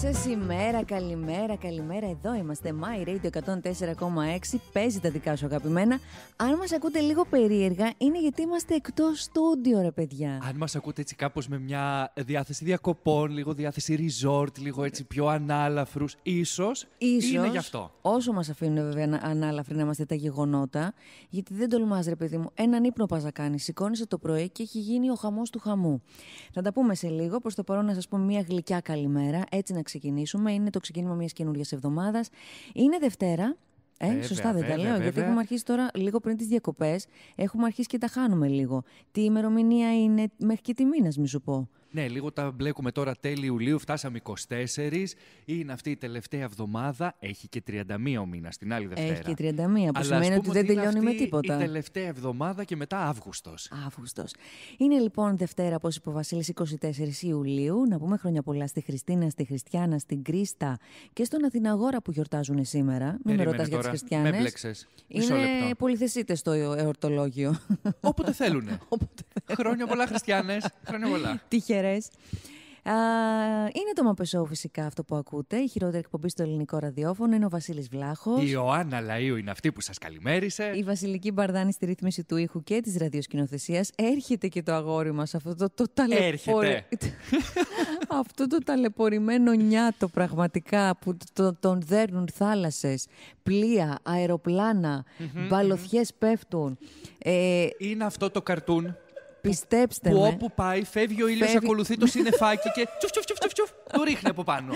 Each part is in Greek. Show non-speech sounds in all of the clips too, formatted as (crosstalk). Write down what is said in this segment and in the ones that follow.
σα ημέρα, καλημέρα, καλημέρα. Εδώ είμαστε. My Radio 104,6. Παίζει τα δικά σου αγαπημένα. Αν μας ακούτε λίγο περίεργα, είναι γιατί είμαστε εκτός στούντιο, ρε παιδιά. Αν μας ακούτε έτσι κάπως με μια διάθεση διακοπών, λίγο διάθεση resort, λίγο έτσι πιο ανάλαφρους, ίσως. Είναι γι' αυτό. Όσο μας αφήνουν βέβαια ανάλαφροι να είμαστε τα γεγονότα, γιατί δεν τολμάς, ρε παιδί μου, έναν ύπνο πας να κάνεις. το πρωί και έχει γίνει ο χαμός του χαμού. Θα τα πούμε σε λίγο. Προς το παρόν να σας πω μια γλυκιά καλημέρα, έτσι να ξεκινήσουμε. Είναι το ξεκίνημα μιας καινούργιας εβδομάδας. Είναι Δευτέρα. Ε, σωστά δεν βέβαια, τα λέω, γιατί έχουμε αρχίσει τώρα λίγο πριν τις διακοπές. Έχουμε αρχίσει και τα χάνουμε λίγο. Τι ημερομηνία είναι, μέχρι και τι μήνα, μη σου πω. Ναι, λίγο τα μπλέκουμε τώρα τέλη Ιουλίου, φτάσαμε 24. Είναι αυτή η τελευταία εβδομάδα, έχει και 31 ο μήνας, την άλλη Δευτέρα. Έχει και 31, που σημαίνει ότι δεν τελειώνει με τίποτα. Η τελευταία εβδομάδα και μετά Αύγουστος. Αύγουστος. Είναι λοιπόν Δευτέρα, όπως είπε ο Βασίλης, 24 Ιουλίου. Να πούμε χρόνια πολλά στη Χριστίνα, στη Χριστιανά, στην Κρίστα και στον Αθηναγόρα που γιορτάζουν σήμερα. Μην με ρωτάς για τις Χριστιανές. Με μπλέξες. Είναι πολυθεσίτε στο εορτολόγιο. Όποτε θέλουν. (laughs) Χρόνια πολλά Χριστιανές. Χρόνια πολλά. Είναι το Μαπεσό φυσικά αυτό που ακούτε. Η χειρότερη εκπομπή στο ελληνικό ραδιόφωνο είναι ο Βασίλης Βλάχος. Η Ιωάννα Λαίου είναι αυτή που σας καλημέρισε. Η Βασιλική Μπαρδάνη στη ρύθμιση του ήχου και της ραδιοσκηνοθεσίας. Έρχεται και το αγόρι μας αυτό το, το Έρχεται. (laughs) αυτό το ταλαιπωρημένο νιάτο πραγματικά που το, τον δέρνουν θάλασσες, πλοία, αεροπλάνα, μπαλωθιέ πέφτουν. Ε... Είναι αυτό το καρτούν Πιστέψτε που, με. Που όπου πάει, φεύγει ο ήλιος, ακολουθεί το σύννεφάκι και τσουφ, τσουφ, τσουφ, το ρίχνει από πάνω.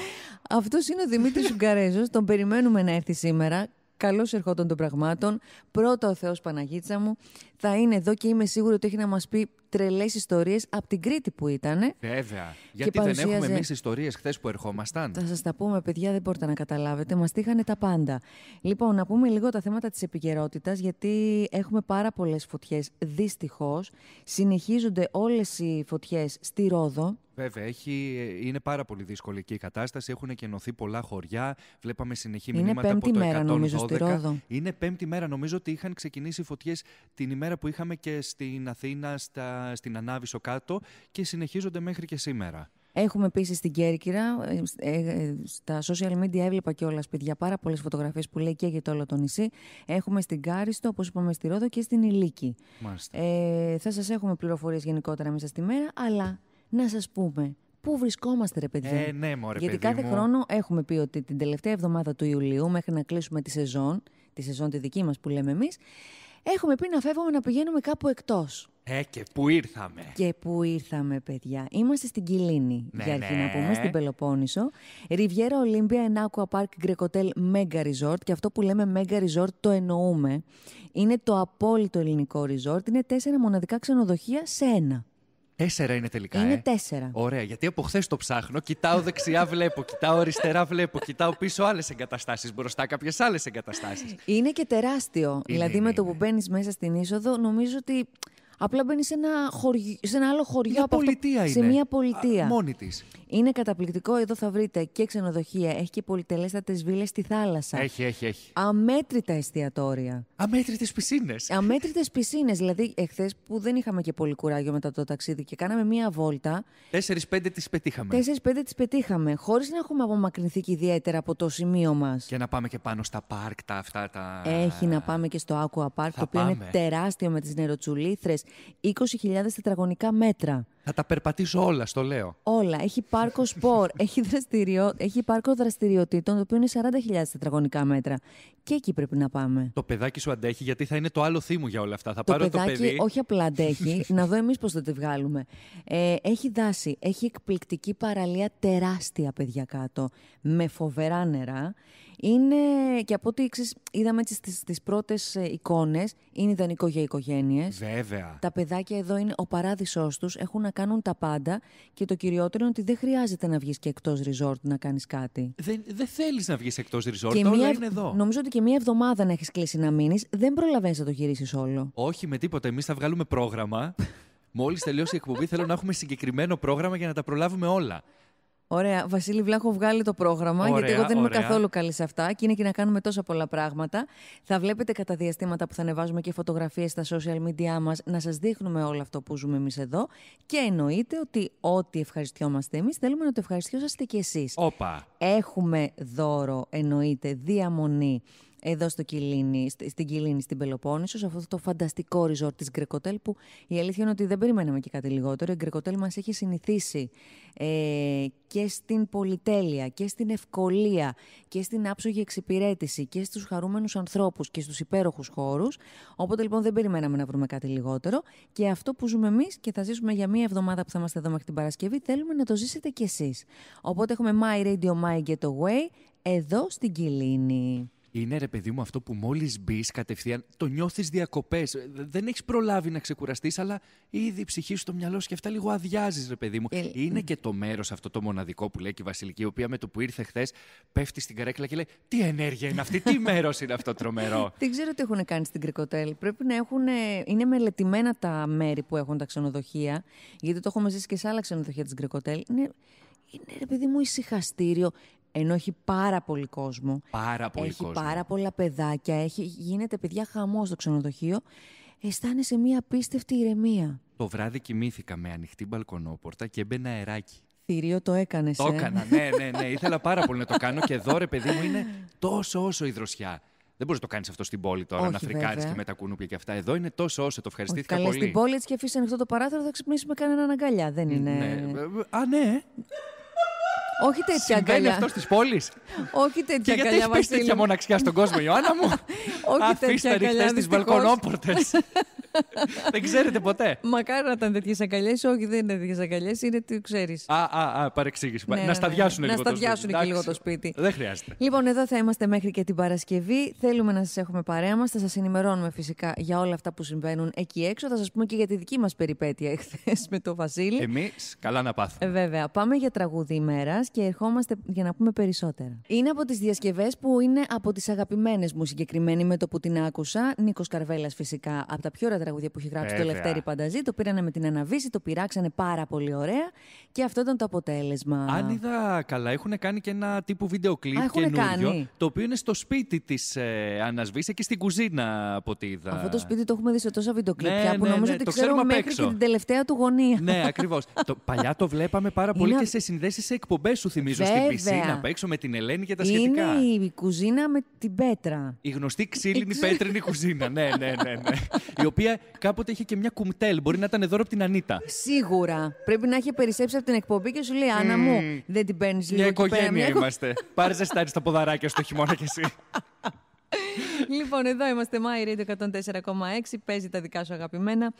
Αυτός είναι ο Δημήτρης Ουγγαρέζος. Τον περιμένουμε να έρθει σήμερα. Καλώς ερχόταν των πραγμάτων. Πρώτα ο Θεός Παναγίτσα μου. Θα είναι εδώ και είμαι σίγουρο ότι έχει να μας πει τρελές ιστορίες από την Κρήτη που ήταν. Βέβαια. Γιατί δεν έχουμε εμείς ιστορίες χθες που ερχόμασταν. Θα σας τα πούμε, παιδιά, δεν μπορείτε να καταλάβετε. Μας τύχανε τα πάντα. Λοιπόν, να πούμε λίγο τα θέματα της επικαιρότητας, γιατί έχουμε πάρα πολλές φωτιές. Δυστυχώς, συνεχίζονται όλες οι φωτιές στη Ρόδο. Βέβαια, έχει, ε, είναι πάρα πολύ δύσκολη και η κατάσταση. Έχουν εκενωθεί πολλά χωριά. Βλέπαμε συνεχή είναι μηνύματα από το μέρα, 112. στη Ρόδο. Είναι πέμπτη μέρα. Νομίζω ότι είχαν ξεκινήσει φωτιές την ημέρα που είχαμε και στην Αθήνα, στα στην Ανάβησο κάτω και συνεχίζονται μέχρι και σήμερα. Έχουμε επίσης στην Κέρκυρα, ε, ε, ε, στα social media έβλεπα και όλα σπίτια, πάρα πολλές φωτογραφίες που λέει και για το όλο το νησί. Έχουμε στην Κάριστο, όπως είπαμε, στη Ρόδο και στην Ηλίκη. Ε, θα σας έχουμε πληροφορίες γενικότερα μέσα στη μέρα, αλλά να σας πούμε Πού βρισκόμαστε, ρε παιδιά. Ε, ναι, μωρέ, Γιατί κάθε χρόνο έχουμε πει ότι την τελευταία εβδομάδα του Ιουλίου, μέχρι να κλείσουμε τη σεζόν, τη σεζόν τη δική μας που λέμε εμείς, έχουμε πει να φεύγουμε να πηγαίνουμε κάπου εκτός. Ε, και πού ήρθαμε. Και πού ήρθαμε, παιδιά. Είμαστε στην Κιλίνη, ναι, για αρχή να ναι. πούμε, στην Πελοπόννησο. Ριβιέρα Ολύμπια, Ενάκουα Πάρκ, Γκρεκοτέλ, Mega Resort. Και αυτό που λέμε Mega Resort το εννοούμε. Είναι το απόλυτο ελληνικό resort. Είναι τέσσερα μοναδικά ξενοδοχεία σε ένα. Τέσσερα είναι τελικά. Είναι ε? τέσσερα. Ωραία, γιατί από χθες το ψάχνω. Κοιτάω δεξιά, βλέπω. Κοιτάω αριστερά, βλέπω. Κοιτάω πίσω άλλες εγκαταστάσεις. Μπροστά κάποιες άλλες εγκαταστάσεις. Είναι και τεράστιο. Είναι, δηλαδή, με το που μπαίνεις μέσα στην είσοδο, νομίζω ότι Απλά μπαίνεις σε ένα, σε ένα άλλο χωριό μια από πολιτεία αυτό, είναι. σε μια πολιτεία. Α, μόνη της. Είναι καταπληκτικό. Εδώ θα βρείτε και ξενοδοχεία. Έχει και πολυτελέστατες βίλες στη θάλασσα. Έχει, έχει, έχει. Αμέτρητα εστιατόρια. Αμέτρητες πισίνες. Αμέτρητες πισίνες. Δηλαδή, εχθές που δεν είχαμε και πολύ κουράγιο μετά το ταξίδι και κάναμε μία βόλτα. 4-5 τις πετύχαμε. 4-5 τις πετύχαμε. Χωρίς να έχουμε απομακρυνθεί και ιδιαίτερα από το σημείο μας. Και να πάμε και πάνω στα πάρκ, τα αυτά τα. Έχει να πάμε και στο Aqua Park, το οποίο πάμε. είναι τεράστιο με τις νεροτσουλήθρες 20.000 τετραγωνικά μέτρα. Θα τα περπατήσω όλα, στο λέω. Όλα. Έχει πάρκο σπορ, (laughs) έχει, δραστηριο... έχει πάρκο δραστηριοτήτων, το οποίο είναι 40.000 τετραγωνικά μέτρα. Και εκεί πρέπει να πάμε. Το παιδάκι σου αντέχει, γιατί θα είναι το άλλο θύμου για όλα αυτά. Θα το πάρω παιδάκι, το Όχι απλά αντέχει, (laughs) να δω εμείς πώς θα τη βγάλουμε. Ε, έχει δάση, έχει εκπληκτική παραλία τεράστια παιδιά κάτω, με φοβερά νερά είναι και από ό,τι είδαμε στις, στις πρώτες ε, εικόνες, είναι ιδανικό για οικογένειες. Βέβαια. Τα παιδάκια εδώ είναι ο παράδεισός τους, έχουν να κάνουν τα πάντα και το κυριότερο είναι ότι δεν χρειάζεται να βγεις και εκτός ριζόρτ να κάνεις κάτι. Δεν, δεν θέλεις να βγεις εκτός ριζόρτ, όλα είναι εδώ. Νομίζω ότι και μία εβδομάδα να έχεις κλείσει να μείνεις, δεν προλαβαίνεις να το γυρίσεις όλο. Όχι με τίποτα, εμείς θα βγάλουμε πρόγραμμα. Μόλις τελειώσει η εκπομπή, θέλω να έχουμε συγκεκριμένο πρόγραμμα για να τα προλάβουμε όλα. Ωραία. Βασίλη Βλάχο, βγάλει το πρόγραμμα, γιατί εγώ δεν είμαι καθόλου καλή σε αυτά και είναι και να κάνουμε τόσα πολλά πράγματα. Θα βλέπετε κατά διαστήματα που θα ανεβάζουμε και φωτογραφίες στα social media μας να σας δείχνουμε όλο αυτό που ζούμε εμείς εδώ. Και εννοείται ότι ό,τι ευχαριστιόμαστε εμείς θέλουμε να το ευχαριστιόσαστε κι εσεί. Έχουμε δώρο, εννοείται, διαμονή εδώ στο στην Κιλίνη, στην Πελοπόννησο, σε αυτό το φανταστικό ριζόρ της Γκρεκοτέλ, που η αλήθεια είναι ότι δεν περιμέναμε και κάτι λιγότερο. Η Γκρεκοτέλ μας έχει συνηθίσει ε, και στην πολυτέλεια και στην ευκολία και στην άψογη εξυπηρέτηση και στους χαρούμενους ανθρώπους και στους υπέροχους χώρους Οπότε λοιπόν δεν περιμέναμε να βρούμε κάτι λιγότερο. Και αυτό που ζούμε εμείς και θα ζήσουμε για μία εβδομάδα που θα είμαστε εδώ μέχρι την Παρασκευή, θέλουμε να το ζήσετε κι εσείς. Οπότε έχουμε My Radio My Getaway εδώ στην Κιλίνη. Είναι ρε παιδί μου αυτό που μόλις μπεις κατευθείαν το νιώθεις διακοπές. Δεν έχεις προλάβει να ξεκουραστείς, αλλά ήδη η ψυχή σου στο μυαλό σου και αυτά λίγο αδειάζεις, ρε παιδί μου. Ε, είναι και το μέρος αυτό το μοναδικό που λέει και η Βασιλική, η οποία με το που ήρθε χθες πέφτει στην καρέκλα και λέει Τι ενέργεια είναι αυτή, τι μέρος είναι αυτό τρομερό. (laughs) Δεν ξέρω τι έχουν κάνει στην Κρικοτέλ. Πρέπει να έχουν. Είναι μελετημένα τα μέρη που έχουν τα ξενοδοχεία, γιατί το έχουμε ζήσει και σε άλλα ξενοδοχεία της Κρικοτέλ. Είναι είναι ρε παιδί μου ησυχαστήριο ενώ έχει πάρα πολύ κόσμο. Πάρα πολύ έχει κόσμο. πάρα πολλά παιδάκια. Έχει, γίνεται παιδιά χαμός στο ξενοδοχείο. Αισθάνεσαι μια απίστευτη ηρεμία. Το βράδυ κοιμήθηκα με ανοιχτή μπαλκονόπορτα και έμπαινα αεράκι. Θηρίο το έκανες. Το ε? έκανα, ναι, ναι, ναι. Ήθελα πάρα πολύ να το κάνω και εδώ ρε παιδί μου είναι τόσο όσο η δροσιά. Δεν μπορείς να το κάνεις αυτό στην πόλη τώρα, Όχι, να φρικάρεις και με τα κουνούπια και αυτά. Εδώ είναι τόσο όσο το ευχαριστήθηκα Όχι, καλά, πολύ. Στην πόλη έτσι και αφήσει ανοιχτό το παράθυρο, θα ξυπνήσει με κανέναν αγκαλιά. Δεν είναι. Ναι. Α, ναι. Όχι τέτοια Συμβαίνει αυτό στις πόλεις. Όχι τέτοια και αγκαλιά, γιατί έχεις πέσει τέτοια μοναξιά στον κόσμο, Ιωάννα μου. (laughs) Όχι Αφήστε ρηχτές τις μπαλκονόπορτες (laughs) δεν ξέρετε ποτέ. Μακάρι να ήταν τέτοιες αγκαλιές. Όχι, δεν είναι τέτοιες αγκαλιές, είναι τι ξέρεις. Α, α, α, παρεξήγηση. Ναι, να σταδιάσουν ναι, ναι. λίγο, να σταδιάσουν και λίγο το σπίτι. Δεν χρειάζεται. Λοιπόν, εδώ θα είμαστε μέχρι και την Παρασκευή. Θέλουμε να σας έχουμε παρέα μας. Θα σας ενημερώνουμε φυσικά για όλα αυτά που συμβαίνουν εκεί έξω. Θα σας πούμε και για τη δική μας περιπέτεια εχθές με το Βασίλη. Εμείς καλά να πάθουμε. Ε, βέβαια, πάμε για τραγούδι ημέρας και ερχόμαστε για να πούμε περισσότερα. Είναι από τις διασκευές που είναι από τις αγαπημένες μου συγκεκριμένη με το που την άκουσα. Νίκος Καρβέλας φυσικά από τα πιο ωραία τραγούδια που έχει γράψει το Λευτέρη Πανταζή. Το πήρανε με την αναβίση, το πειράξανε πάρα πολύ ωραία και αυτό ήταν το αποτέλεσμα. Αν είδα καλά, έχουν κάνει και ένα τύπου βίντεο κλειπ καινούριο. Το οποίο είναι στο σπίτι της ε, και στην κουζίνα από ό,τι είδα. Αυτό το σπίτι το έχουμε δει σε τόσα κλειπ ναι, που ναι, ναι, νομίζω ναι, ότι το μέχρι και την τελευταία του γωνία. Ναι, ακριβώς. (laughs) παλιά το βλέπαμε πάρα πολύ και σε συνδέσεις σε εκπομπές σου θυμίζω στην πισίνα απ' έξω με την Ελένη και τα σχετικά. Είναι η κουζίνα με την πέτρα. Η γνωστή ξύλινη πέτρινη κουζίνα. ναι, ναι, ναι, ναι. η οποία κάποτε είχε και μια κουμτέλ. Μπορεί να ήταν εδώ από την Ανίτα. Σίγουρα. Πρέπει να είχε περισσέψει από την εκπομπή και σου λέει Άννα μου, δεν την παίρνεις λίγο. Μια οικογένεια είμαστε. Πάρε ζεστάρι τα ποδαράκια στο χειμώνα κι εσύ. λοιπόν, εδώ είμαστε My 104,6. Παίζει τα δικά σου αγαπημένα.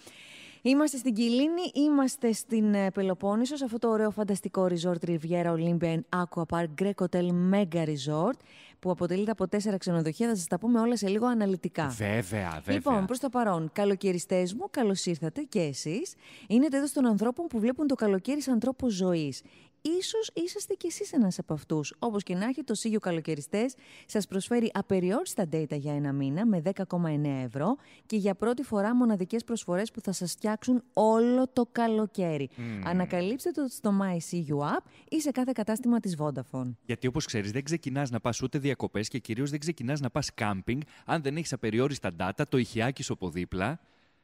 Είμαστε στην Κιλίνη, είμαστε στην ε, Πελοπόννησο, σε αυτό το ωραίο φανταστικό resort Riviera Olympia Aqua Park Greek Hotel Mega Resort, που αποτελείται από τέσσερα ξενοδοχεία. Θα σας τα πούμε όλα σε λίγο αναλυτικά. Βέβαια, βέβαια. Λοιπόν, προς το παρόν, καλοκαιριστές μου, καλώς ήρθατε και εσείς. Είναι το των ανθρώπων που βλέπουν το καλοκαίρι σαν τρόπο ζωής. Ίσως είσαστε κι εσείς ένας από αυτούς. Όπως και να έχει, το Σίγιο Καλοκαιριστές σας προσφέρει απεριόριστα data για ένα μήνα με 10,9 ευρώ και για πρώτη φορά μοναδικές προσφορές που θα σας φτιάξουν όλο το καλοκαίρι. Mm. Ανακαλύψτε το στο My App ή σε κάθε κατάστημα της Vodafone. Γιατί όπως ξέρεις δεν ξεκινάς να πας ούτε διακοπές και κυρίως δεν ξεκινάς να πας κάμπινγκ αν δεν έχεις απεριόριστα data, το ηχιάκι σου από δίπλα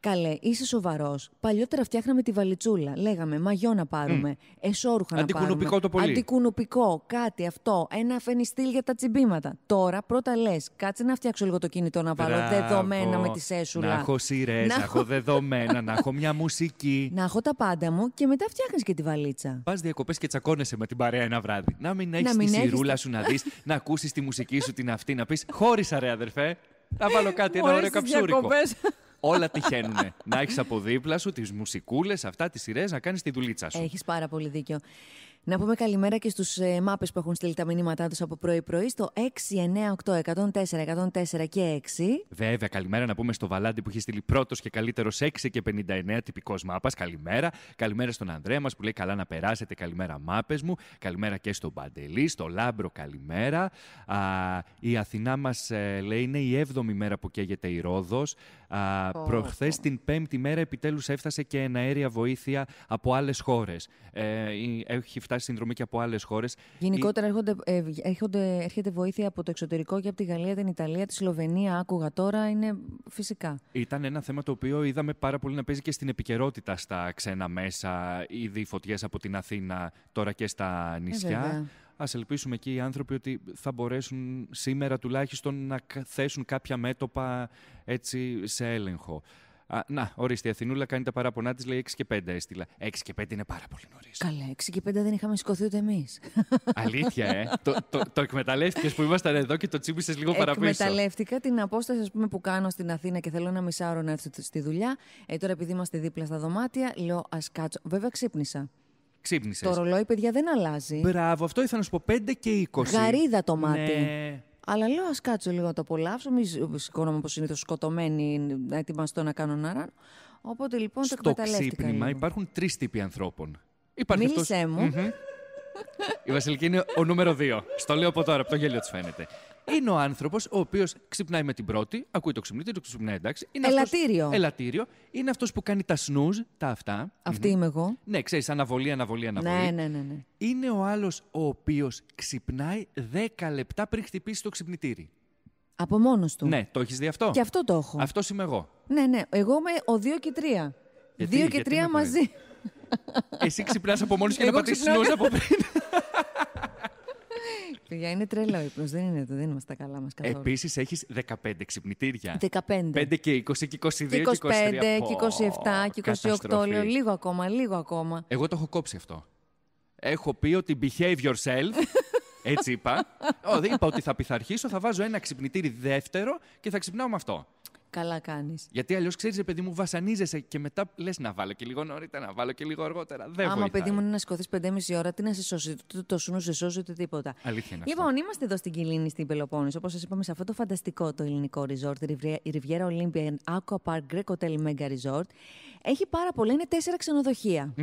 Καλέ, είσαι σοβαρός. Παλιότερα φτιάχναμε τη βαλιτσούλα. Λέγαμε μαγιό να πάρουμε, mm. εσόρουχα να πάρουμε. Αντικουνουπικό το πολύ. Αντικουνουπικό, κάτι αυτό. Ένα φενιστήλ για τα τσιμπήματα. Τώρα πρώτα λες, κάτσε να φτιάξω λίγο το κινητό να βάλω δεδομένα με τη σέσουλα. Να έχω σειρές, να, έχω δεδομένα, να έχω μια μουσική. Να έχω τα πάντα μου και μετά φτιάχνεις και τη βαλίτσα. Πας διακοπές και τσακώνεσαι με την παρέα ένα βράδυ. Να μην έχεις τη σιρούλα σου να δεις, να ακούσεις τη μουσική σου την αυτή, να πεις Χώρισα ρε αδερφέ. Θα βάλω κάτι, ένα ωραίο καψούρικο όλα τυχαίνουν. να έχεις από δίπλα σου τις μουσικούλες, αυτά, τις σειρές, να κάνεις τη δουλίτσα σου. Έχεις πάρα πολύ δίκιο. Να πούμε καλημέρα και στους ε, μάπες που έχουν στείλει τα μηνύματά τους από πρωί-πρωί στο 698-104-104 και 6. Βέβαια, καλημέρα να πούμε στο Βαλάντι που έχει στείλει πρώτος και καλύτερος 6 και 59, τυπικός μάπας. Καλημέρα. Καλημέρα στον Ανδρέα μας που λέει καλά να περάσετε. Καλημέρα, μάπες μου. Καλημέρα και στον Παντελή, στο Λάμπρο. Καλημέρα. Α, η Αθηνά μας ε, λέει είναι η 7η μέρα που καίγεται η Ρόδος. Προχθές την πέμπτη μέρα, επιτέλους έφτασε και αέρια βοήθεια από άλλες χώρες. Ε, έχει φτάσει συνδρομή και από άλλες χώρες. Γενικότερα, έρχονται, ε, έρχονται, έρχεται βοήθεια από το εξωτερικό και από τη Γαλλία, την Ιταλία, τη Σλοβενία. Άκουγα τώρα, είναι φυσικά. Ήταν ένα θέμα το οποίο είδαμε πάρα πολύ να παίζει και στην επικαιρότητα στα ξένα μέσα. Ήδη φωτιές από την Αθήνα, τώρα και στα νησιά. Ε, Ας ελπίσουμε και οι άνθρωποι ότι θα μπορέσουν σήμερα τουλάχιστον να θέσουν κάποια μέτωπα έτσι σε έλεγχο. Α, να, ορίστε, η Αθηνούλα κάνει τα παράπονά της, λέει 6 και 5 έστειλα. 6 και 5 είναι πάρα πολύ νωρίς. Καλά, 6 και 5 δεν είχαμε σηκωθεί ούτε εμείς. Αλήθεια, ε. (laughs) το, το, το εκμεταλλεύτηκες που ήμασταν εδώ και το τσίμπησε λίγο παραπάνω. Εκμεταλλεύτηκα την απόσταση ας πούμε, που κάνω στην Αθήνα και θέλω ένα μισάωρο να έρθω στη δουλειά. Ε, τώρα επειδή είμαστε δίπλα στα δωμάτια, λέω ας κάτσω. Βέβαια ξύπνησα. Ξύπνησες. Το ρολόι, παιδιά, δεν αλλάζει. Μπράβο, αυτό ήθελα να σου πω 5 και 20. Γαρίδα το μάτι. Ναι. Αλλά λέω, ας κάτσω λίγο να το απολαύσω. Μην σηκώνομαι όπως συνήθως σκοτωμένη, να ετοιμαστώ να κάνω να ράν. Οπότε λοιπόν το Στο ξύπνημα υπάρχουν τρεις τύποι ανθρώπων. Υπάρχει Μίλησέ μου. Η Βασιλική είναι ο νούμερο 2. Στο λέω από τώρα, από το γέλιο της φαίνεται είναι ο άνθρωπος ο οποίος ξυπνάει με την πρώτη, ακούει το ξυπνήτη, το ξυπνάει εντάξει. Είναι ελατήριο. Αυτός, ελατήριο. Είναι αυτός που κάνει τα σνουζ, τα αυτά. Αυτή mm-hmm. είμαι εγώ. Ναι, ξέρεις, αναβολή, αναβολή, αναβολή. Ναι, ναι, ναι. ναι. Είναι ο άλλος ο οποίος ξυπνάει 10 λεπτά πριν χτυπήσει το ξυπνητήρι. Από μόνος του. Ναι, το έχεις δει αυτό. Και αυτό το έχω. Αυτός είμαι εγώ. Ναι, ναι. Εγώ είμαι ο 2 και 3. 2 και 3 μαζί. Εσύ ξυπνάς από μόνος και να πατήσεις ξυπνά... από πριν. (laughs) Παιδιά, είναι τρέλα ο Δεν είναι, το δεν είμαστε καλά μας καθόλου. Επίσης, έχεις 15 ξυπνητήρια. 15. 5 και 20 και 22 και 25 και 27 και 28. Λέω λίγο ακόμα, λίγο ακόμα. Εγώ το έχω κόψει αυτό. Έχω πει ότι behave yourself. Έτσι είπα. Ό, (laughs) δεν είπα ότι θα πειθαρχήσω, θα βάζω ένα ξυπνητήρι δεύτερο και θα ξυπνάω με αυτό. Καλά κάνεις. Γιατί αλλιώς ξέρεις, παιδί μου, βασανίζεσαι και μετά λες να βάλω και λίγο νωρίτερα, να βάλω και λίγο αργότερα. Δεν Άμα, παιδί μου, είναι να σηκωθείς 5,5 ώρα, τι να σε σώσει, το, το σε σώσει, ούτε τίποτα. Αλήθεια είναι Λοιπόν, είμαστε εδώ στην Κιλίνη, στην Πελοπόννησο, όπως σας είπαμε, σε αυτό το φανταστικό το ελληνικό resort, η Riviera Olympia Aqua Park Greek Hotel Mega Resort. Έχει πάρα πολλά, είναι τέσσερα ξενοδοχεία. Mm.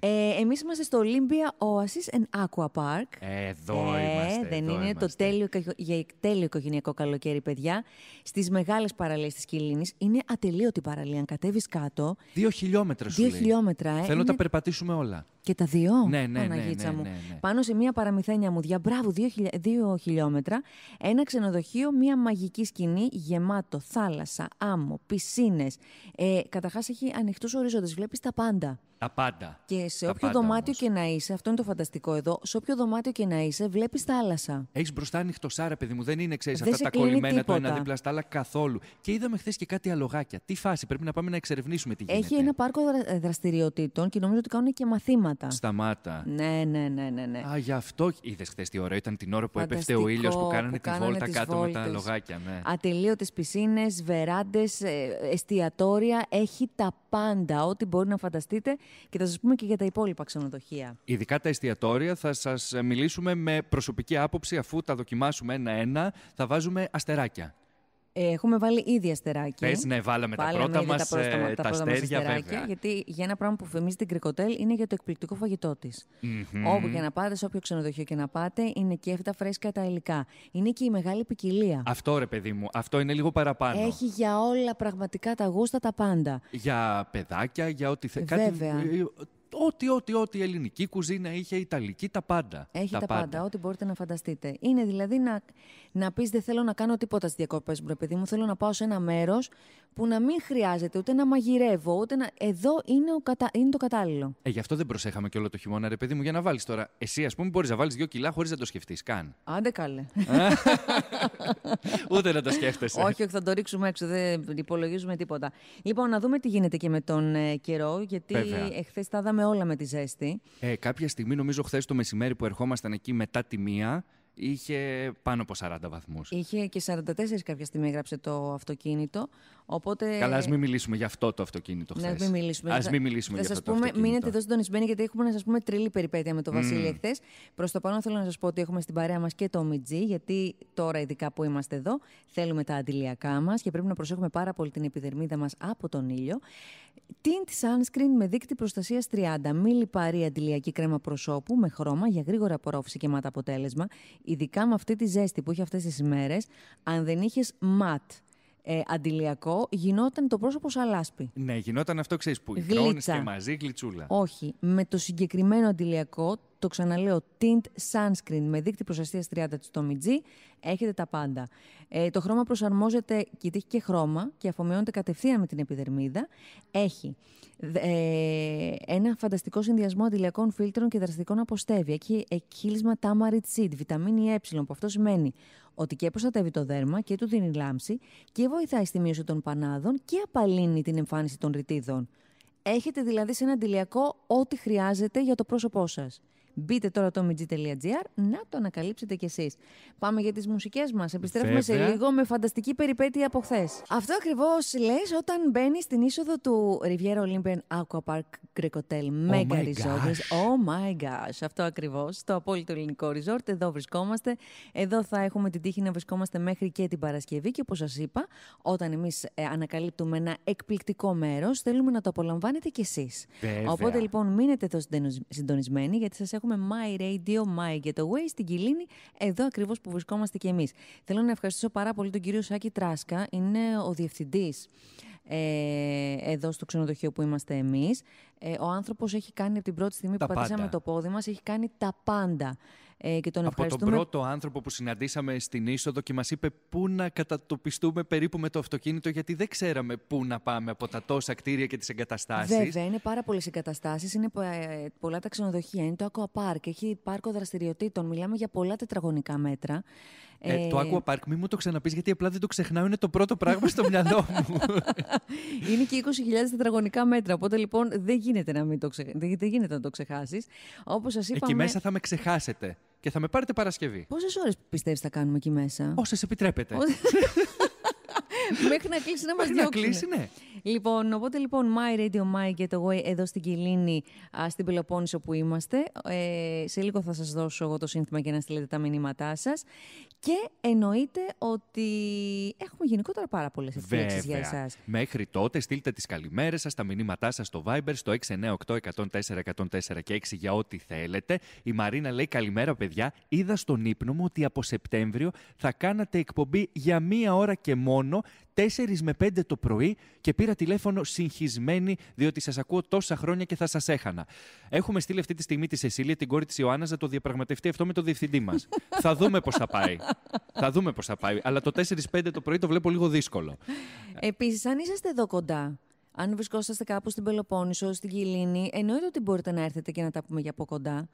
Ε, Εμείς είμαστε στο Olympia Oasis and Aqua Park. Ε, εδώ ε, είμαστε. Δεν είναι το τέλειο, για τέλειο οικογενειακό καλοκαίρι, παιδιά. Στις μεγάλες παραλίες της Κιλίνη είναι ατελείωτη παραλία. Αν κατέβεις κάτω. Δύο χιλιόμετρα σου. Δύο χιλιόμετρα. Ε, Θέλω να τα περπατήσουμε όλα. Και τα δύο, ναι, ναι, ναι, ναι, μου. Ναι, ναι. Πάνω σε μία παραμυθένια διά, μπράβο, δύο, χιλια... δύο χιλιόμετρα, ένα ξενοδοχείο, μία μαγική σκηνή, γεμάτο, θάλασσα, άμμο, πισίνες. Ε, καταρχάς έχει ανοιχτούς ορίζοντες, βλέπεις τα πάντα. Τα πάντα. Και σε τα όποιο πάντα, δωμάτιο όμως. και να είσαι, αυτό είναι το φανταστικό εδώ, σε όποιο δωμάτιο και να είσαι, βλέπεις θάλασσα. Έχεις μπροστά σάρα, παιδί μου, δεν είναι, ξέρεις, αυτά τα κολλημένα τίποτα. το ένα δίπλα στα άλλα καθόλου. Και είδαμε χθες και κάτι αλογάκια. Τι φάση, πρέπει να πάμε να εξερευνήσουμε τι γίνεται. Έχει ένα πάρκο ε, δραστηριοτήτων και νομίζω ότι κάνουν και μαθήματα σταμάτα. Σταμάτα. Ναι, ναι, ναι, ναι. ναι. Α, γι' αυτό είδες χθες τι ώρα. Ήταν την ώρα που Φανταστικό, έπεφτε ο ήλιος που κάνανε που τη βόλτα κάτω βόλτες. με τα λογάκια. Ναι. Ατελείωτες πισίνες, βεράντες, ε, εστιατόρια. Έχει τα πάντα. Ό,τι μπορεί να φανταστείτε. Και θα σας πούμε και για τα υπόλοιπα ξενοδοχεία. Ειδικά τα εστιατόρια θα σας μιλήσουμε με προσωπική άποψη αφού τα δοκιμάσουμε ένα-ένα. Θα βάζουμε αστεράκια έχουμε βάλει ήδη αστεράκι. Πες, ναι, βάλαμε τα πρώτα μα, ε, τα, τα, τα αστέρια βέβαια. Γιατί για ένα πράγμα που φημίζει την κρικοτέλ είναι για το εκπληκτικό φαγητό της. Όπου και να πάτε, σε όποιο ξενοδοχείο και να πάτε, είναι και αυτά φρέσκα τα υλικά. Είναι και η μεγάλη ποικιλία. Αυτό ρε παιδί μου, αυτό είναι λίγο παραπάνω. Έχει για όλα πραγματικά τα γούστα τα πάντα. Για παιδάκια, για ό,τι θέλει. Βέβαια. Ε, ό,τι, ό,τι, ό,τι ελληνική κουζίνα είχε, ιταλική, τα πάντα. Έχει τα, πάντα, ό,τι μπορείτε να φανταστείτε. Είναι δηλαδή να, να πεις: Δεν θέλω να κάνω τίποτα στις διακοπές μου, επειδή μου θέλω να πάω σε ένα μέρος που να μην χρειάζεται ούτε να μαγειρεύω, ούτε να. Εδώ είναι, ο κατα... είναι το κατάλληλο. Ε, γι' αυτό δεν προσέχαμε και όλο το χειμώνα, ρε παιδί μου, για να βάλεις τώρα. Εσύ, ας πούμε, μπορείς να βάλεις δύο κιλά χωρίς να το σκεφτείς καν. Άντε καλέ. (laughs) ούτε να το σκέφτεσαι. Όχι, όχι, θα το ρίξουμε έξω. Δεν υπολογίζουμε τίποτα. Λοιπόν, να δούμε τι γίνεται και με τον ε, καιρό, γιατί εχθές τα είδαμε όλα με τη ζέστη. Ε, κάποια στιγμή, νομίζω, χθες το μεσημέρι που ερχόμασταν εκεί μετά τη μία, είχε πάνω από 40 βαθμούς. Είχε και 44 κάποια στιγμή έγραψε το αυτοκίνητο. Οπότε... Καλά, ας μην μιλήσουμε για αυτό το αυτοκίνητο ναι, χθες. Α μην μιλήσουμε, ας μην μιλήσουμε θα... για αυτό. Σας πούμε, μείνετε εδώ συντονισμένοι, γιατί έχουμε να σας πούμε τρελή περιπέτεια με το mm. Βασίλη εχθές. Προς το πάνω θέλω να σας πω ότι έχουμε στην παρέα μας και το Μιτζή, γιατί τώρα, ειδικά που είμαστε εδώ, θέλουμε τα αντιλιακά μας και πρέπει να προσέχουμε πάρα πολύ την επιδερμίδα μας από τον ήλιο. Tint Sunscreen με δίκτυ προστασίας 30. Μη λιπαρή αντιλιακή κρέμα προσώπου με χρώμα για γρήγορα απορρόφηση και μάτα αποτέλεσμα, ειδικά με αυτή τη ζέστη που έχει αυτές τις ημέρε. Αν δεν είχες ματ ε, αντιλιακό, γινόταν το πρόσωπο λάσπη. Ναι, γινόταν αυτό, ξέρεις που. Γλίτσα. και μαζί, γλιτσούλα. Όχι. Με το συγκεκριμένο αντιλιακό το ξαναλέω, tint sunscreen με δείκτη προστασίας 30 του Tommy G, έχετε τα πάντα. Ε, το χρώμα προσαρμόζεται και έχει και χρώμα και αφομοιώνεται κατευθείαν με την επιδερμίδα. Έχει ε, ένα φανταστικό συνδυασμό αντιλιακών φίλτρων και δραστικών αποστέβη. Έχει εκχύλισμα tamarind seed, βιταμίνη ε, που αυτό σημαίνει ότι και προστατεύει το δέρμα και του δίνει λάμψη και βοηθάει στη μείωση των πανάδων και απαλύνει την εμφάνιση των ρητίδων. Έχετε δηλαδή σε ένα αντιλιακό ό,τι χρειάζεται για το πρόσωπό σας. Μπείτε τώρα το mg.gr να το ανακαλύψετε κι εσείς. Πάμε για τις μουσικές μας. Επιστρέφουμε σε λίγο με φανταστική περιπέτεια από χθες. Αυτό ακριβώς λες όταν μπαίνει στην είσοδο του Riviera Olympian Aqua Park Grecotel oh Mega oh Oh my gosh. Αυτό ακριβώς. Το απόλυτο ελληνικό resort. Εδώ βρισκόμαστε. Εδώ θα έχουμε την τύχη να βρισκόμαστε μέχρι και την Παρασκευή. Και όπως σας είπα, όταν εμείς ε, ανακαλύπτουμε ένα εκπληκτικό μέρος, θέλουμε να το απολαμβάνετε κι εσείς. Οπότε λοιπόν μείνετε εδώ συντονισμένοι, γιατί σας έχω έχουμε My Radio, My Getaway στην Κιλίνη, εδώ ακριβώς που βρισκόμαστε και εμείς. Θέλω να ευχαριστήσω πάρα πολύ τον κύριο Σάκη Τράσκα, είναι ο διευθυντής ε, εδώ στο ξενοδοχείο που είμαστε εμείς. Ε, ο άνθρωπος έχει κάνει από την πρώτη στιγμή που πατήσαμε το πόδι μας, έχει κάνει τα πάντα. Ε, και τον Από τον πρώτο άνθρωπο που συναντήσαμε στην είσοδο και μας είπε πού να κατατοπιστούμε περίπου με το αυτοκίνητο, γιατί δεν ξέραμε πού να πάμε από τα τόσα κτίρια και τις εγκαταστάσεις. Βέβαια, είναι πάρα πολλές εγκαταστάσεις. Είναι ε, ε, πολλά τα ξενοδοχεία. Είναι το Aqua Park. Έχει πάρκο δραστηριοτήτων. Μιλάμε για πολλά τετραγωνικά μέτρα. Ε, ε το Aqua Park, μην μου το ξαναπείς, γιατί απλά δεν το ξεχνάω. Είναι το πρώτο πράγμα στο μυαλό μου. (laughs) είναι και 20.000 τετραγωνικά μέτρα. Οπότε λοιπόν δεν γίνεται να, μην το ξε... δεν γίνεται να το ξεχάσεις. Εκεί μέσα θα με ξεχάσετε και θα με πάρετε Παρασκευή. Πόσες ώρες πιστεύεις θα κάνουμε εκεί μέσα, Όσες επιτρέπετε. (laughs) Μέχρι να κλείσει να μας διώξει. Να κλείσει, ναι. Λοιπόν, οπότε λοιπόν, My Radio, My Getaway εδώ στην Κιλίνη, στην Πελοπόννησο που είμαστε. Ε, σε λίγο θα σας δώσω εγώ το σύνθημα και να στείλετε τα μηνύματά σας. Και εννοείται ότι έχουμε γενικότερα πάρα πολλές εκπλήξεις για εσάς. Μέχρι τότε, στείλτε τις καλημέρες σας, τα μηνύματά σας στο Viber, στο 698 104 104 και 6 για ό,τι θέλετε. Η Μαρίνα λέει: Καλημέρα, παιδιά. Είδα στον ύπνο μου ότι από Σεπτέμβριο θα κάνατε εκπομπή για μία ώρα και μόνο 4 με 5 το πρωί και πήρα τηλέφωνο συγχυσμένη, διότι σας ακούω τόσα χρόνια και θα σας έχανα. Έχουμε στείλει αυτή τη στιγμή τη Σεσίλια, την κόρη της Ιωάννας, να το διαπραγματευτεί αυτό με το διευθυντή μας. (laughs) θα δούμε πώς θα πάει. θα δούμε πώς θα πάει. Αλλά το 4-5 το πρωί το βλέπω λίγο δύσκολο. Επίσης, αν είσαστε εδώ κοντά, αν βρισκόσαστε κάπου στην Πελοπόννησο, στην Κιλίνη, εννοείται ότι μπορείτε να έρθετε και να τα πούμε για από κοντά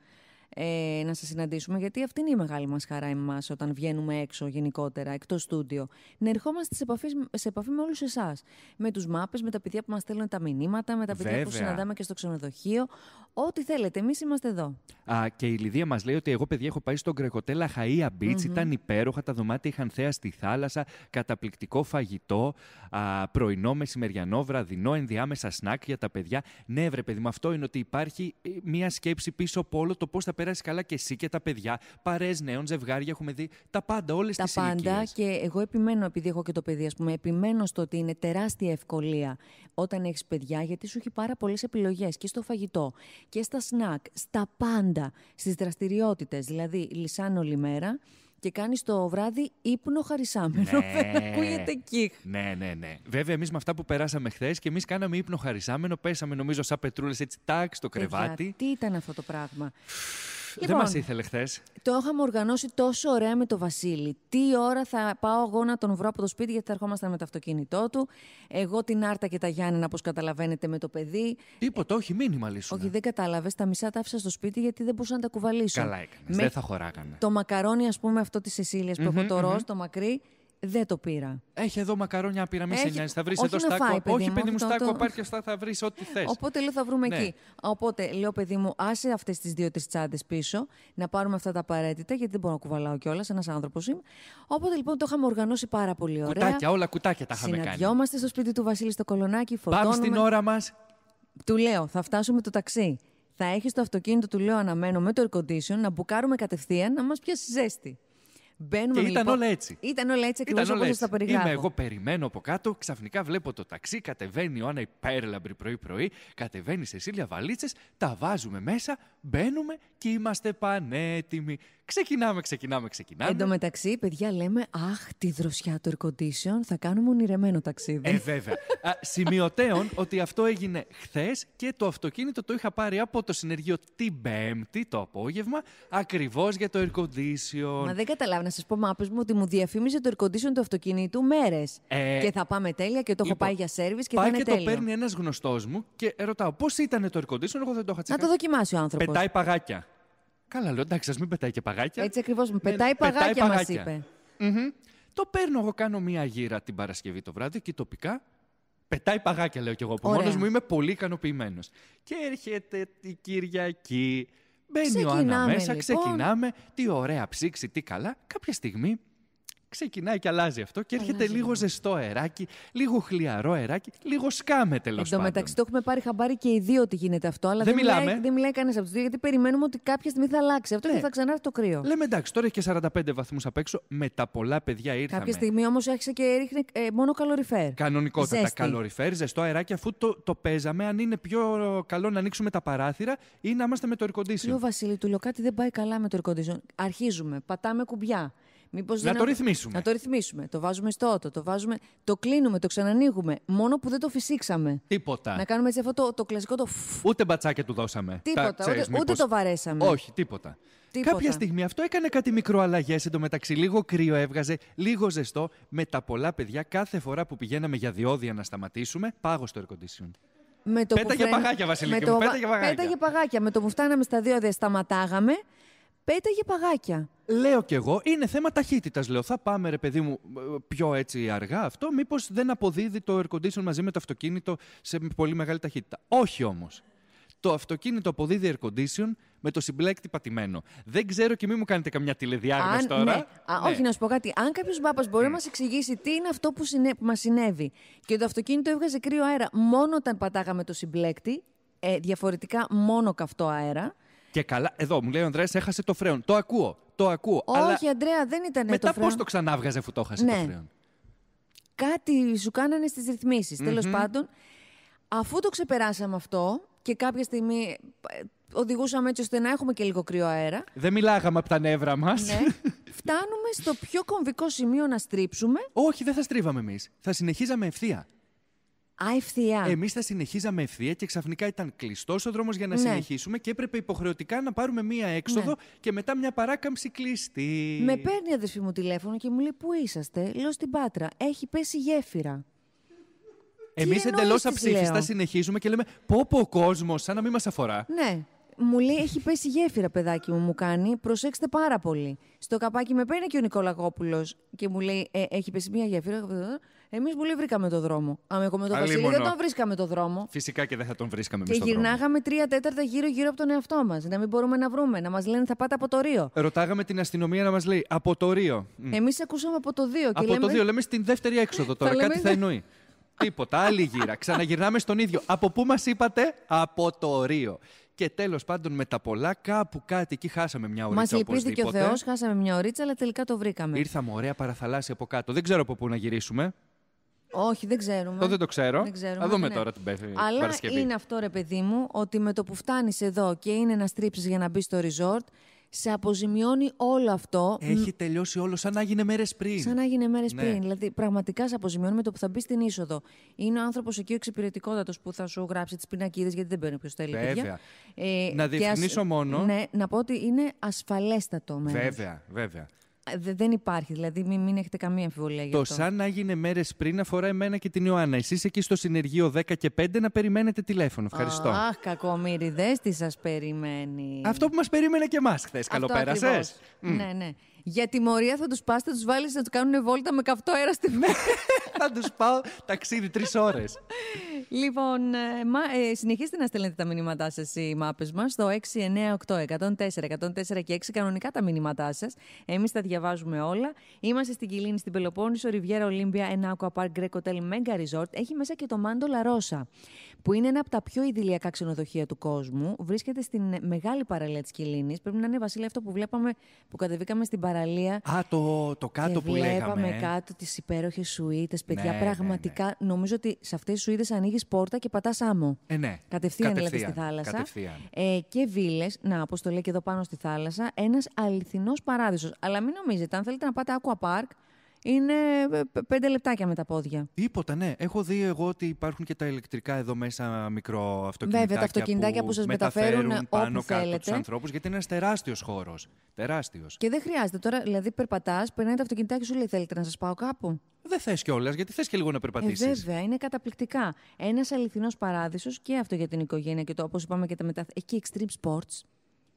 ε, να σας συναντήσουμε, γιατί αυτή είναι η μεγάλη μας χαρά εμάς όταν βγαίνουμε έξω γενικότερα, εκτός στούντιο. Να ερχόμαστε σε επαφή, σε επαφή με όλους εσάς. Με τους μάπες, με τα παιδιά που μας στέλνουν τα μηνύματα, με τα παιδιά που συναντάμε και στο ξενοδοχείο. Ό,τι θέλετε, εμείς είμαστε εδώ. Α, και η Λιδία μας λέει ότι εγώ παιδιά έχω πάει στον Γκρεκοτέλα Χαΐα Beach, mm-hmm. ήταν υπέροχα, τα δωμάτια είχαν θέα στη θάλασσα, καταπληκτικό φαγητό, α, πρωινό, μεσημεριανό, βραδινό, ενδιάμεσα σνακ για τα παιδιά. Ναι, βρε παιδί μου, αυτό είναι ότι υπάρχει ε, μία σκέψη πίσω από όλο το πώς θα περάσει καλά και εσύ και τα παιδιά. Παρέ νέων, ζευγάρια, έχουμε δει τα πάντα, όλες τι Τα πάντα και εγώ επιμένω, επειδή έχω και το παιδί, ας πούμε, επιμένω στο ότι είναι τεράστια ευκολία όταν έχεις παιδιά, γιατί σου έχει πάρα πολλές επιλογές και στο φαγητό και στα σνακ, στα πάντα, στις δραστηριότητες. Δηλαδή, λυσάνω όλη μέρα και κάνει το βράδυ ύπνο χαρισάμενο. Δεν ναι. (laughs) ακούγεται κιχ. Ναι, ναι, ναι. Βέβαια, εμείς με αυτά που περάσαμε χθες και εμείς κάναμε ύπνο χαρισάμενο, πέσαμε νομίζω σαν πετρούλες έτσι τάκ στο κρεβάτι. τι ήταν αυτό το πράγμα. Λοιπόν, δεν μας ήθελε χθες. Το είχαμε οργανώσει τόσο ωραία με τον Βασίλη. Τι ώρα θα πάω εγώ να τον βρω από το σπίτι, γιατί θα ερχόμασταν με το αυτοκίνητό του. Εγώ την Άρτα και τα Γιάννενα όπω καταλαβαίνετε, με το παιδί. Τίποτα, όχι μήνυμα λύσου. Όχι, ναι. δεν κατάλαβες. Τα μισά τα άφησα στο σπίτι γιατί δεν μπορούσα να τα κουβαλήσω. Καλά έκανες. Δεν θα χωράγανε. Το μακαρόνι, ας πούμε, αυτό της Σεσίλιας που έχω το ροζ, το μακρύ, δεν το πήρα. Έχει εδώ μακαρόνια πήρα, μη Έχει... σε Θα βρεις εδώ στάκο. Φάει, παιδί όχι, παιδί μου, στάκο το... πάρει και αυτά θα βρεις ό,τι θες. Οπότε λέω θα βρούμε ναι. εκεί. Οπότε λέω, παιδί μου, άσε αυτές τις δύο-τρει τσάντε πίσω, να πάρουμε αυτά τα απαραίτητα, γιατί δεν μπορώ να κουβαλάω κιόλας. Ένας άνθρωπος είμαι. Οπότε λοιπόν το είχαμε οργανώσει πάρα πολύ ωραία. Κουτάκια, όλα κουτάκια τα είχαμε κάνει. Συναντιόμαστε στο σπίτι του Βασίλη στο Κολονάκι, φωτώνουμε. Πάμε στην ώρα μας. Του λέω, θα φτάσουμε το ταξί. Θα έχεις το αυτοκίνητο, του λέω, αναμένο με το air condition να μπουκάρουμε κατευθείαν να μας πιάσει ζέστη. Μπαίνουμε και ήταν λοιπόν... όλα έτσι. Ήταν όλα έτσι ακριβώς όπω τα περιγράφω. Είμαι εγώ, περιμένω από κάτω, ξαφνικά βλέπω το ταξί, κατεβαίνει η Άννα υπέρλαμπρη πρωί-πρωί, κατεβαίνει η Σεσίλια βαλίτσες, τα βάζουμε μέσα, μπαίνουμε και είμαστε πανέτοιμοι. Ξεκινάμε, ξεκινάμε, ξεκινάμε. Εν τω μεταξύ, παιδιά, λέμε Αχ, τη δροσιά του air condition. Θα κάνουμε ονειρεμένο ταξίδι. Ε, βέβαια. σημειωτέων ότι αυτό έγινε χθες και το αυτοκίνητο το είχα πάρει από το συνεργείο την Πέμπτη το απόγευμα, ακριβώς για το air condition. Μα δεν καταλάβω να σας πω, μάπε μου, ότι μου διαφήμιζε το air condition του αυτοκινήτου μέρες. Ε, και θα πάμε τέλεια και το έχω λοιπόν, πάει για σερβι και θα είναι και τέλειο. το παίρνει ένας γνωστός μου και ρωτάω πώς ήταν το air Εγώ δεν το είχα Να το δοκιμάσει ο άνθρωπος. Πετάει παγάκια. Καλά, λέω εντάξει, ας μην πετάει και παγάκια. Έτσι ακριβώς. Μου ναι, πετάει παγάκια, μας ειπε Το παίρνω εγώ, κάνω μία γύρα την Παρασκευή το βράδυ και τοπικά πετάει παγάκια, λέω κι εγώ. που μόνος μου είμαι πολύ ικανοποιημένος. Και έρχεται η Κυριακή. Μπαίνει ο Άννα μέσα, λοιπόν. ξεκινάμε. Τι ωραία ψήξη, τι καλά. Κάποια στιγμή ξεκινάει και αλλάζει αυτό και έρχεται αλλάζει. λίγο ναι. ζεστό αεράκι, λίγο χλιαρό αεράκι, λίγο σκάμε τέλο πάντων. Εν τω μεταξύ το έχουμε πάρει χαμπάρι και οι δύο ότι γίνεται αυτό, αλλά δεν, δεν μιλάει, δεν μιλάει κανείς από τους δύο γιατί περιμένουμε ότι κάποια στιγμή θα αλλάξει αυτό ναι. και θα ξανάρθει το κρύο. Λέμε εντάξει, τώρα έχει και 45 βαθμούς απ' έξω, με τα πολλά παιδιά ήρθαμε. Κάποια στιγμή όμως άρχισε και ρίχνε ε, μόνο καλοριφέρ. Κανονικότατα. Ζέστη. Καλοριφέρ, ζεστό αεράκι, αφού το, το παίζαμε, αν είναι πιο καλό να ανοίξουμε τα παράθυρα ή να είμαστε με το air Λέω Βασίλη, του λέω κάτι δεν πάει καλά με το air Αρχίζουμε, πατάμε κουμπιά. Μήπως να το ρυθμίσουμε. Να το ρυθμίσουμε. Το βάζουμε στο ότο, το βάζουμε, το κλείνουμε, το ξανανοίγουμε. Μόνο που δεν το φυσήξαμε. Τίποτα. Να κάνουμε έτσι αυτό το, το κλασικό το φου. Ούτε μπατσάκια του δώσαμε. Τίποτα. ούτε, το βαρέσαμε. Όχι, τίποτα. τίποτα. Κάποια στιγμή αυτό έκανε κάτι μικροαλλαγές Μεταξύ Λίγο κρύο έβγαζε, λίγο ζεστό. Με τα πολλά παιδιά, κάθε φορά που πηγαίναμε για διόδια να σταματήσουμε, πάγω στο air condition. Με το πέταγε για παγάκια, Βασιλική. Με το... Μου, παγάκια. παγάκια. Με το που φτάναμε στα δύο δεν σταματάγαμε πέταγε παγάκια. Λέω κι εγώ, είναι θέμα ταχύτητας. Λέω, θα πάμε ρε παιδί μου ε, πιο έτσι αργά αυτό. Μήπως δεν αποδίδει το air condition μαζί με το αυτοκίνητο σε πολύ μεγάλη ταχύτητα. Όχι όμως. Το αυτοκίνητο αποδίδει air condition με το συμπλέκτη πατημένο. Δεν ξέρω και μην μου κάνετε καμιά τηλεδιάγνωση τώρα. Ναι. ναι. Όχι, να σου πω κάτι. Αν κάποιος μπάπα μπορεί να μας εξηγήσει τι είναι αυτό που, συνέ... μας συνέβη και το αυτοκίνητο έβγαζε κρύο αέρα μόνο όταν πατάγαμε το συμπλέκτη, ε, διαφορετικά μόνο καυτό αέρα, και καλά, εδώ μου λέει ο Ανδρέας, έχασε το φρέον. Το ακούω. Το ακούω. Όχι, αλλά... Ανδρέα, δεν ήταν Μετά το φρέον. Μετά πώς το ξανάβγαζε αφού το έχασε το ναι. φρέον. Κάτι σου κάνανε στις ρυθμίσεις. Τέλος πάντων, αφού το ξεπεράσαμε αυτό και κάποια στιγμή ε, οδηγούσαμε έτσι ώστε να έχουμε και λίγο κρύο αέρα. Δεν μιλάγαμε από τα νεύρα μας. Ναι. Φτάνουμε στο πιο κομβικό σημείο να στρίψουμε. Όχι, δεν θα στρίβαμε εμείς. Θα συνεχίζαμε ευθεία. Αευθεία. Εμείς θα συνεχίζαμε ευθεία και ξαφνικά ήταν κλειστός ο δρόμος για να ναι. συνεχίσουμε και έπρεπε υποχρεωτικά να πάρουμε μία έξοδο ναι. και μετά μια παράκαμψη κλειστή. Με παίρνει η αδερφή μου τηλέφωνο και μου λέει: Πού είσαστε. Λέω στην πάτρα. Έχει πέσει γέφυρα. Εμείς εντελώς αψήφιστα συνεχίζουμε και λέμε: Πώ πω ο κόσμος, σαν να μην μας αφορά. Ναι. Μου λέει: Έχει πέσει γέφυρα, παιδάκι μου, μου κάνει. Προσέξτε πάρα πολύ. Στο καπάκι με παίρνει και ο Νικολακόπουλο και μου λέει: «Ε, Έχει πέσει μία γέφυρα. Εμείς πολύ βρήκαμε το δρόμο. Αμέκο με τον Βασίλη δεν τον βρίσκαμε το δρόμο. Φυσικά και δεν θα τον βρίσκαμε Και γυρνάγαμε τρία τέταρτα γύρω-γύρω από τον εαυτό μας. Να μην μπορούμε να βρούμε. Να μας λένε θα πάτε από το Ρίο. Ρωτάγαμε την αστυνομία να μας λέει από το Ρίο. Εμείς ακούσαμε από το 2. Από λέμε... το 2 λέμε στην δεύτερη έξοδο τώρα. Κάτι θα εννοεί. Τίποτα, άλλη γύρα. Ξαναγυρνάμε στον ίδιο. Από πού μας είπατε, από το Ρίο. Και τέλος πάντων με τα πολλά, κάπου κάτι εκεί χάσαμε μια ωρίτσα. Μας λυπήθηκε ο Θεός, χάσαμε μια ωρίτσα, αλλά τελικά το βρήκαμε. Ήρθαμε ωραία παραθαλάσσια από κάτω. Δεν ξέρω από πού να γυρίσουμε. Όχι, δεν ξέρουμε. δεν το ξέρω. Δεν ξέρουμε, θα δούμε ναι. τώρα την Πέφη. Αλλά είναι αυτό, ρε παιδί μου, ότι με το που φτάνεις εδώ και είναι να στρίψει για να μπεις στο resort, σε αποζημιώνει όλο αυτό. Έχει τελειώσει όλο, σαν να έγινε μέρες πριν. Σαν να έγινε μέρες ναι. πριν. Δηλαδή, πραγματικά σε αποζημιώνει με το που θα μπεις στην είσοδο. Είναι ο άνθρωπος εκεί ο εξυπηρετικότατος που θα σου γράψει τις πινακίδες, γιατί δεν παίρνει ποιο θέλει. Βέβαια. Ε, να διευκρινίσω μόνο. Ναι, να πω ότι είναι ασφαλέστατο μέρος. Βέβαια, βέβαια. Δεν υπάρχει, δηλαδή μην, έχετε καμία αμφιβολία γι' αυτό. Το σαν να έγινε μέρες πριν αφορά εμένα και την Ιωάννα. Εσείς εκεί στο συνεργείο 10 και 5 να περιμένετε τηλέφωνο. Ευχαριστώ. Αχ, κακομίριδε, τι σας περιμένει. Αυτό που μας περίμενε και εμάς χθες. Καλό Ναι, ναι. Για τιμωρία θα τους πας, θα τους βάλεις να τους κάνουν βόλτα με καυτό αέρα στη μέρα. (laughs) θα τους πάω ταξίδι τρεις ώρες. Λοιπόν, ε, ε, συνεχίστε να στέλνετε τα μηνύματά σας, οι μάπες μας, στο 698-104-104 και 6. Κανονικά τα μηνύματά σας. Εμείς τα διαβάζουμε όλα. Είμαστε στην Κιλίνη, στην Πελοπόννησο, Ριβιέρα Ολύμπια, ένα Aqua Park Greek Hotel Mega Resort. Έχει μέσα και το Μάντολα Ρώσα, που είναι ένα από τα πιο ιδηλιακά ξενοδοχεία του κόσμου. Βρίσκεται στην μεγάλη παραλία της Κιλίνης. Πρέπει να είναι Βασίλη αυτό που βλέπαμε που κατεβήκαμε στην παραλία Α, το, το κάτω που λέγαμε. Βλέπαμε κάτω τις υπέροχες σουίτες, παιδιά. Ναι, ναι, ναι, πραγματικά νομίζω ότι σε αυτές τις σουίτες ανοίγεις πόρτα και πατάς άμμο. Ε, ναι. Κατευθείαν, δηλαδή στη θάλασσα. Ε, και βίλες, να, όπω το λέει και εδώ πάνω στη θάλασσα, ένας αληθινός παράδεισος. Αλλά μην νομίζετε, αν θέλετε να πάτε aqua park, είναι ε, πέντε λεπτάκια με τα πόδια. Τίποτα, ναι. Έχω δει εγώ ότι υπάρχουν και τα ηλεκτρικά εδώ μέσα μικρό αυτοκινητάκια. Βέβαια, τα αυτοκινητάκια που, που σας μεταφέρουν, πάνω όπου κάτω τους ανθρώπους, γιατί είναι ένας τεράστιος χώρος. Τεράστιος. Και δεν χρειάζεται τώρα, δηλαδή περπατάς, περνάει το αυτοκινητάκι σου, λέει Θέλετε να σας πάω κάπου. Δεν θες κιόλας, γιατί θες και λίγο να ε, περπατήσεις. βέβαια, είναι καταπληκτικά. Ένας αληθινός παράδεισος και αυτό για την οικογένεια και το όπως είπαμε και τα μετά. Έχει extreme sports.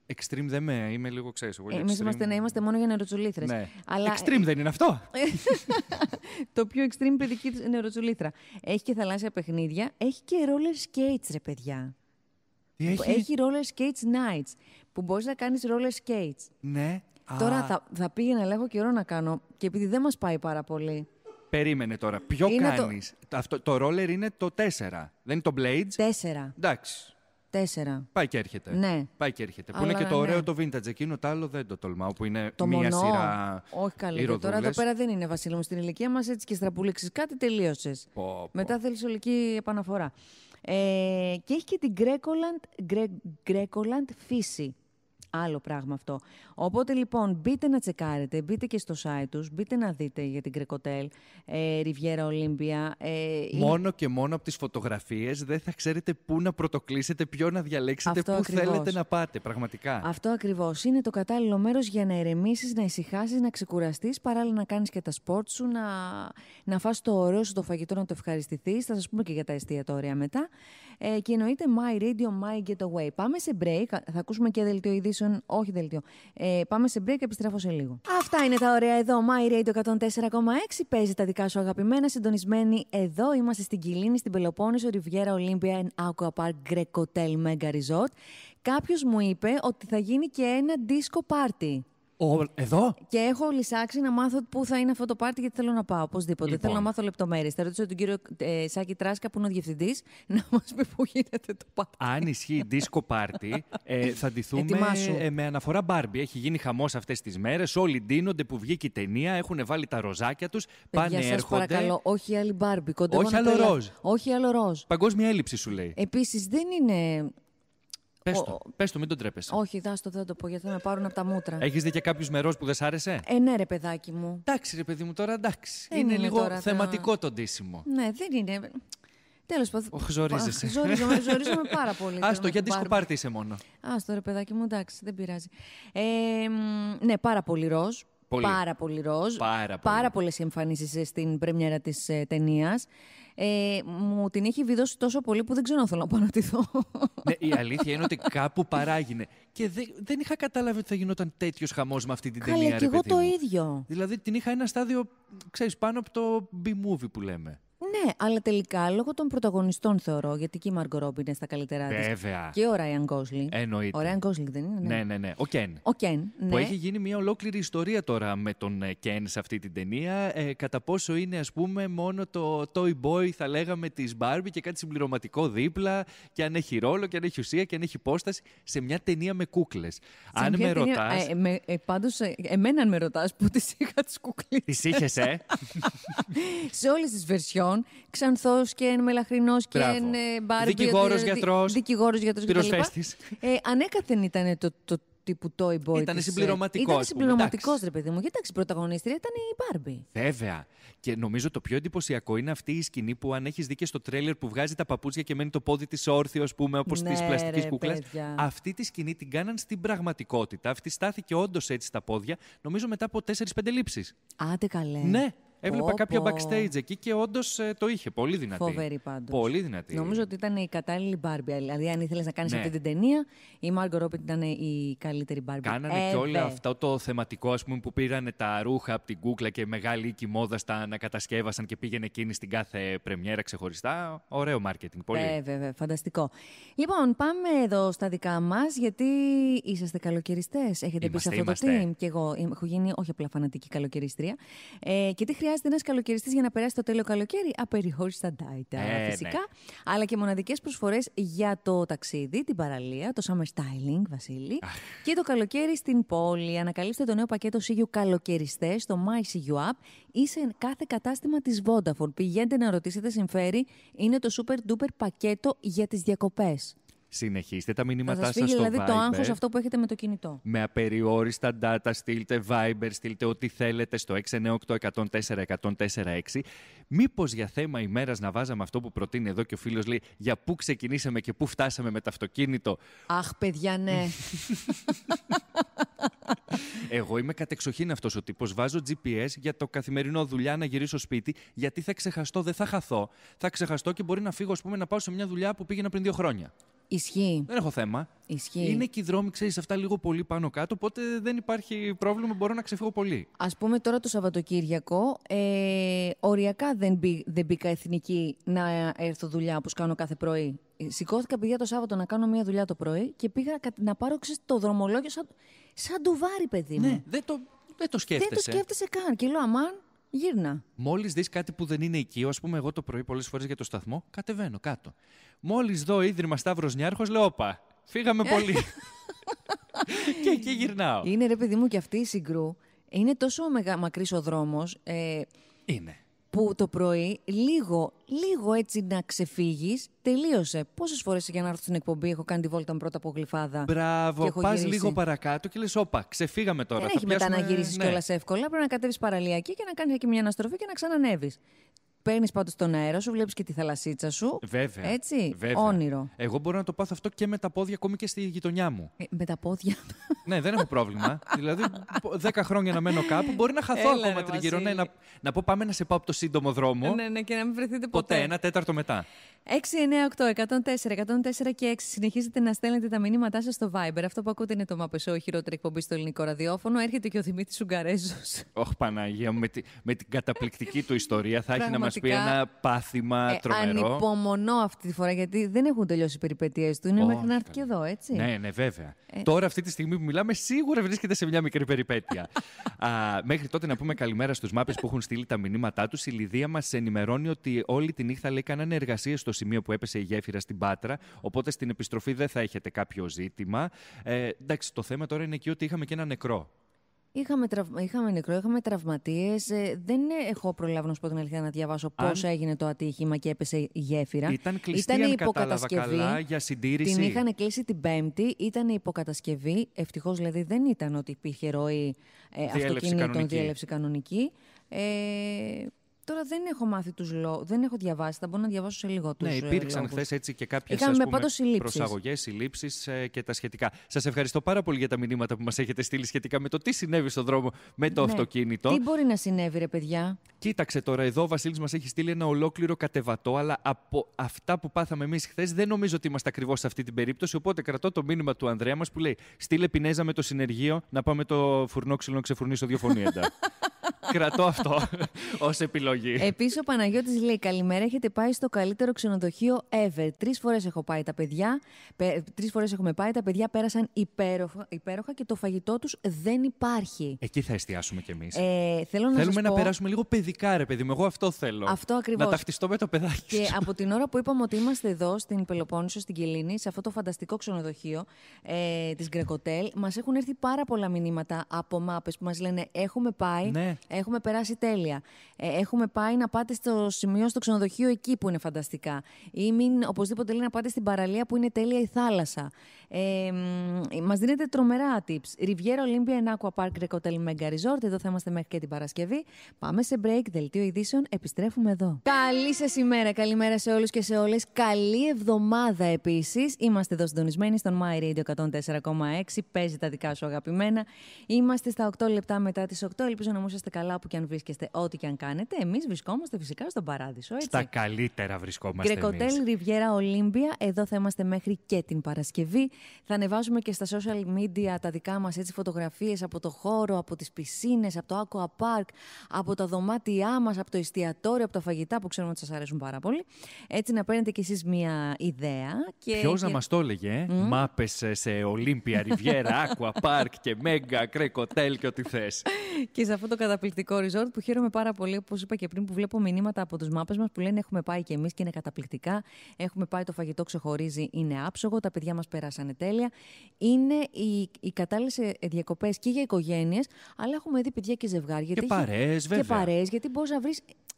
Extreme δεν με, είμαι λίγο ξέρεις. Εμείς είμαστε να είμαστε μόνο για νεροτσουλήθρες. Ναι. Αλλά... Extreme δεν είναι αυτό. (laughs) το πιο extreme παιδική νεροτσουλήθρα. Έχει και θαλάσσια παιχνίδια. Έχει και roller skates, ρε παιδιά. Τι έχει? έχει roller skates nights. Που μπορείς να κάνεις roller skates. Ναι. Τώρα Α. θα, θα πήγαινα λίγο καιρό να κάνω και επειδή δεν μας πάει πάρα πολύ. Περίμενε τώρα. Ποιο κάνει. Το... Αυτό, το roller είναι το 4. Δεν είναι το Blades. 4. Εντάξει. Τέσσερα. Πάει και έρχεται. Ναι. Πάει και έρχεται. Αλλά, που είναι και το ωραίο ναι. το vintage. Εκείνο το άλλο δεν το τολμάω. Που είναι το μία μονό. σειρά. Όχι Και Τώρα εδώ πέρα δεν είναι Βασίλη μου. Στην ηλικία μας έτσι και στραπούληξει κάτι τελείωσες. Μετά θέλεις ολική επαναφορά. Ε, και έχει και την Γκρέκολαντ, φύση άλλο πράγμα αυτό. Οπότε λοιπόν μπείτε να τσεκάρετε, μπείτε και στο site τους, μπείτε να δείτε για την Κρεκοτέλ, ε, Ριβιέρα Ολύμπια. Ε, μόνο και μόνο από τις φωτογραφίες δεν θα ξέρετε πού να πρωτοκλείσετε, ποιο να διαλέξετε, πού θέλετε να πάτε πραγματικά. Αυτό ακριβώς. Είναι το κατάλληλο μέρος για να ερεμήσεις, να ησυχάσεις, να ξεκουραστείς, παράλληλα να κάνεις και τα σπορτ σου, να, να φας το ωραίο σου το φαγητό, να το ευχαριστηθείς. Θα σας πούμε και για τα εστιατόρια μετά. Ε, και εννοείται My Radio, My Getaway. Πάμε σε break, θα ακούσουμε και δελτίο ειδήσεων όχι δελτίο. Ε, πάμε σε break και επιστρέφω σε λίγο. Αυτά είναι τα ωραία εδώ. My Radio 104,6 παίζει τα δικά σου αγαπημένα. Συντονισμένοι εδώ είμαστε στην Κιλίνη, στην Πελοπόννησο, Ριβιέρα Ολύμπια, and Aqua Park Greco Hotel Mega Resort. Κάποιος μου είπε ότι θα γίνει και ένα disco party. Ο, εδώ. Και έχω λησάξει να μάθω πού θα είναι αυτό το πάρτι, γιατί θέλω να πάω οπωσδήποτε. Λοιπόν. Θέλω να μάθω λεπτομέρειες. Θα ρωτήσω τον κύριο ε, Σάκη Τράσκα, που είναι ο διευθυντής, να μας πει πού γίνεται το πάρτι. Αν ισχύει disco party, ε, θα ντυθούμε ε, με αναφορά Μπάρμπι. Έχει γίνει χαμός αυτές τις μέρες. Όλοι ντύνονται που βγήκε η ταινία, έχουν βάλει τα ροζάκια τους, πάνε σας έρχονται. παρακαλώ, όχι άλλη Μπάρμπι. Όχι άλλο Όχι άλλο ροζ. Παγκόσμια έλλειψη σου λέει. Επίσης δεν είναι Πες το, μην τον τρέπεσαι. Όχι, δάστο, δεν το πω, γιατί θα με πάρουν από τα μούτρα. Έχεις δει και κάποιους μερός που δεν σ' άρεσε. Ε, ναι, ρε παιδάκι μου. Εντάξει, ρε παιδί μου, τώρα εντάξει. Ε, είναι, ναι, λίγο θεματικό το ντύσιμο. Ναι, δεν είναι. Τέλος πάντων. Oh, ζορίζεσαι. Ζορίζομαι, ζορίζομαι πάρα πολύ. Άστο, για δίσκο πάρτι είσαι μόνο. Άστο, ρε παιδάκι μου, εντάξει, δεν πειράζει. Ε, ναι, πάρα πολύ ροζ. Πάρα πολύ ροζ. Πάρα, πάρα πολλές εμφανίσεις ε, στην πρεμιέρα της ε, ταινίας ε, μου την έχει βιδώσει τόσο πολύ που δεν ξέρω αν θέλω να παρατηθώ. Ναι, η αλήθεια είναι ότι κάπου παράγινε. Και δεν είχα καταλάβει ότι θα γινόταν τέτοιος χαμός με αυτή την Καλή, ταινία. και εγώ το ίδιο. Δηλαδή την είχα ένα στάδιο, ξέρεις, πάνω από το B-movie που λέμε. Ναι, αλλά τελικά λόγω των πρωταγωνιστών θεωρώ, γιατί και η Μαργκο Ρόμπι είναι στα καλύτερά της. Βέβαια. Και ο Ράιαν Γκόσλινγκ. Εννοείται. Ο Ράιαν Γκόσλινγκ δεν είναι. Ναι, ναι, ναι. ναι. Ο Κεν. ναι. Που έχει γίνει μια ολόκληρη ιστορία τώρα με τον Κεν σε αυτή την ταινία. Ε, κατά πόσο είναι, ας πούμε, μόνο το Toy Boy, θα λέγαμε, της Μπάρμπι και κάτι συμπληρωματικό δίπλα. Και αν έχει ρόλο, και αν έχει ουσία, και αν έχει υπόσταση. Σε μια ταινία με κούκλες. Αν με ρωτάς. Ε, ε, ε Πάντως, ε, εμένα αν με ρωτάς που τις είχα τις κούκλες. Τις είχες, ε. (laughs) σε όλες τις βερσιών Ξανθός και Μελαχρινός και εν Μπάρμπι. Ε, Δικηγόρος, γιατρός. Δικηγόρος, γιατρός κτλ. Ε, ανέκαθεν ήταν το, το τύπου Toy Boy. Ήταν ε, συμπληρωματικός. Ήταν συμπληρωματικό, ρε παιδί μου. Γιατί η πρωταγωνίστρια ήταν η Μπάρμπι. Βέβαια. Και νομίζω το πιο εντυπωσιακό είναι αυτή η σκηνή που αν έχεις δει και στο τρέλερ που βγάζει τα παπούτσια και μένει το πόδι της όρθιος, ας πούμε, όπως ναι, τη πλαστική κούκλα. Αυτή τη σκηνή την κάναν στην πραγματικότητα. Αυτή στάθηκε όντως έτσι στα πόδια, νομίζω μετά από 4-5 λήψεις. Άντε καλέ. Ναι. Έβλεπα πω, κάποια backstage εκεί και όντως ε, το είχε. Πολύ δυνατή. Φοβερή πάντως. Πολύ δυνατή. Νομίζω ότι ήταν η κατάλληλη Μπάρμπι. Δηλαδή, αν ήθελες να κάνεις ναι. αυτή την ταινία, η Μάργκο Ρόμπιν ήταν η καλύτερη Μπάρμπι. Κάνανε ε, και όλο αυτό το θεματικό ας πούμε, που πήρανε τα ρούχα από την κούκλα και μεγάλη οίκη μόδας τα ανακατασκεύασαν και πήγαινε εκείνη στην κάθε πρεμιέρα ξεχωριστά. Ωραίο μάρκετινγκ. Πολύ. Ε, βέβαια, φανταστικό. Λοιπόν, πάμε εδώ στα δικά μας, γιατί είσαστε καλοκαιριστές. Έχετε μπει σε αυτό είμαστε. το team. Και εγώ έχω γίνει όχι απλά φανατική καλοκαιριστρία. Ε, και τι χρειάζεται χρειάζεται ένα καλοκαιριστής για να περάσει το τέλειο καλοκαίρι, Απεριόριστα ντάιτα. Ε, φυσικά. Ναι. Αλλά και μοναδικές προσφορές για το ταξίδι, την παραλία, το summer styling, Βασίλη. και το καλοκαίρι στην πόλη. Ανακαλύψτε το νέο πακέτο Σίγιου Καλοκαιριστές στο MyCU App ή σε κάθε κατάστημα της Vodafone. Πηγαίνετε να ρωτήσετε, συμφέρει. Είναι το super duper πακέτο για τις διακοπές. Συνεχίστε τα μηνύματά σας. δηλαδή Viber. το άγχος αυτό που έχετε με το κινητό. Με απεριόριστα data, στείλτε Viber, στείλτε ό,τι θέλετε στο 698-104-146. 6 μηπω για θέμα ημέρας να βάζαμε αυτό που προτείνει εδώ και ο φίλος λέει για πού ξεκινήσαμε και πού φτάσαμε με το αυτοκίνητο. Αχ, παιδιά, ναι. (laughs) Εγώ είμαι κατεξοχήν αυτός ο τύπος. Βάζω GPS για το καθημερινό δουλειά να γυρίσω σπίτι, γιατί θα ξεχαστώ, δεν θα χαθώ. Θα ξεχαστώ και μπορεί να φύγω, ας πούμε, να πάω σε μια δουλειά που πήγαινα πριν δύο χρόνια. Ισχύει. Δεν έχω θέμα. Ισχύει. Είναι και οι δρόμοι, ξέρεις, αυτά λίγο πολύ πάνω κάτω. Οπότε δεν υπάρχει πρόβλημα, μπορώ να ξεφύγω πολύ. Ας πούμε τώρα το Σαββατοκύριακο, ε, οριακά δεν, μπή, δεν μπήκα εθνική να έρθω δουλειά όπως κάνω κάθε πρωί. Ε, σηκώθηκα παιδιά το Σάββατο να κάνω μια δουλειά το πρωί και πήγα να πάρω ξέρεις, το δρομολόγιο σαν, σαν βάρη, παιδί μου. Ναι, δεν το, δεν το σκέφτεσαι. Δεν το σκέφτεσαι καν. Και λέω, αμάν, Γύρνα. Μόλις δεις κάτι που δεν είναι οικείο, ας πούμε, εγώ το πρωί πολλές φορές για το σταθμό, κατεβαίνω κάτω. Μόλις δω ίδρυμα Σταύρος Νιάρχος, λέω Όπα, φύγαμε ε. πολύ. (laughs) και εκεί γυρνάω. Είναι ρε παιδί μου και αυτή η συγκρού. Είναι τόσο μακρύς ο δρόμος. Ε... Είναι που το πρωί λίγο, λίγο έτσι να ξεφύγεις, τελείωσε. Πόσες φορές για να έρθω στην εκπομπή έχω κάνει τη βόλτα μου πρώτα από γλυφάδα. Μπράβο, πα λίγο παρακάτω και λες: Όπα, ξεφύγαμε τώρα. Δεν έχει μετά να γυρίσεις ναι. κιόλας εύκολα. Πρέπει να κατέβεις παραλιακή και να κάνεις εκεί μια αναστροφή και να ξανανεύει. Παίρνεις πάντως τον αέρα σου, βλέπεις και τη θαλασσίτσα σου. Βέβαια. Έτσι. Όνειρο. Εγώ μπορώ να το πάθω αυτό και με τα πόδια, ακόμη και στη γειτονιά μου. Ε, με τα πόδια. (laughs) ναι, δεν έχω πρόβλημα. δηλαδή, δέκα χρόνια να μένω κάπου, μπορεί να χαθώ Έλα, ακόμα τριγύρω. Ναι, να, να πω πάμε να σε πάω από το σύντομο δρόμο. Ναι, ναι, και να μην βρεθείτε ποτέ. Ποτέ, ένα τέταρτο μετά. 8, 104 104 και 6. Συνεχίζετε να στέλνετε τα μηνύματά σας στο Viber. Αυτό που ακούτε είναι το Μαπεσό, η χειρότερη εκπομπή στο ελληνικό ραδιόφωνο. Έρχεται και ο Δημήτρης Ουγγαρέζος. Ωχ, Παναγία μου, με, με την καταπληκτική του ιστορία θα έχει να μας πει ένα πάθημα ε, τρομερό. Ανυπομονώ αυτή τη φορά γιατί δεν έχουν τελειώσει οι περιπετειέ του. Είναι oh, μέχρι να έρθει και εδώ, έτσι. Ναι, ναι, βέβαια. Ε. Τώρα, αυτή τη στιγμή που μιλάμε, σίγουρα βρίσκεται σε μια μικρή περιπέτεια. (laughs) Α, μέχρι τότε να πούμε καλημέρα στους μάπες που έχουν στείλει τα μηνύματά τους. Η Λιδία μας ενημερώνει ότι όλη τη νύχτα λέει κάνανε εργασίες στο σημείο που έπεσε η γέφυρα στην Πάτρα. Οπότε στην επιστροφή δεν θα έχετε κάποιο ζήτημα. Ε, εντάξει, το θέμα τώρα είναι εκεί ότι είχαμε και ένα νεκρό. Είχαμε, τραυ... νεκρό, είχαμε τραυματίες. Ε, δεν έχω προλάβει να σου πω την αλήθεια να διαβάσω πώς έγινε το ατύχημα και έπεσε η γέφυρα. Ήταν κλειστή η υποκατασκευή. Καλά, για συντήρηση. Την είχαν κλείσει την Πέμπτη, ήταν η υποκατασκευή. Ευτυχώς δηλαδή δεν ήταν ότι υπήρχε ροή ε, αυτοκινήτων, διέλευση κανονική. Ε, Τώρα δεν έχω μάθει τους λόγου, δεν έχω διαβάσει. Θα μπορώ να διαβάσω σε λίγο τους. Ναι, ε, υπήρξαν χθες έτσι και κάποιες προσαγωγές, συλλήψεις ε, και τα σχετικά. Σας ευχαριστώ πάρα πολύ για τα μηνύματα που μας έχετε στείλει σχετικά με το τι συνέβη στον δρόμο με το ναι. αυτοκίνητο. Τι μπορεί να συνέβη, ρε παιδιά. Κοίταξε τώρα, εδώ ο Βασίλης μας έχει στείλει ένα ολόκληρο κατεβατό, αλλά από αυτά που πάθαμε εμείς χθες δεν νομίζω ότι είμαστε ακριβώς σε αυτή την περίπτωση. Οπότε κρατώ το μήνυμα του Ανδρέα μας που λέει Στείλε πινέζα με το συνεργείο να πάμε το φουρνόξυλο να ξεφουρνίσω δύο φωνήεντα. (laughs) κρατώ αυτό ως επιλογή. (laughs) λόγοι. Επίσης, ο Παναγιώτης λέει: Καλημέρα, έχετε πάει στο καλύτερο ξενοδοχείο ever. Τρεις φορές έχω πάει τα παιδιά. Τρεις φορές έχουμε πάει. Τα παιδιά πέρασαν υπέροχα, υπέροχα και το φαγητό τους δεν υπάρχει. Εκεί θα εστιάσουμε κι εμείς. Ε, θέλω να Θέλουμε να, πω... περάσουμε λίγο παιδικά, ρε παιδί μου. Εγώ αυτό θέλω. Αυτό ακριβώς. Να ταυτιστώ με το παιδάκι. Και από την ώρα που είπαμε ότι είμαστε εδώ στην Πελοπόννησο, στην Κελίνη, σε αυτό το φανταστικό ξενοδοχείο ε, της Γκρεκοτέλ, μας έχουν έρθει πάρα πολλά μηνύματα από μάπες που μας λένε Έχουμε πάει, ναι. έχουμε περάσει τέλεια. Ε, έχουμε έχουμε πάει να πάτε στο σημείο, στο ξενοδοχείο εκεί που είναι φανταστικά. Ή μην οπωσδήποτε λέει να πάτε στην παραλία που είναι τέλεια η θάλασσα. Ε, Μας δίνετε τρομερά tips. Riviera Olympia and Aqua Park Recotel Mega Resort. Εδώ θα είμαστε μέχρι και την Παρασκευή. Πάμε σε break, δελτίο ειδήσεων. Επιστρέφουμε εδώ. Καλή σας ημέρα, καλημέρα σε όλους και σε όλες. Καλή εβδομάδα επίσης. Είμαστε εδώ συντονισμένοι στον My Radio 104,6. Παίζει τα δικά σου αγαπημένα. Είμαστε στα 8 λεπτά μετά τις 8. Ελπίζω να μου είσαστε καλά που και αν βρίσκεστε, ό,τι και αν κάνετε. Εμείς βρισκόμαστε φυσικά στον παράδεισο. Έτσι. Στα καλύτερα βρισκόμαστε. Γκρεκοτέλ Ριβιέρα Ολύμπια. Εδώ θα είμαστε μέχρι και την Παρασκευή. Θα ανεβάζουμε και στα social media τα δικά μας έτσι, φωτογραφίες από το χώρο, από τις πισίνες, από το Aqua Park, από τα δωμάτια μας, από το εστιατόριο, από τα φαγητά που ξέρουμε ότι σας αρέσουν πάρα πολύ. Έτσι να παίρνετε κι εσείς μια ιδέα. Και... Ποιος να μας το έλεγε, mm? μάπες σε Ολύμπια, Ριβιέρα, Aqua Park και Μέγκα, Κρέκοτέλ και ό,τι θες. και σε αυτό το καταπληκτικό resort που χαίρομαι πάρα πολύ, όπως είπα και πριν, που βλέπω μηνύματα από τους μάπες μας που λένε έχουμε πάει κι εμείς και είναι καταπληκτικά. Έχουμε πάει το φαγητό ξεχωρίζει, είναι άψογο, τα παιδιά μας πέρασαν τέλεια. Είναι οι, οι κατάλληλες ε, διακοπές και για οικογένειες, αλλά έχουμε δει παιδιά και ζευγάρια. Και παρέ, βέβαια. Και παρέ, γιατί μπορείς να βρεις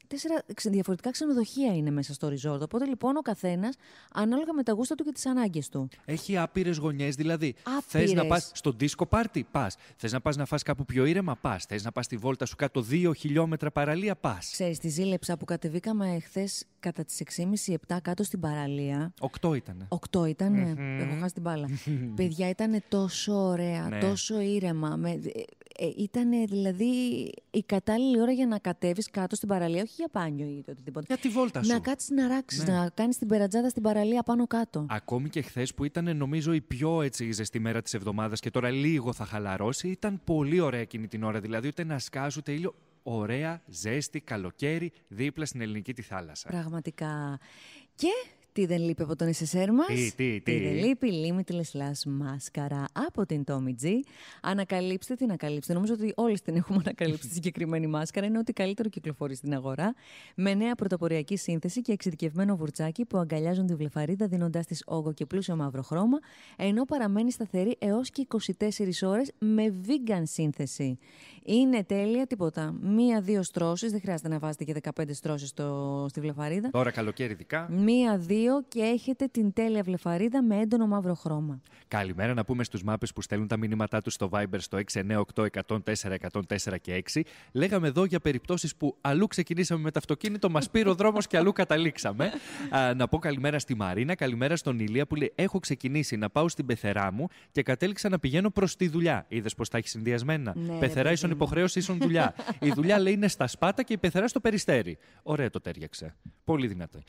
τέσσερα διαφορετικά ξενοδοχεία είναι μέσα στο resort. Οπότε λοιπόν ο καθένας ανάλογα με τα γούστα του και τις ανάγκες του. Έχει άπειρες γωνιές, δηλαδή. Θες να πας στο disco party, πας. Θες να πας να φας κάπου πιο ήρεμα, πας. Θες να πας τη βόλτα σου κάτω 2 χιλιόμετρα παραλία, πας. Ξέρεις, τη ζήλεψα που κατεβήκαμε χθες κατά τις 6.30-7 κάτω στην παραλία. Οκτώ ήταν. Οκτώ ήταν. Mm-hmm. Έχω χάσει την μπάλα. (laughs) Παιδιά ήταν τόσο ωραία, ναι. τόσο ήρεμα. Με... Ε, ε, ήταν δηλαδή η κατάλληλη ώρα για να κατέβεις κάτω στην παραλία, όχι για ή οτιδήποτε. Για τη βόλτα σου. Να κάτσει ναι. να ράξεις, να κάνεις την περατζάδα στην παραλία πάνω κάτω. Ακόμη και χθες που ήταν νομίζω η πιο έτσι, ζεστή μέρα της εβδομάδας και τώρα λίγο θα χαλαρώσει, ήταν πολύ ωραία εκείνη την ώρα. Δηλαδή ούτε να σκάζει ούτε ήλιο. Ωραία, ζέστη, καλοκαίρι, δίπλα στην ελληνική τη θάλασσα. Πραγματικά. Και τι δεν λείπει από τον SSR μας. Τι, τι, τι. τι δεν λείπει, Limitless Lash μάσκαρα από την Tommy G. Ανακαλύψτε την, ανακαλύψτε. Νομίζω ότι όλοι την έχουμε ανακαλύψει τη συγκεκριμένη μάσκαρα. Είναι ότι καλύτερο κυκλοφορεί στην αγορά. Με νέα πρωτοποριακή σύνθεση και εξειδικευμένο βουρτσάκι που αγκαλιάζουν τη βλεφαρίδα δίνοντάς της όγκο και πλούσιο μαύρο χρώμα. Ενώ παραμένει σταθερή έως και 24 ώρες με vegan σύνθεση. Είναι τέλεια τίποτα. Μία-δύο στρώσεις. Δεν χρειάζεται να βάζετε και 15 στρώσει στη βλεφαρίδα. Τώρα ειδικά. Μία-δύο και έχετε την τέλεια βλεφαρίδα με έντονο μαύρο χρώμα. Καλημέρα να πούμε στους μάπες που στέλνουν τα μήνυματά τους στο Viber στο 698 104 104 και 6. Λέγαμε εδώ για περιπτώσεις που αλλού ξεκινήσαμε με το αυτοκίνητο, μας πήρε ο δρόμος και αλλού καταλήξαμε. να πω καλημέρα στη Μαρίνα, καλημέρα στον Ηλία που λέει έχω ξεκινήσει να πάω στην πεθερά μου και κατέληξα να πηγαίνω προς τη δουλειά. Είδες πώ τα έχεις συνδυασμένα. Ναι, πεθερά ίσον υποχρέωση ίσον δουλειά. η δουλειά λέει είναι στα σπάτα και η πεθερά στο περιστέρι. Ωραία το τέριαξε. Πολύ δυνατό.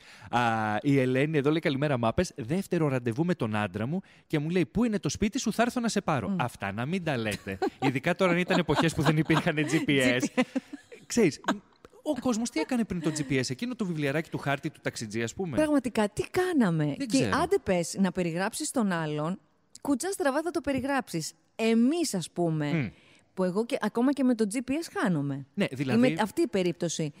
η Ελένη είναι εδώ, λέει καλημέρα μάπες. Δεύτερο ραντεβού με τον άντρα μου και μου λέει Πού είναι το σπίτι σου, θα έρθω να σε πάρω. Mm. Αυτά να μην τα λέτε. Ειδικά τώρα αν ήταν εποχές που δεν υπήρχαν GPS. (laughs) ξέρεις, ο κόσμος τι έκανε πριν το GPS, εκείνο το βιβλιαράκι του χάρτη του ταξιτζή, ας πούμε. Πραγματικά, τι κάναμε. και άντε πες να περιγράψεις τον άλλον, κουτσά στραβά θα το περιγράψεις. Εμείς, ας πούμε, που εγώ και, ακόμα και με το GPS χάνομαι. Ναι, δηλαδή. Με αυτή η περίπτωση.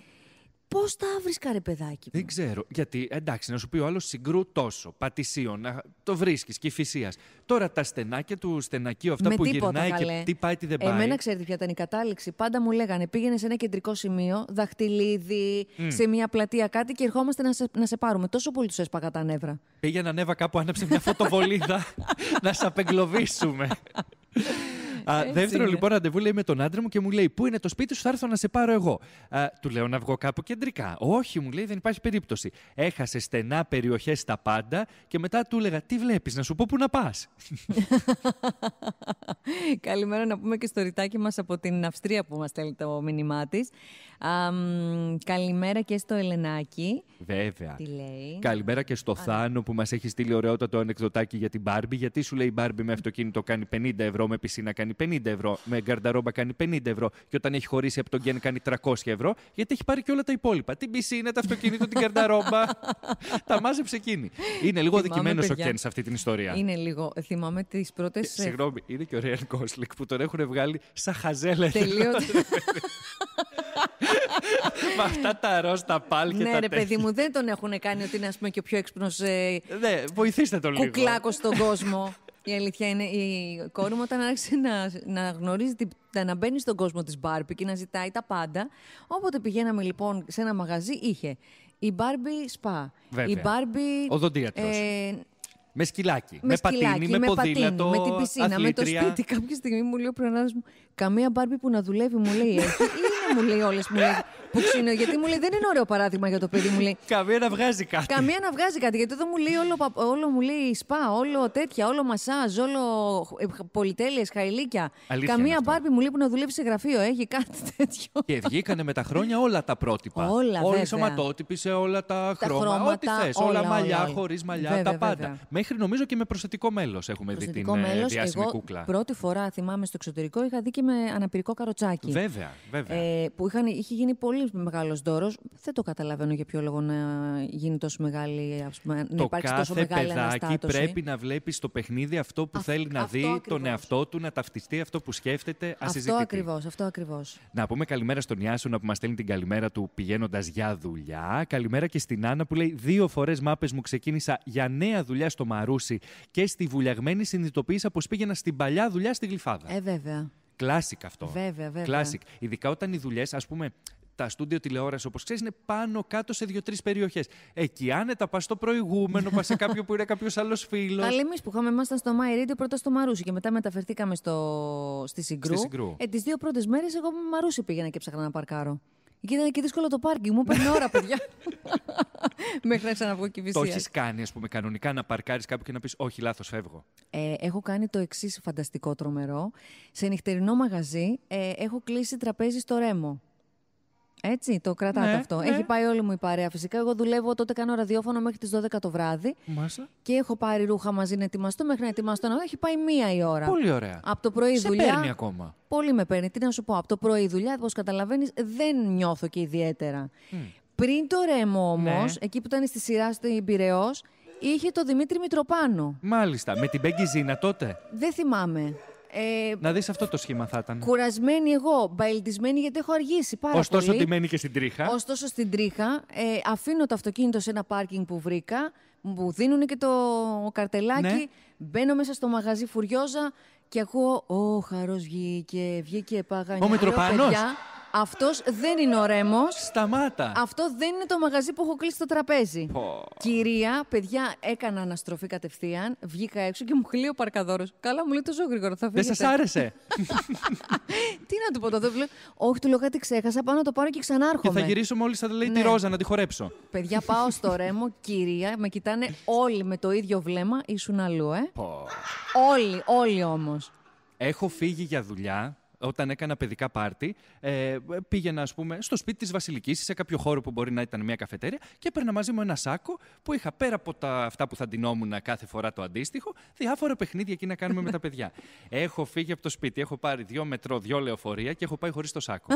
Πώς τα βρίσκα, ρε παιδάκι. Μου. Δεν ξέρω. Γιατί εντάξει, να σου πει ο άλλος συγκρού τόσο. Πατησίων, το βρίσκεις και η φυσίας. Τώρα τα στενάκια του στενακίου, αυτά που τίποτα, γυρνάει και τι πάει, τι δεν πάει. Εμένα ξέρετε ποια ήταν η κατάληξη. Πάντα μου λέγανε πήγαινε σε ένα κεντρικό σημείο, δαχτυλίδι, σε μια πλατεία κάτι και ερχόμαστε να σε, να σε πάρουμε. Τόσο πολύ τους έσπαγα τα νεύρα. Πήγαινα ανέβα κάπου, άναψε μια φωτοβολίδα (laughs) να σε απεγκλωβίσουμε. Α, δεύτερο είναι. λοιπόν ραντεβού λέει με τον άντρα μου και μου λέει: Πού είναι το σπίτι σου, θα έρθω να σε πάρω εγώ. Α, του λέω να βγω κάπου κεντρικά. Όχι, μου λέει, δεν υπάρχει περίπτωση. Έχασε στενά περιοχές τα πάντα και μετά του έλεγα: Τι βλέπεις, να σου πω πού να πας. (laughs) Καλημέρα να πούμε και στο ρητάκι μας από την Αυστρία που μας στέλνει το μήνυμά της. Καλημέρα και στο Ελενάκι. Βέβαια. Τι λέει. Καλημέρα και στο Θάνο που μας έχει στείλει ωραιότατο ανεκδοτάκι για την Μπάρμπι. Γιατί σου λέει η Μπάρμπι με αυτοκίνητο κάνει 50 ευρώ, με πισίνα κάνει 50 ευρώ, με γκαρνταρόμπα κάνει 50 ευρώ και όταν έχει χωρίσει από τον Γκέν κάνει 300 ευρώ, γιατί έχει πάρει και όλα τα υπόλοιπα. Την πισίνα, το αυτοκίνητο, την γκαρνταρόμπα. τα μάζεψε εκείνη. Είναι λίγο αδικημένος ο Γκέν σε αυτή την ιστορία. Είναι λίγο. Θυμάμαι τις πρώτες. Ε, ε, συγγνώμη, είναι και ο Ρέαν Κόσλικ που τον έχουν βγάλει σαν χαζέλα. Τελείως. Με αυτά τα ροζ, πάλι και ναι, τα Ναι, ρε παιδί μου, δεν τον έχουν κάνει ότι είναι ας πούμε, και ο πιο έξυπνος. Ε... Ναι, βοηθήστε τον λίγο. στον κόσμο. Η αλήθεια είναι η κόρη μου όταν άρχισε να, να γνωρίζει, να μπαίνει στον κόσμο της Μπάρμπι και να ζητάει τα πάντα. Όποτε πηγαίναμε λοιπόν σε ένα μαγαζί είχε η Μπάρμπι σπα, η Μπάρμπι... Οδοντίατρος. Ε, με σκυλάκι, με, με σκυλάκι, πατίνι, με, με ποδήλατο. με την πισίνα, με το σπίτι. Κάποια στιγμή μου λέει ο προνάδος μου, Καμία μπάρμπι που να δουλεύει, μου λέει. Έχει, ή να μου λέει όλες, μου λέει που ξύνω. Γιατί μου λέει δεν είναι ωραίο παράδειγμα για το παιδί μου. Λέει, Καμία να βγάζει κάτι. Καμία να βγάζει κάτι. Γιατί εδώ μου λέει όλο, όλο μου λέει σπα, όλο τέτοια, όλο μασάζ, όλο ε, πολυτέλειες, χαϊλίκια. Αλήθεια Καμία μπάρμπι μου λέει που να δουλεύει σε γραφείο. Έχει κάτι τέτοιο. Και βγήκανε με τα χρόνια όλα τα πρότυπα. Όλα Όλοι σωματότυποι σε όλα τα, τα Χρώματα, ό,τι Όλα, όλα, μαλλιά, χωρίς μαλλιά, βέβαια, τα πάντα. Βέβαια. Μέχρι νομίζω και με προσθετικό μέλος έχουμε δει την ε, διάσημη κούκλα. Πρώτη φορά θυμάμαι στο εξωτερικό είχα δει και με αναπηρικό καροτσάκι. Βέβαια, βέβαια. Ε, που είχε γίνει πολύ πολύ μεγάλος δώρος. Δεν το καταλαβαίνω για ποιο λόγο να γίνει τόσο μεγάλη. Ας πούμε, να το υπάρξει κάθε τόσο μεγάλη παιδάκι πρέπει να βλέπει στο παιχνίδι αυτό που Α, θέλει αυτό να δει, ακριβώς. τον εαυτό του, να ταυτιστεί αυτό που σκέφτεται. Αυτό ακριβώς. Αυτό ακριβώς. Να πούμε καλημέρα στον Ιάσονα που μας στέλνει την καλημέρα του πηγαίνοντας για δουλειά. Καλημέρα και στην Άννα που λέει δύο φορές μάπες μου ξεκίνησα για νέα δουλειά στο Μαρούσι και στη βουλιαγμένη συνειδητοποίησα πως πήγαινα στην παλιά δουλειά στη Γλυφάδα. Ε, βέβαια. Κλάσικ αυτό. Βέβαια, βέβαια. Κλάσικ. Ειδικά όταν οι δουλειές, ας πούμε, τα στούντιο τηλεόραση, όπως ξέρεις, είναι πάνω κάτω σε δύο-τρει περιοχές. Εκεί άνετα πας στο προηγούμενο, πας σε κάποιο που είναι κάποιος άλλος φίλος. Αλλά εμεί που είχαμε, ήμασταν στο My Radio πρώτα στο Μαρούσι και μετά μεταφερθήκαμε στο... στη Συγκρού. Στη συγκρού. Ε, τις δύο πρώτες μέρες εγώ με Μαρούσι πήγαινα και ψάχνα να παρκάρω. Και ήταν και δύσκολο το πάρκινγκ. Μου έπαιρνε ώρα, παιδιά. (laughs) Μέχρι να ξαναβγω και βυσία. Το έχεις κάνει, ας πούμε, κανονικά να παρκάρεις κάπου και να πεις Όχι, λάθος, φεύγω. Ε, έχω κάνει το εξής φανταστικό τρομερό. Σε νυχτερινό μαγαζί ε, έχω κλείσει τραπέζι στο Ρέμο. Έτσι, το κρατάτε ναι, αυτό. Ναι. Έχει πάει όλη μου η παρέα φυσικά. Εγώ δουλεύω τότε, κάνω ραδιόφωνο μέχρι τις 12 το βράδυ. Μάσα. Και έχω πάρει ρούχα μαζί να ετοιμαστώ μέχρι να ετοιμαστώ. Έχει πάει μία η ώρα. Πολύ ωραία. Από το πρωί Σε δουλειά. παίρνει ακόμα. Πολύ με παίρνει. Τι να σου πω. Από το πρωί δουλειά, όπως καταλαβαίνεις, δεν νιώθω και ιδιαίτερα. Πριν το ρέμο όμως, ναι. εκεί που ήταν στη σειρά στην Ιμπυρεό, είχε το Δημήτρη Μητροπάνο. Μάλιστα. Με την Μπέγκη Ζήνα τότε. Δεν θυμάμαι. Ε, να δεις αυτό το σχήμα θα ήταν. Κουρασμένη εγώ, μπαϊλτισμένη γιατί έχω αργήσει πάρα Ωστόσο, πολύ. Ωστόσο, τιμένη και στην τρίχα. Ωστόσο, στην τρίχα. Ε, αφήνω το αυτοκίνητο σε ένα πάρκινγκ που βρήκα. Μου δίνουν και το καρτελάκι. Ναι. Μπαίνω μέσα στο μαγαζί Φουριόζα και ακούω. Ο χαρό βγήκε, βγήκε παγανιά. Ο πάνω. Αυτός δεν είναι ο Ρέμος. Σταμάτα. Αυτό δεν είναι το μαγαζί που έχω κλείσει το τραπέζι. Πω. Κυρία, παιδιά, έκανα αναστροφή κατευθείαν. Βγήκα έξω και μου χλεί ο παρκαδόρος. Καλά, μου λέει το ζω γρήγορα, θα φύγετε. Δεν σας άρεσε. (laughs) Τι να του πω το δεύτερο. Όχι, του λέω κάτι ξέχασα. Πάω να το πάρω και ξανάρχομαι. Και θα γυρίσω μόλι θα λέει ναι. τη ρόζα να τη χορέψω. Παιδιά, πάω στο Ρέμο, κυρία, με κοιτάνε όλοι με το ίδιο βλέμμα. Ήσουν αλλού, ε. Όλοι, όλοι όμως. Έχω φύγει για δουλειά όταν έκανα παιδικά πάρτι, ε, πήγαινα, ας πούμε, στο σπίτι της Βασιλικής σε κάποιο χώρο που μπορεί να ήταν μια καφετέρια και έπαιρνα μαζί μου ένα σάκο που είχα πέρα από τα, αυτά που θα ντυνόμουν κάθε φορά το αντίστοιχο, διάφορα παιχνίδια εκεί να κάνουμε με τα παιδιά. (laughs) Έχω φύγει από το σπίτι, έχω πάρει δύο μετρό, δύο λεωφορεία και έχω πάει χωρίς το σάκο. (laughs)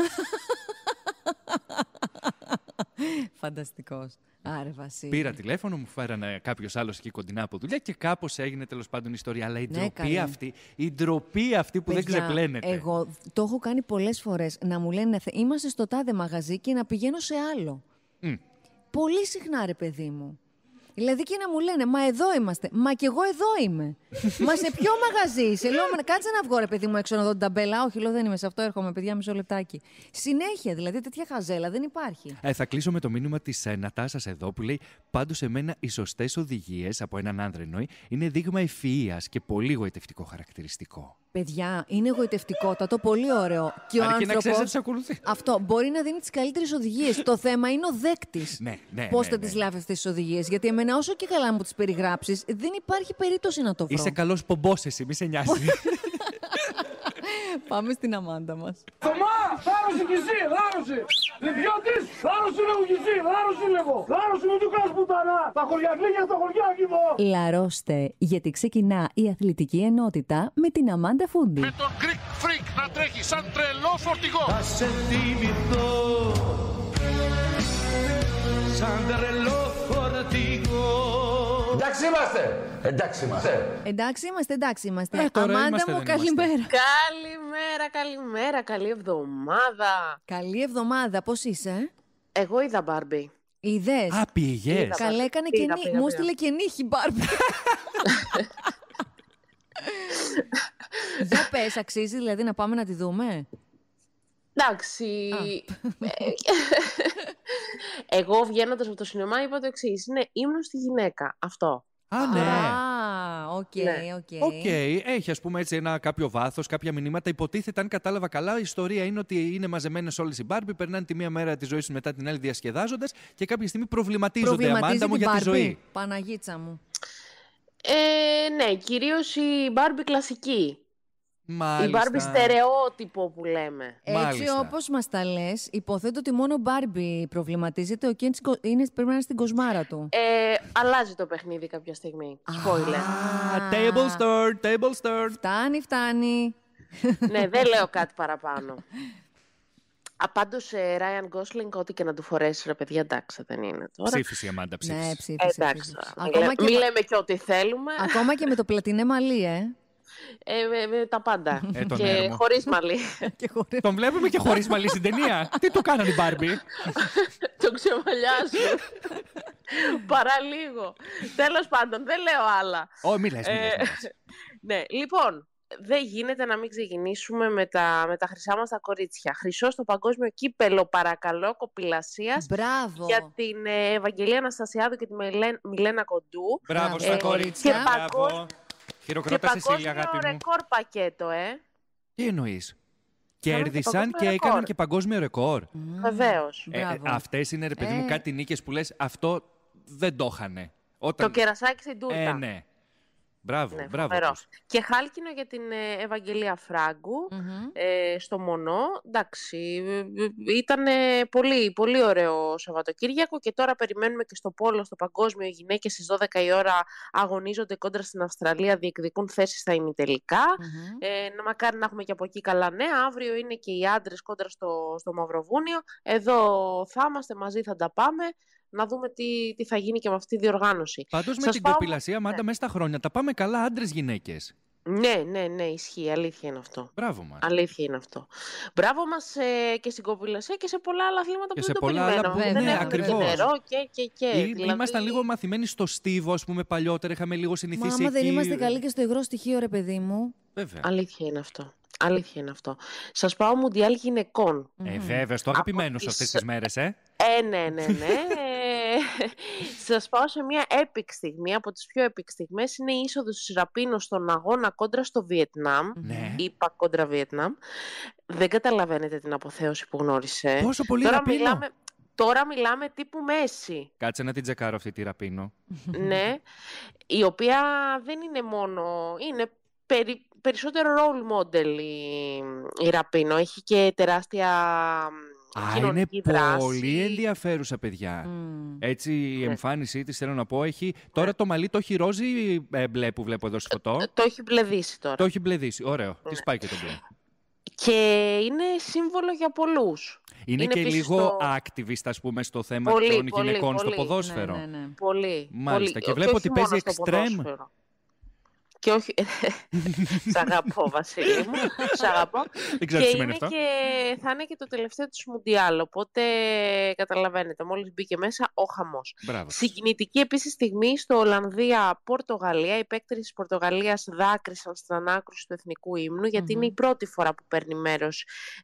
Φανταστικός. Άρε, Πήρα τηλέφωνο, μου φέρανε κάποιος άλλος εκεί κοντινά από δουλειά και κάπως έγινε τέλος πάντων η ιστορία. Αλλά η ναι, ντροπή αυτή, η ντροπή αυτή που δεν ξεπλένεται. Εγώ το έχω κάνει πολλές φορές να μου λένε είμαστε στο τάδε μαγαζί και να πηγαίνω σε άλλο. Πολύ συχνά, ρε παιδί μου. Δηλαδή και να μου λένε, Μα εδώ είμαστε. Μα κι εγώ εδώ είμαι. (laughs) Μα σε ποιο μαγαζί είσαι. Λέω, κάτσε να βγω, ρε παιδί μου, έξω να δω την ταμπέλα. Όχι, λέω, δεν είμαι σε αυτό, έρχομαι, παιδιά, μισό λεπτάκι. Συνέχεια, δηλαδή τέτοια χαζέλα δεν υπάρχει. Ε, θα κλείσω με το μήνυμα της ε, σας εδώ που λέει: Πάντως, μένα οι σωστές οδηγίες από έναν άνδρα εννοεί είναι δείγμα ευφυα και πολύ γοητευτικό χαρακτηριστικό. Παιδιά, είναι γοητευτικότατο, πολύ ωραίο. Και ο άνθρωπο. Αυτό μπορεί να δίνει τις καλύτερες οδηγίες. το θέμα είναι ο δέκτης. Ναι, ναι, Πώς ναι, θα ναι, τις ναι. λάβει αυτές τις οδηγίες. Γιατί εμένα, όσο και καλά μου τις περιγράψεις, δεν υπάρχει περίπτωση να το βρω. Είσαι καλός πομπός, εσύ, μη σε νοιάζει. (laughs) Πάμε στην αμάντα μας. Θωμά, θάρρωση κι εσύ, θάρρωση. Λιβιώτη, θάρρωση λίγο κι εσύ, θάρρωση λέγω. Θάρρωση μου του κάνει πουτανά. Τα χωριακλίκια στο χωριάκι μου! Λαρώστε, γιατί ξεκινά η αθλητική ενότητα με την αμάντα Φούντι. Με τον Greek Freak να τρέχει σαν τρελό φορτηγό. Θα σε θυμηθώ. Σαν τρελό στρατηγό. Εντάξει είμαστε. Εντάξει είμαστε. Εντάξει είμαστε, εντάξει είμαστε. Ε, τώρα Αμάντα είμαστε, μου, καλημέρα. Καλημέρα, καλημέρα, καλή εβδομάδα. Καλή εβδομάδα, πώς είσαι. Εγώ είδα Μπάρμπι. Είδες. Α, πήγες. Καλά έκανε και νύχη. Μου έστειλε και νύχη Μπάρμπι. Για πες, αξίζει δηλαδή να πάμε να τη δούμε. Εντάξει. Εγώ βγαίνοντας από το σινεμά είπα το εξής. Ναι, ήμουν στη γυναίκα. Αυτό. Α, ναι. Α, οκ, ναι. οκ. Οκ, έχει ας πούμε έτσι ένα κάποιο βάθος, κάποια μηνύματα. Υποτίθεται, αν κατάλαβα καλά, η ιστορία είναι ότι είναι μαζεμένες όλες οι Μπάρμπι, περνάνε τη μία μέρα της ζωής τους μετά την άλλη διασκεδάζοντας και κάποια στιγμή προβληματίζονται, Αμάντα μου, για τη ζωή. Παναγίτσα μου. Ε, ναι, κυρίως η Μπάρμπι κλασική. Μάλιστα. Η Μπάρμπι στερεότυπο που λέμε. Έτσι όπως μας τα λες, υποθέτω ότι μόνο Μπάρμπι προβληματίζεται. Ο Κέντ είναι πρέπει να είναι στην κοσμάρα του. Ε, αλλάζει το παιχνίδι κάποια στιγμή. σχόλια. Ah, table stirred, table Φτάνει, φτάνει. ναι, δεν λέω κάτι παραπάνω. Απάντω σε Ράιαν Γκόσλινγκ, ό,τι και να του φορέσει ρε παιδιά, εντάξει, δεν είναι τώρα. Ψήφισε η Αμάντα, ψήφισε. Ναι, ψήφισε. Εντάξει. Μιλάμε Ακόμα και... λέμε και ό,τι θέλουμε. Ακόμα και με το πλατινέ μαλλί, ε. Ε, τα πάντα. Ε, τον και χωρίς μαλλί. (laughs) τον βλέπουμε και χωρίς μαλλί στην ταινία. (laughs) Τι του κάνανε η Μπάρμπι. (laughs) τον ξεμαλιάζουν. Παρά λίγο. Τέλος πάντων, δεν λέω άλλα. Όχι, μη λες. Ε, ναι, λοιπόν, δεν γίνεται να μην ξεκινήσουμε με τα, με τα χρυσά μας τα κορίτσια. Χρυσό στο παγκόσμιο κύπελο, παρακαλώ, κοπηλασίας Μπράβο. Για την ε, Ευαγγελία Αναστασιάδου και τη Μιλένα Κοντού. Μπράβο ε, στα ε, κορίτσια. Και, παγκόσμιο, Χειροκρότησε η αγάπη ρεκόρ πακέτο, ε. Τι εννοείς. Κέρδισαν και, και έκαναν και παγκόσμιο ρεκόρ. Mm. Βεβαίως. Ε, ε, Αυτές είναι, ρε παιδί μου, ε. κάτι νίκες που λες αυτό δεν το είχανε. Όταν... Το κερασάκι στην τούρτα. ναι. Μπράβο, ναι, μπράβο. Και χάλκινο για την ε, Ευαγγελία ε, στο Μονό. Εντάξει, ήταν πολύ, πολύ ωραίο Σαββατοκύριακο και τώρα περιμένουμε και στο Πόλο, στο Παγκόσμιο, οι γυναίκες στις 12 η ώρα αγωνίζονται κόντρα στην Αυστραλία, διεκδικούν θέσεις στα ημιτελικα ε, να μακάρι να έχουμε και από εκεί καλά νέα. Αύριο είναι και οι άντρες κόντρα στο, στο Μαυροβούνιο. Εδώ θα είμαστε μαζί, θα τα πάμε να δούμε τι, τι θα γίνει και με αυτή τη διοργάνωση. Παντώ με την πάω... κοπηλασία, Μάντα, ναι. μέσα στα χρόνια τα πάμε άντρες γυναίκες. Ναι, ναι, ναι, ισχύει. Αλήθεια είναι αυτό. Μπράβο μας. Αλήθεια είναι αυτό. Μπράβο μας ε, και στην κοπηλασία και σε πολλά άλλα θύματα που δεν σε το πολλά άλλα που ναι, ναι, ακριβώ. Και, και, και. Δηλαδή- ήμασταν λίγο μαθημένοι στο στίβο, ας πούμε, παλιότερα. Είχαμε λίγο συνηθίσει. Μα άμα δεν είμαστε καλοί και στο υγρό στοιχείο, ρε παιδί μου. Βέβαια. Αλήθεια είναι αυτό. Αλήθεια είναι αυτό. Σας πάω Μουντιάλ γυναικών. Ε, βέβαια, στο αγαπημένο αυτές τις μέρες, ε. Ε, ναι, ναι, ναι. (laughs) σας πάω σε μια epic στιγμή, από τις πιο epic στιγμές, είναι η είσοδος της Ραπίνος στον αγώνα κόντρα στο Βιετνάμ, ναι. ναι. είπα κόντρα Βιετνάμ. Δεν καταλαβαίνετε την αποθέωση που γνώρισε. Πόσο πολύ Τώρα Μιλάμε... Τώρα μιλάμε τύπου μέση. Κάτσε να την τσεκάρω αυτή τη ραπίνο. ναι, η οποία δεν είναι μόνο... Είναι περι, περισσότερο role model η, η ραπίνο. Έχει και τεράστια Α, είναι πολύ ενδιαφέρουσα, παιδιά. Έτσι, η εμφάνισή της, θέλω να πω, έχει. Ε. Τώρα το μαλλί το έχει ρόζι ε, μπλε που βλέπω εδώ στο ε, φωτό. Το, έχει μπλεδίσει τώρα. Το έχει μπλεδίσει. Ωραίο. Τι ναι. Τη πάει και το μπλε. Και είναι σύμβολο για πολλούς. Είναι, και λίγο activist, ας πούμε, στο θέμα των γυναικών στο ποδόσφαιρο. Ναι, ναι, ναι, Πολύ. Μάλιστα. Και βλέπω ότι παίζει extreme και όχι... Ε, σ' αγαπώ, Βασίλη μου. Σ' αγαπώ. και Και... Θα είναι και το τελευταίο του Μουντιάλ, οπότε καταλαβαίνετε, μόλις μπήκε μέσα ο χαμός. Συγκινητική επίσης στιγμή στο Ολλανδία-Πορτογαλία. Οι παίκτε της Πορτογαλίας δάκρυσαν στην ανάκρουση του εθνικού ύμνου, είναι η πρώτη φορά που παίρνει μέρος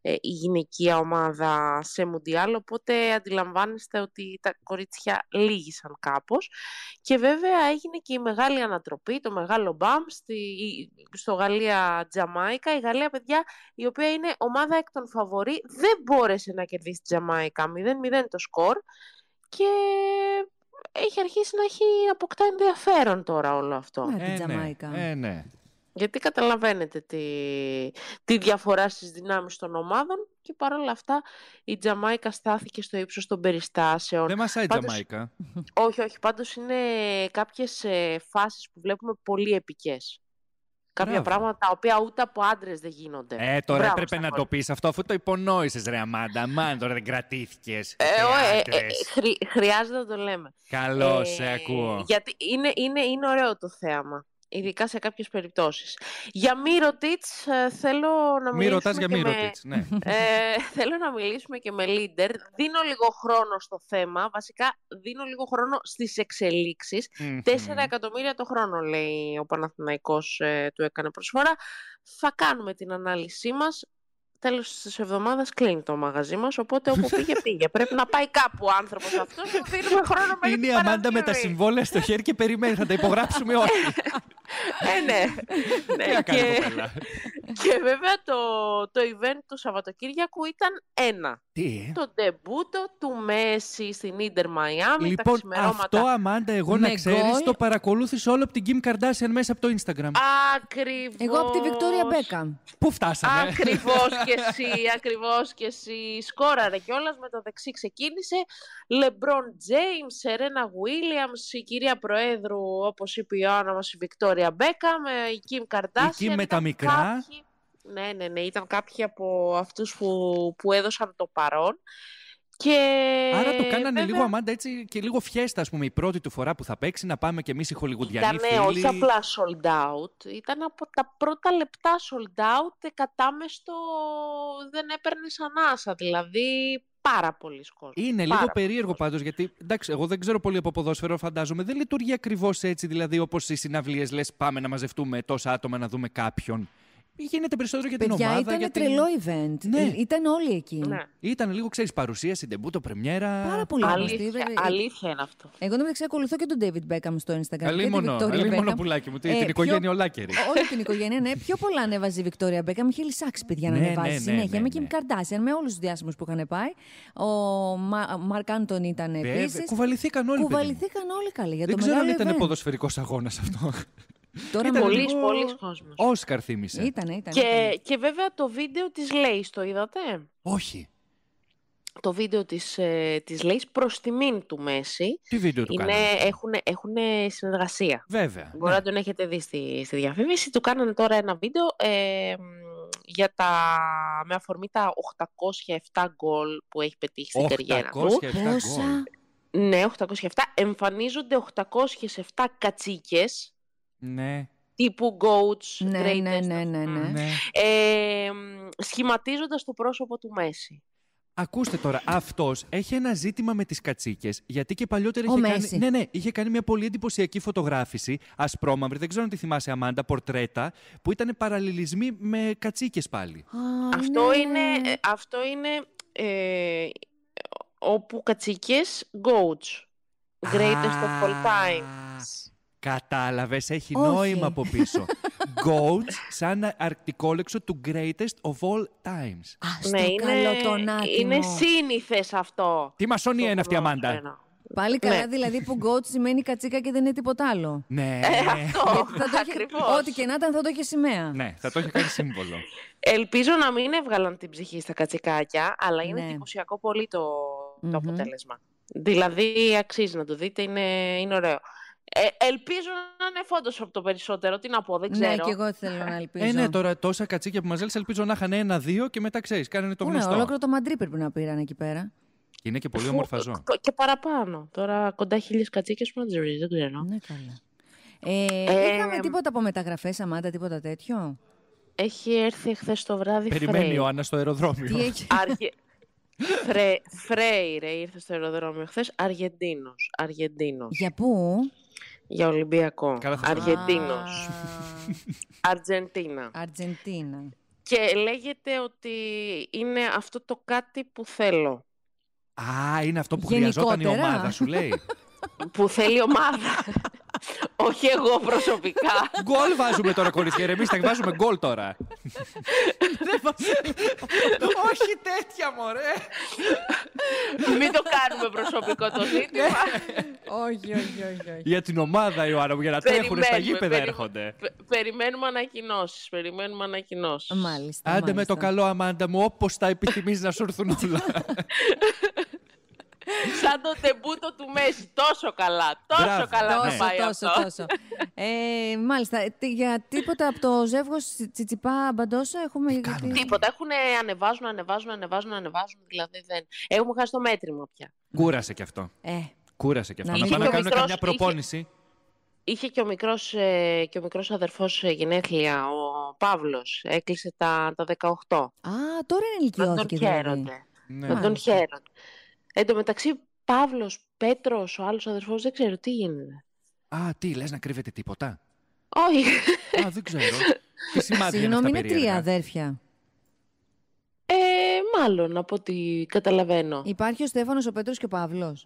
ε, η γυναικεία ομάδα σε Μουντιάλ, οπότε αντιλαμβάνεστε ότι τα κορίτσια λίγησαν κάπως. Και βέβαια έγινε και η μεγάλη ανατροπή, το μεγάλο μπαμ, στη, στο Γαλλία Τζαμάικα. Η Γαλλία, παιδιά, η οποία είναι ομάδα εκ των φαβορεί δεν μπόρεσε να κερδίσει τη Τζαμάικα. 0-0 το σκορ. Και έχει αρχίσει να έχει αποκτά ενδιαφέρον τώρα όλο αυτό. Ναι, ε, την ναι. Τζαμάικα. Ε, ναι. Γιατί καταλαβαίνετε τη, τη διαφορά στις δυνάμεις των ομάδων και παρόλα αυτά η Τζαμάικα στάθηκε στο ύψος των περιστάσεων. Δεν μασάει η Τζαμάικα. Όχι, όχι. Πάντως είναι κάποιες ε, φάσεις που βλέπουμε πολύ επικές. Κάποια πράγματα τα οποία ούτε από άντρες δεν γίνονται. Ε, τώρα Μπράβο έπρεπε να το πεις αυτό, αφού το υπονόησες, ρε Αμάντα. Μάν, τώρα δεν κρατήθηκες. Ε, ε, ε, ε χρειάζεται να το λέμε. Καλώς, σε ακούω. Γιατί είναι, είναι, είναι ωραίο το θέαμα. Ειδικά σε κάποιες περιπτώσεις. Για Μύρωτιτ, ε, θέλω να Μη μιλήσουμε. για Μύρωτιτ, με... ναι. Ε, (laughs) θέλω να μιλήσουμε και με leader. Δίνω λίγο χρόνο στο θέμα. Βασικά, δίνω λίγο χρόνο στις εξελιξει Τέσσερα εκατομμύρια το χρόνο, λέει ο Παναθηναϊκός ε, του έκανε προσφορά. Θα κάνουμε την ανάλυση μας. Τέλος της εβδομάδας κλείνει το μαγαζί μας. Οπότε όπου πήγε, (laughs) πήγε. Πρέπει να πάει κάπου ο άνθρωπος αυτός. Δίνουμε χρόνο μέχρι Είναι η Αμάντα με τα συμβόλαια στο χέρι και περιμένει. Θα τα υπογράψουμε όλοι. (laughs) ε, ναι. ναι. και, και βέβαια το, το event του Σαββατοκύριακου ήταν ένα. Το ντεμπούτο του Μέση στην Ίντερ Μαϊάμι. Λοιπόν, τα αυτό Αμάντα, εγώ να ναι, ξέρεις, το παρακολούθησε όλο από την Κιμ Kardashian μέσα από το Instagram. Ακριβώς. Εγώ από τη Βικτόρια Μπέκαμ. Πού φτάσαμε. Ακριβώς (laughs) και εσύ, ακριβώς και εσύ. Σκόραρε κιόλας με το δεξί ξεκίνησε. Λεμπρόν Τζέιμ, Σερένα Γουίλιαμ, η κυρία Προέδρου, όπως είπε η Άννα μα, η Βικτόρια Μπέκαμ, η Kim Kardashian. Εκεί με τα μικρά. Ναι, ναι, ναι. Ήταν κάποιοι από αυτούς που, που έδωσαν το παρόν. Και... Άρα το κάνανε βέβαια... λίγο αμάντα έτσι και λίγο φιέστα, ας πούμε, η πρώτη του φορά που θα παίξει, να πάμε και εμείς οι χολιγουδιανοί Ήτανε ναι, όχι απλά sold out, ήταν από τα πρώτα λεπτά sold out, κατάμεστο δεν έπαιρνε ανάσα, δηλαδή πάρα πολλοί κόσμοι. Είναι πάρα λίγο περίεργο πάντως, γιατί εντάξει, εγώ δεν ξέρω πολύ από ποδόσφαιρο, φαντάζομαι. Δεν λειτουργεί ακριβώς έτσι, δηλαδή όπως οι συναυλίες λες: Πάμε να μαζευτούμε τόσα άτομα να δούμε κάποιον γίνεται περισσότερο για την Παιδιά, ομάδα. Ήταν για την... τρελό event. Ναι. ήταν όλοι εκεί. Ναι. Ήταν λίγο, ξέρεις, παρουσίαση, τεμπούτο, πρεμιέρα. Πάρα πολύ αλήθεια, αλήθεια είναι αυτό. Εγώ δεν ξέρω, ακολουθώ και τον David Beckham στο Instagram. Ε, Αλίμονο, ε, μόνο πουλάκι μου. Ε, την οικογένεια ολάκερη. Όλη την οικογένεια, ναι. Πιο πολλά ανέβαζε η Βικτόρια Μπέκαμ. Είχε λυσάξει παιδιά να ναι, ναι, ανεβάζει ναι, συνέχεια. Με Kim Kardashian, με όλους τους διάσημους που είχαν πάει. Ο Μαρκ Άντων ήταν επίσης. Κουβαληθήκαν όλοι. Κουβαληθήκαν όλοι Δεν ξέρω αν ήταν ποδοσφαιρικός αγώνας αυτό. Τώρα ήταν πολύς, λίγο... κόσμος. Όσκαρ θύμισε. και, και βέβαια το βίντεο της Λέης το είδατε. Όχι. Το βίντεο της, ε, της Λέης προς τιμήν του Μέση. Τι βίντεο του Είναι, έχουν, έχουν συνεργασία. Βέβαια. Ναι. Μπορεί ναι. να τον έχετε δει στη, στη διαφήμιση. Του κάνανε τώρα ένα βίντεο ε, για τα, με αφορμή τα 807 γκολ που έχει πετύχει στην καριέρα του. 807 γκολ. Ναι, 807. Εμφανίζονται 807 κατσίκες ναι. Τύπου goats, ναι, Ναι, ναι, ναι, ναι, Ε, σχηματίζοντας το πρόσωπο του Μέση. Ακούστε τώρα, αυτός έχει ένα ζήτημα με τις κατσίκες. Γιατί και παλιότερα είχε κάνει, ναι, ναι, είχε κάνει μια πολύ εντυπωσιακή φωτογράφηση, ασπρόμαυρη, δεν ξέρω αν τη θυμάσαι, Αμάντα, πορτρέτα, που ήταν παραλληλισμοί με κατσίκες πάλι. αυτό, ναι. είναι, αυτό είναι ε, όπου κατσίκες goats. Greatest of all time. Κατάλαβες, έχει νόημα από πίσω. (laughs) Goats, σαν αρκτικόλεξο του greatest of all times. Α, ναι, είναι, είναι σύνηθες αυτό. Τι μασόνια είναι αυτή η Αμάντα. Πάλι καλά, ναι. δηλαδή που goat σημαίνει κατσίκα και δεν είναι τίποτα άλλο. Ναι, ε, αυτό. Ό,τι και να ήταν θα το είχε σημαία. Ναι, θα το είχε κάνει σύμβολο. (laughs) Ελπίζω να μην έβγαλαν την ψυχή στα κατσικάκια, αλλά είναι ναι. εντυπωσιακό πολύ το, αποτέλεσμα. Δηλαδή αξίζει να το δείτε, είναι, είναι ωραίο. Ε, ελπίζω να είναι φόντο από το περισσότερο. Τι να πω, δεν ναι, ξέρω. Ναι, και εγώ θέλω να ε, ελπίζω. Ε, ναι, τώρα τόσα κατσίκια που μαζέλεις, ελπίζω να είχαν ένα-δύο και μετά ξέρεις, κάνανε το γνωστό. Ναι, ολόκληρο το μαντρί πρέπει να πήραν εκεί πέρα. Είναι και πολύ όμορφα ζώα. Και παραπάνω. Τώρα κοντά χίλιες κατσίκες που να τις δεν ξέρω. Ναι, καλά. Ε, ε, είχαμε τίποτα από μεταγραφές, Αμάντα, τίποτα τέτοιο. Έχει έρθει χθες το βράδυ. Περιμένει φρέι. ο Άννα στο αεροδρόμιο. Τι έχει. Φρέιρε ήρθε στο αεροδρόμιο χθες. Αργεντίνος. Για πού? για Ολυμπιακό. Αργεντίνο. Αργεντίνα. Αργεντίνα. Και λέγεται ότι είναι αυτό το κάτι που θέλω. Α, είναι αυτό που χρειαζόταν η ομάδα σου, λέει. που θέλει η ομάδα. (laughs) Όχι εγώ προσωπικά. Γκολ βάζουμε τώρα, κορίτσια. Εμείς θα βάζουμε γκολ τώρα. Όχι τέτοια, μωρέ. Μην το κάνουμε προσωπικό το ζήτημα. Ναι. Όχι, όχι, όχι. Για την ομάδα, Ιωάννα μου, για να τρέχουν στα γήπεδα έρχονται. Περιμένουμε ανακοινώσεις. Περιμένουμε ανακοινώσεις. Μάλιστα. Άντε με το καλό, Αμάντα μου, όπως τα επιθυμείς να σου έρθουν όλα. (laughs) Σαν το τεμπούτο του Μέση. Τόσο καλά. Τόσο καλά ναι. τόσο, πάει αυτό. Τόσο. Ε, μάλιστα. Για τίποτα από το ζεύγος Τσιτσιπά Μπαντόσα έχουμε... Τι τίποτα. Έχουν ανεβάζουν, ανεβάζουν, ανεβάζουν, ανεβάζουν. Δηλαδή δεν... Έχουμε χάσει το μέτρημα πια. Κούρασε κι αυτό. Ε. Κούρασε κι αυτό. Να, να να κάνουμε καμιά προπόνηση. Είχε... και ο μικρός, ε, και ο μικρός αδερφός ε, γενέθλια, ο Παύλος, έκλεισε τα, τα 18. Α, τώρα είναι ηλικιώθηκε. τον δηλαδή. χαίρονται. Ναι. τον χαίρονται. Εν τω μεταξύ, Παύλος, Πέτρος, ο άλλος αδερφός, δεν ξέρω τι γίνεται. Α, τι, λες να κρύβεται τίποτα. Όχι. Α, δεν ξέρω. Τι είναι αυτά τρία αδέρφια. Ε, μάλλον, από ό,τι καταλαβαίνω. Υπάρχει ο Στέφανος, ο Πέτρος και ο Παύλος.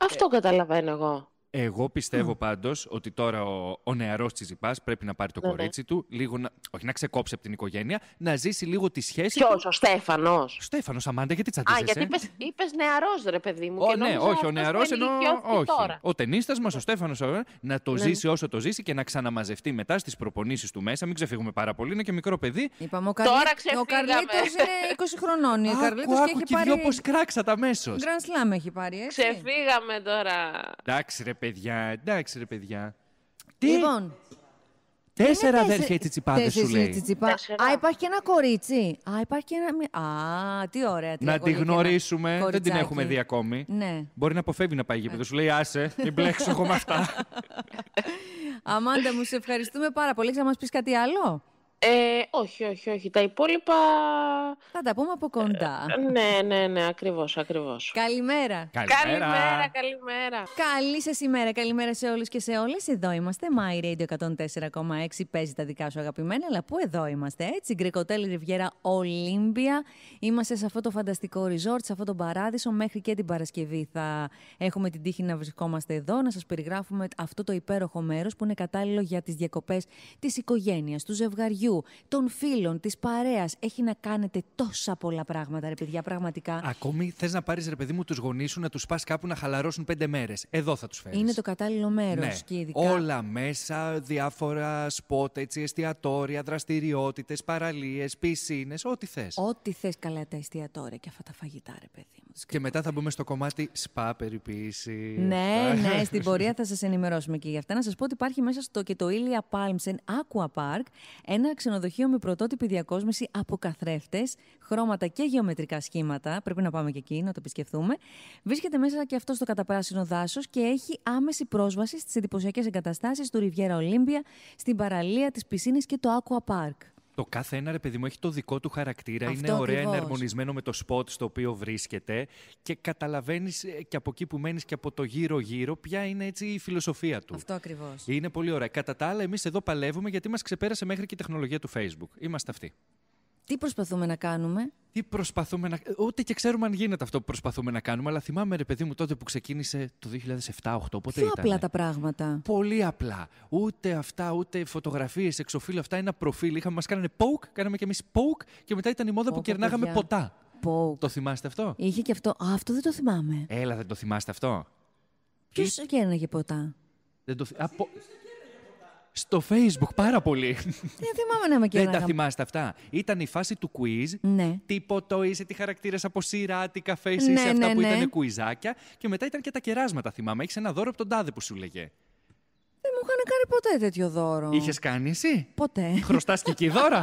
Αυτό καταλαβαίνω εγώ. Εγώ πιστεύω mm. πάντως ότι τώρα ο, ο νεαρός Τσιζιπά πρέπει να πάρει το ναι, ναι. κορίτσι ναι. του, λίγο να, όχι να ξεκόψει από την οικογένεια, να ζήσει λίγο τη σχέση. Ποιος, ο Στέφανος. Στέφανος, Αμάντα, γιατί τσατίζεσαι. Α, γιατί είπες νεαρός, ρε παιδί μου. Ο, και ναι, όχι, ο νεαρό ενώ. Όχι. Τώρα. Ο ταινίστας μας, ο Στέφανος, να το ναι. ζήσει όσο το ζήσει και να ξαναμαζευτεί μετά στις προπονήσεις του μέσα. Μην ξεφύγουμε πάρα πολύ, είναι και μικρό παιδί. Είπαμε, ο, ο Καρλίτος είναι 20 χρονών. Ο Καρλίτο έχει πάρει. Όπω κράξα τα μέσω. Γκραν σλάμ έχει πάρει, Ξεφύγαμε τώρα. Εντάξει, ρε παιδιά, εντάξει ρε παιδιά. Τι... Λοιπόν, Τέσσερα αδέρφια τσιτσιπάδε σου λέει. Α, υπάρχει και ένα κορίτσι. Α, υπάρχει και ένα. Α, τι ωραία. Τι να τη γνωρίσουμε. Δεν την έχουμε δει ακόμη. Ναι. Μπορεί να αποφεύγει να πάει γήπεδο. Σου λέει άσε, μην (laughs) μπλέξω εγώ με αυτά. Αμάντα, μου σε ευχαριστούμε πάρα πολύ. Θα μας πεις κάτι άλλο. Ε, όχι, όχι, όχι. Τα υπόλοιπα... Θα τα πούμε από κοντά. Ε, ναι, ναι, ναι, ακριβώς, ακριβώς. Καλημέρα. Καλημέρα, καλημέρα. καλημέρα. Καλή σας ημέρα, καλημέρα σε όλους και σε όλες. Εδώ είμαστε, My Radio 104,6. Παίζει τα δικά σου αγαπημένα, αλλά πού εδώ είμαστε, έτσι. Γκρικοτέλη Ριβιέρα Ολύμπια. Είμαστε σε αυτό το φανταστικό resort, σε αυτό το παράδεισο. Μέχρι και την Παρασκευή θα έχουμε την τύχη να βρισκόμαστε εδώ, να σας περιγράφουμε αυτό το υπέροχο μέρος που είναι κατάλληλο για τις διακοπές της οικογένειας, του ζευγαριού, των φίλων, της παρέας. Έχει να κάνετε τόσα πολλά πράγματα, ρε παιδιά, πραγματικά. Ακόμη θες να πάρεις, ρε παιδί μου, τους γονείς σου να τους πας κάπου να χαλαρώσουν πέντε μέρες. Εδώ θα τους φέρεις. Είναι το κατάλληλο μέρος ναι. και ειδικά. Όλα μέσα, διάφορα σπότ, έτσι, εστιατόρια, δραστηριότητες, παραλίες, πισίνες, ό,τι θες. Ό,τι θες καλά τα εστιατόρια και αυτά τα φαγητά, ρε παιδί μου. Και μετά θα μπούμε στο κομμάτι σπα περιποίηση. Ναι, ναι, στην πορεία θα σας ενημερώσουμε και γι' αυτά. Να σας πω ότι υπάρχει μέσα στο και το Ήλια Palms Aqua Park ένα ξενοδοχείο με πρωτότυπη διακόσμηση από καθρέφτες, χρώματα και γεωμετρικά σχήματα. Πρέπει να πάμε και εκεί, να το επισκεφθούμε. Βρίσκεται μέσα και αυτό στο καταπράσινο δάσος και έχει άμεση πρόσβαση στις εντυπωσιακές εγκαταστάσεις του Ριβιέρα Ολύμπια, στην παραλία, της πισίνης και το Aqua Park. Το κάθε ένα, ρε παιδί μου, έχει το δικό του χαρακτήρα. είναι ωραία είναι αρμονισμένο με το σποτ στο οποίο βρίσκεται και καταλαβαίνεις ε, και από εκεί που μένεις και από το γύρω-γύρω ποια είναι έτσι η φιλοσοφία του. Αυτό ακριβώς. Είναι πολύ ωραία. Κατά τα άλλα, εμείς εδώ παλεύουμε γιατί μας ξεπέρασε μέχρι και η τεχνολογία του Facebook. Είμαστε αυτοί. Τι προσπαθούμε να κάνουμε. Τι προσπαθούμε να. κάνουμε. Ούτε και ξέρουμε αν γίνεται αυτό που προσπαθούμε να κάνουμε, αλλά θυμάμαι, ρε παιδί μου, τότε που ξεκίνησε το 2007-2008. Πότε απλά τα πράγματα. Πολύ απλά. Ούτε αυτά, ούτε φωτογραφίες, εξοφίλου, αυτά ένα προφίλ. Είχαμε, μας κάνανε poke, κάναμε κι εμείς poke και μετά ήταν η μόδα που κερνάγαμε ποτά. Poke. Το θυμάστε αυτό. Είχε και αυτό. Α, αυτό δεν το θυμάμαι. Έλα, δεν το θυμάστε αυτό. Ποιος κέρναγε ποτά. Δεν το... θυμάμαι στο facebook πάρα πολύ. Δεν θυμάμαι να είμαι και Δεν τα θυμάστε αυτά. Ήταν η φάση του quiz. Ναι. ποτό είσαι, τι χαρακτήρες από σειρά, τι καφές ναι, είσαι, αυτά ναι, που ναι. ήταν κουιζάκια. Και μετά ήταν και τα κεράσματα, θυμάμαι. Έχεις ένα δώρο από τον τάδε που σου λέγε μου είχαν κάνει ποτέ τέτοιο δώρο. Είχες κάνει εσύ. Ποτέ. Χρωστάς και εκεί δώρα.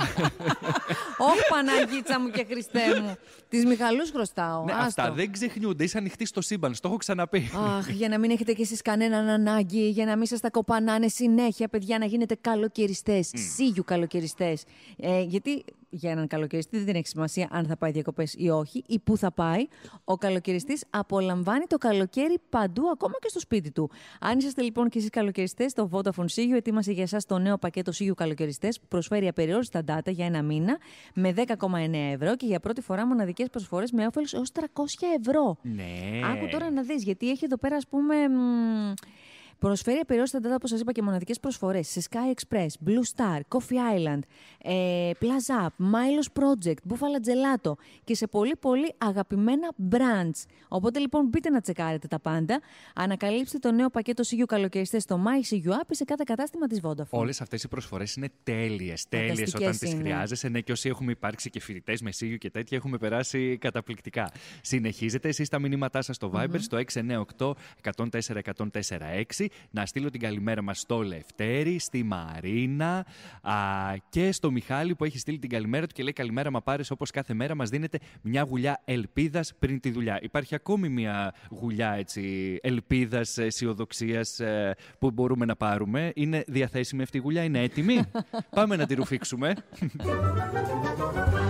Όχι, (laughs) Παναγίτσα μου και Χριστέ μου. Τις Μιχαλούς χρωστάω. Ναι, αυτά δεν ξεχνιούνται. Είσαι ανοιχτή στο σύμπαν. Στο έχω ξαναπεί. Αχ, για να μην έχετε κι εσείς κανέναν ανάγκη, για να μην σας τα κοπανάνε συνέχεια, παιδιά, να γίνετε καλοκαιριστές. Mm. καλοκαιριστές. Ε, γιατί για έναν καλοκαιριστή δεν έχει σημασία αν θα πάει διακοπές ή όχι ή πού θα πάει. Ο καλοκαιριστής απολαμβάνει το καλοκαίρι παντού, ακόμα και στο σπίτι του. Αν είσαστε λοιπόν και εσείς καλοκαιριστές, το Vodafone Sigu ετοίμασε για εσάς το νέο πακέτο Sigu Καλοκαιριστές που προσφέρει απεριόριστα data για ένα μήνα με 10,9 ευρώ και για πρώτη φορά μοναδικές προσφορές με όφελος έως 300 ευρώ. Ναι. Άκου τώρα να δεις, γιατί έχει εδώ πέρα ας πούμε. Προσφέρει απεριόριστα data, όπως σας είπα, και μοναδικές προσφορές σε Sky Express, Blue Star, Coffee Island, ε, Plaza Up, Milos Project, Buffalo Gelato και σε πολύ πολύ αγαπημένα brands. Οπότε λοιπόν μπείτε να τσεκάρετε τα πάντα. Ανακαλύψτε το νέο πακέτο CU καλοκαιριστές στο MyCU App σε κάθε κατάστημα της Vodafone. Όλες αυτές οι προσφορές είναι τέλειες. Τέλειες όταν τις χρειάζεσαι. Ναι, και όσοι έχουμε υπάρξει και φοιτητές με CU και τέτοια έχουμε περάσει καταπληκτικά. Συνεχίζετε εσείς τα μηνύματά σας στο Viber στο 698 104 6 να στείλω την καλημέρα μας στο Λευτέρη, στη Μαρίνα α, και στο Μιχάλη που έχει στείλει την καλημέρα του και λέει καλημέρα μα πάρεις όπως κάθε μέρα μας δίνεται μια γουλιά ελπίδας πριν τη δουλειά. Υπάρχει ακόμη μια γουλιά έτσι, ελπίδας, αισιοδοξίας ε, που μπορούμε να πάρουμε. Είναι διαθέσιμη αυτή η γουλιά, είναι έτοιμη. (laughs) Πάμε να τη ρουφήξουμε.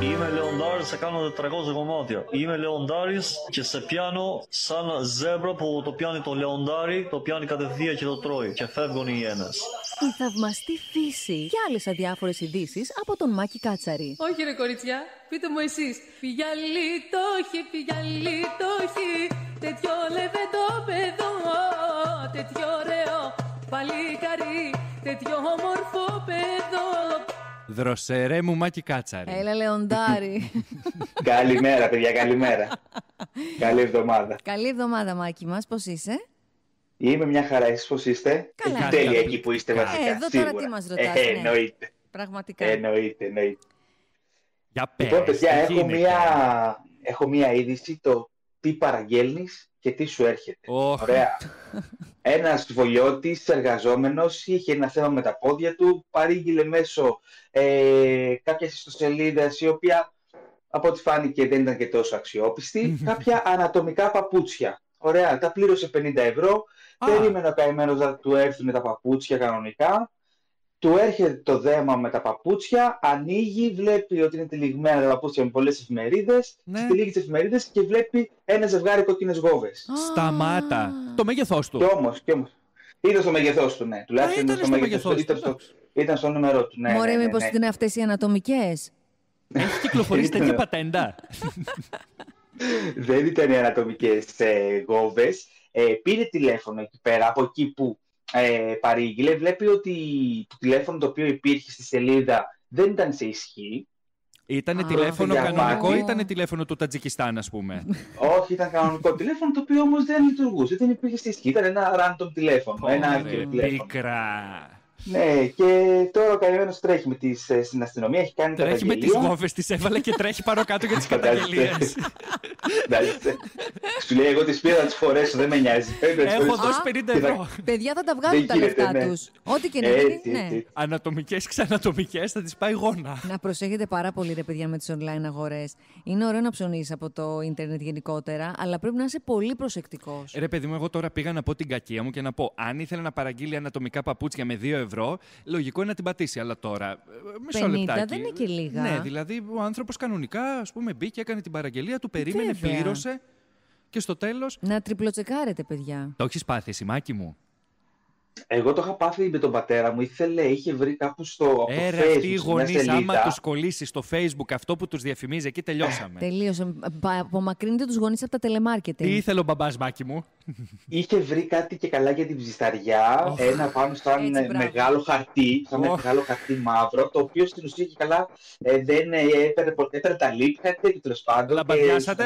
Είμαι Λεοντάρης, σε κάνω 400 κομμάτια. Είμαι Λεοντάρης και σε πιάνω σαν ζέμπρο που το πιάνει το Λεοντάρι, το πιάνει κατευθείαν και το τρώει και φεύγουν οι ένας. Η θαυμαστή φύση και άλλες αδιάφορες ειδήσεις από τον Μάκη Κάτσαρη. Όχι ρε κοριτσιά, πείτε μου εσείς. Φιγιαλί το χι, φιγιαλί το χι, τέτοιο λεβέντο παιδό, τέτοιο ωραίο παλικάρι, τέτοιο όμορφο παιδό. Δροσερέ μου Μάκη Κάτσαρη. Έλα Λεοντάρη. (laughs) καλημέρα παιδιά, καλημέρα. (laughs) καλή εβδομάδα. Καλή εβδομάδα Μάκη μας, πώς είσαι. Είμαι μια χαρά, εσείς πώς είστε. Καλά. Τέλεια εκεί που είστε βασικά, ε, εδώ τώρα τι μας ρωτάς, ε, ναι. εννοείται. Πραγματικά. εννοείται, εννοείται. Για λοιπόν, πες, λοιπόν, έχω μια, έχω μια είδηση το τι παραγγέλνεις και τι σου έρχεται. Oh. Ωραία. (laughs) Ένας βολιώτης εργαζόμενος είχε ένα θέμα με τα πόδια του, παρήγγειλε μέσω ε, κάποιας η οποία από ό,τι φάνηκε δεν ήταν και τόσο αξιόπιστη, (laughs) κάποια ανατομικά παπούτσια. Ωραία, τα πλήρωσε 50 ευρώ, Περίμενε ο καημένο να του έρθουν τα παπούτσια κανονικά. Του έρχεται το δέμα με τα παπούτσια, ανοίγει, βλέπει ότι είναι τυλιγμένα τα παπούτσια με πολλές εφημερίδες. Ναι. Στυλίγει τι εφημερίδε και βλέπει ένα ζευγάρι κόκκινες γόβες. Σταμάτα. Το μέγεθός του. Κι όμως, Ήταν στο μέγεθός του, ναι. Τουλάχιστον ήταν στο μέγεθό του. Ήταν στο νούμερό του, ναι. ναι Μωρέ, ναι, μήπως είναι αυτές οι ανατομικές. Έχει κυκλοφορήσει τέτοια πατέντα. Δεν ήταν οι ανατομικές ε, γόβες ε, πήρε τηλέφωνο εκεί πέρα, από εκεί που ε, παρήγγειλε, βλέπει ότι το τηλέφωνο το οποίο υπήρχε στη σελίδα δεν ήταν σε ισχύ. Ήταν τηλέφωνο κανονικό ή ήταν τηλέφωνο του Τατζικιστάν, ας πούμε. (laughs) Όχι, ήταν κανονικό τηλέφωνο το οποίο όμως δεν λειτουργούσε. Δεν υπήρχε στη ισχύ. Ήταν ένα random τηλέφωνο. ένα τηλέφωνο. Ναι, και τώρα ο καημένο τρέχει με τις, ε, στην αστυνομία, έχει κάνει Τρέχει με τις γόφε, τις έβαλε και τρέχει πάνω κάτω για τις (laughs) καταγγελίε. Σου λέει, εγώ τις πήρα να τις φορέσω, δεν με νοιάζει. Έχω δώσει 50 ευρώ. Παιδιά θα τα βγάλουν τα λεφτά ναι. τους. Ό,τι και να Ναι. Ανατομικές, ξανατομικές, θα τις πάει γόνα. Να προσέχετε πάρα πολύ, ρε παιδιά, με τις online αγορές. Είναι ωραίο να ψωνεί από το ίντερνετ γενικότερα, αλλά πρέπει να είσαι πολύ προσεκτικός. Ρε παιδί μου, εγώ τώρα πήγα να πω την κακία μου και να πω, αν ήθελα να παραγγείλει ανατομικά παπούτσια με 2 ευρώ ευρώ, λογικό είναι να την πατήσει. Αλλά τώρα, ε, μισό 50 δεν είναι και λίγα. Ναι, δηλαδή ο άνθρωπος κανονικά, πούμε, μπήκε, έκανε την παραγγελία του, περίμενε, πλήρωσε. Και στο τέλος. Να τριπλοτσεκάρετε, παιδιά. Το έχεις πάθει, μάκι μου. Εγώ το είχα πάθει με τον πατέρα μου. Ήθελε, είχε βρει κάπου στο. Έρε, ε, το αυτοί οι γονείς, άμα τους κολλήσεις στο Facebook αυτό που τους διαφημίζει, εκεί τελειώσαμε. Τελείωσε. Απομακρύνετε τους γονείς από τα τελεμάρκετ. Τι ήθελε ο μπαμπάς μάκι μου. Είχε βρει κάτι και καλά για την ψυσταριά. Ένα πάνω στο μεγάλο χαρτί. ένα μεγάλο χαρτί μαύρο. Το οποίο στην ουσία και καλά ε, δεν ε, έπαιρνε ποτέ. Έπαιρνε τα λίπια. και τέτοιο τέλος πάντων. Λαμπαδιάσατε.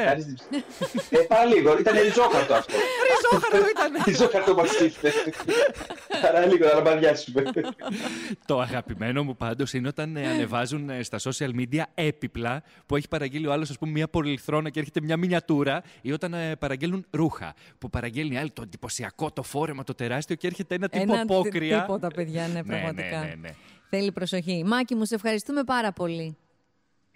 Ε, πάλι λίγο. Ήταν ριζόκαρτο αυτό. (laughs) Ριζόκαρτο ήταν. (laughs) Ριζόκαρτο μα (laughs) Άρα λίγο Το αγαπημένο μου πάντως είναι όταν ε, ανεβάζουν ε, στα social media έπιπλα που έχει παραγγείλει ο άλλος ας πούμε μια πολυθρόνα και έρχεται μια μινιατούρα ή όταν ε, παραγγέλνουν ρούχα που παραγγέλνει άλλη το εντυπωσιακό, το φόρεμα, το τεράστιο και έρχεται ένα τύπο ένα τίποτα παιδιά, ναι, ναι, ναι πραγματικά. Ναι, Θέλει προσοχή. Μάκη μου, σε ευχαριστούμε πάρα πολύ.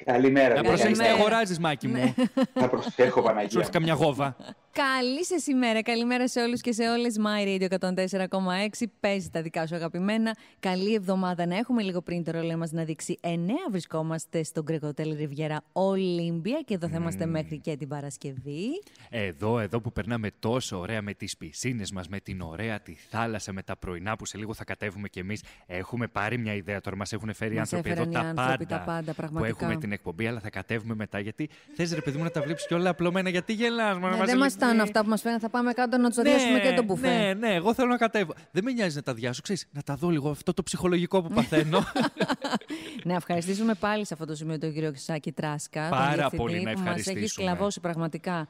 Καλημέρα. Να προσέχει τι αγοράζεις, Μάκη μου. Ναι. Θα προσέχω, Παναγία. Σου έρθει καμιά γόβα. Καλή σα ημέρα. Καλημέρα σε όλους και σε όλες. My Radio 104,6. Παίζει τα δικά σου αγαπημένα. Καλή εβδομάδα να έχουμε λίγο πριν το ρολόι μας να δείξει 9. Βρισκόμαστε στον Γκρεκοτέλ Ριβιέρα Ολύμπια και εδώ θα είμαστε mm. μέχρι και την Παρασκευή. Εδώ, εδώ που περνάμε τόσο ωραία με τις πισίνες μας, με την ωραία τη θάλασσα, με τα πρωινά που σε λίγο θα κατέβουμε κι εμείς. Έχουμε πάρει μια ιδέα τώρα. Μας έχουν φέρει μας άνθρωποι εδώ τα, πάντα, τα πάντα. Που έχουμε την την εκπομπή, αλλά θα κατέβουμε μετά. Γιατί θες, ρε παιδί μου, να τα βλέπεις και όλα απλωμένα. Γιατί γελάς, μα ναι, Δεν μα ήταν αυτά που μας φαίνεται Θα πάμε κάτω να τους αδειάσουμε ναι, και τον μπουφέ. Ναι, ναι, εγώ θέλω να κατέβω. Δεν με νοιάζει να τα διάσω, ξέρεις, να τα δω λίγο αυτό το ψυχολογικό που παθαίνω. (laughs) να ευχαριστήσουμε πάλι σε αυτό το σημείο τον κύριο Ξάκη Τράσκα. Πάρα πολύ να ευχαριστήσουμε. Μας έχει σκλαβώσει πραγματικά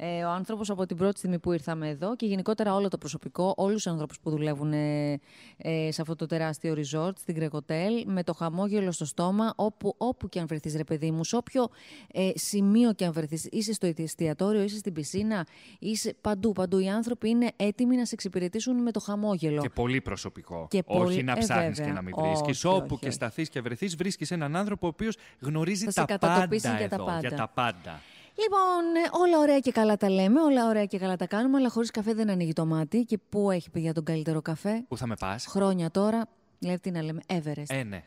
ε, ο άνθρωπος από την πρώτη στιγμή που ήρθαμε εδώ και γενικότερα όλο το προσωπικό, όλους του ανθρώπου που δουλεύουν ε, ε, σε αυτό το τεράστιο resort στην Κρεκοτέλ, με το χαμόγελο στο στόμα, όπου, όπου και αν βρεθείς, ρε παιδί μου, σε όποιο ε, σημείο και αν βρεθείς, είσαι στο εστιατόριο, είσαι στην πισίνα, είσαι παντού. Παντού οι άνθρωποι είναι έτοιμοι να σε εξυπηρετήσουν με το χαμόγελο. Και πολύ προσωπικό. όχι να ε, ψάχνεις και να μην βρίσκει. Όπου όχι, και σταθείς και βρεθείς, βρίσκεις έναν άνθρωπο ο οποίος γνωρίζει τα πάντα, εδώ, τα πάντα. Για τα πάντα. Λοιπόν, ε, όλα ωραία και καλά τα λέμε, όλα ωραία και καλά τα κάνουμε, αλλά χωρίς καφέ δεν ανοίγει το μάτι. Και πού έχει παιδιά τον καλύτερο καφέ. Πού θα με πας. Χρόνια τώρα, λέει τι να λέμε, Everest. Ε, ναι.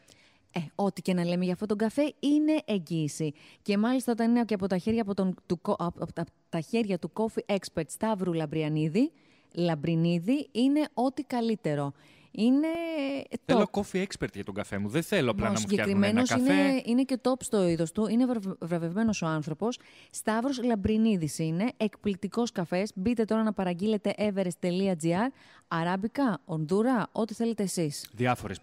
Ε, ό,τι και να λέμε για αυτόν τον καφέ είναι εγγύηση. Και μάλιστα όταν είναι και από τα χέρια, από τον, του, από, τα χέρια του coffee expert Σταύρου Λαμπριανίδη, Λαμπρινίδη, είναι ό,τι καλύτερο είναι. Θέλω coffee expert για τον καφέ μου. Δεν θέλω απλά να μου φτιάχνουν ένα καφέ. Είναι, είναι και top στο είδος του. Είναι βραβευμένος ο άνθρωπος. Σταύρος Λαμπρινίδης είναι. Εκπληκτικός καφές. Μπείτε τώρα να παραγγείλετε everest.gr αράμπικα, ονδούρα, ό,τι θέλετε εσείς. Διάφορες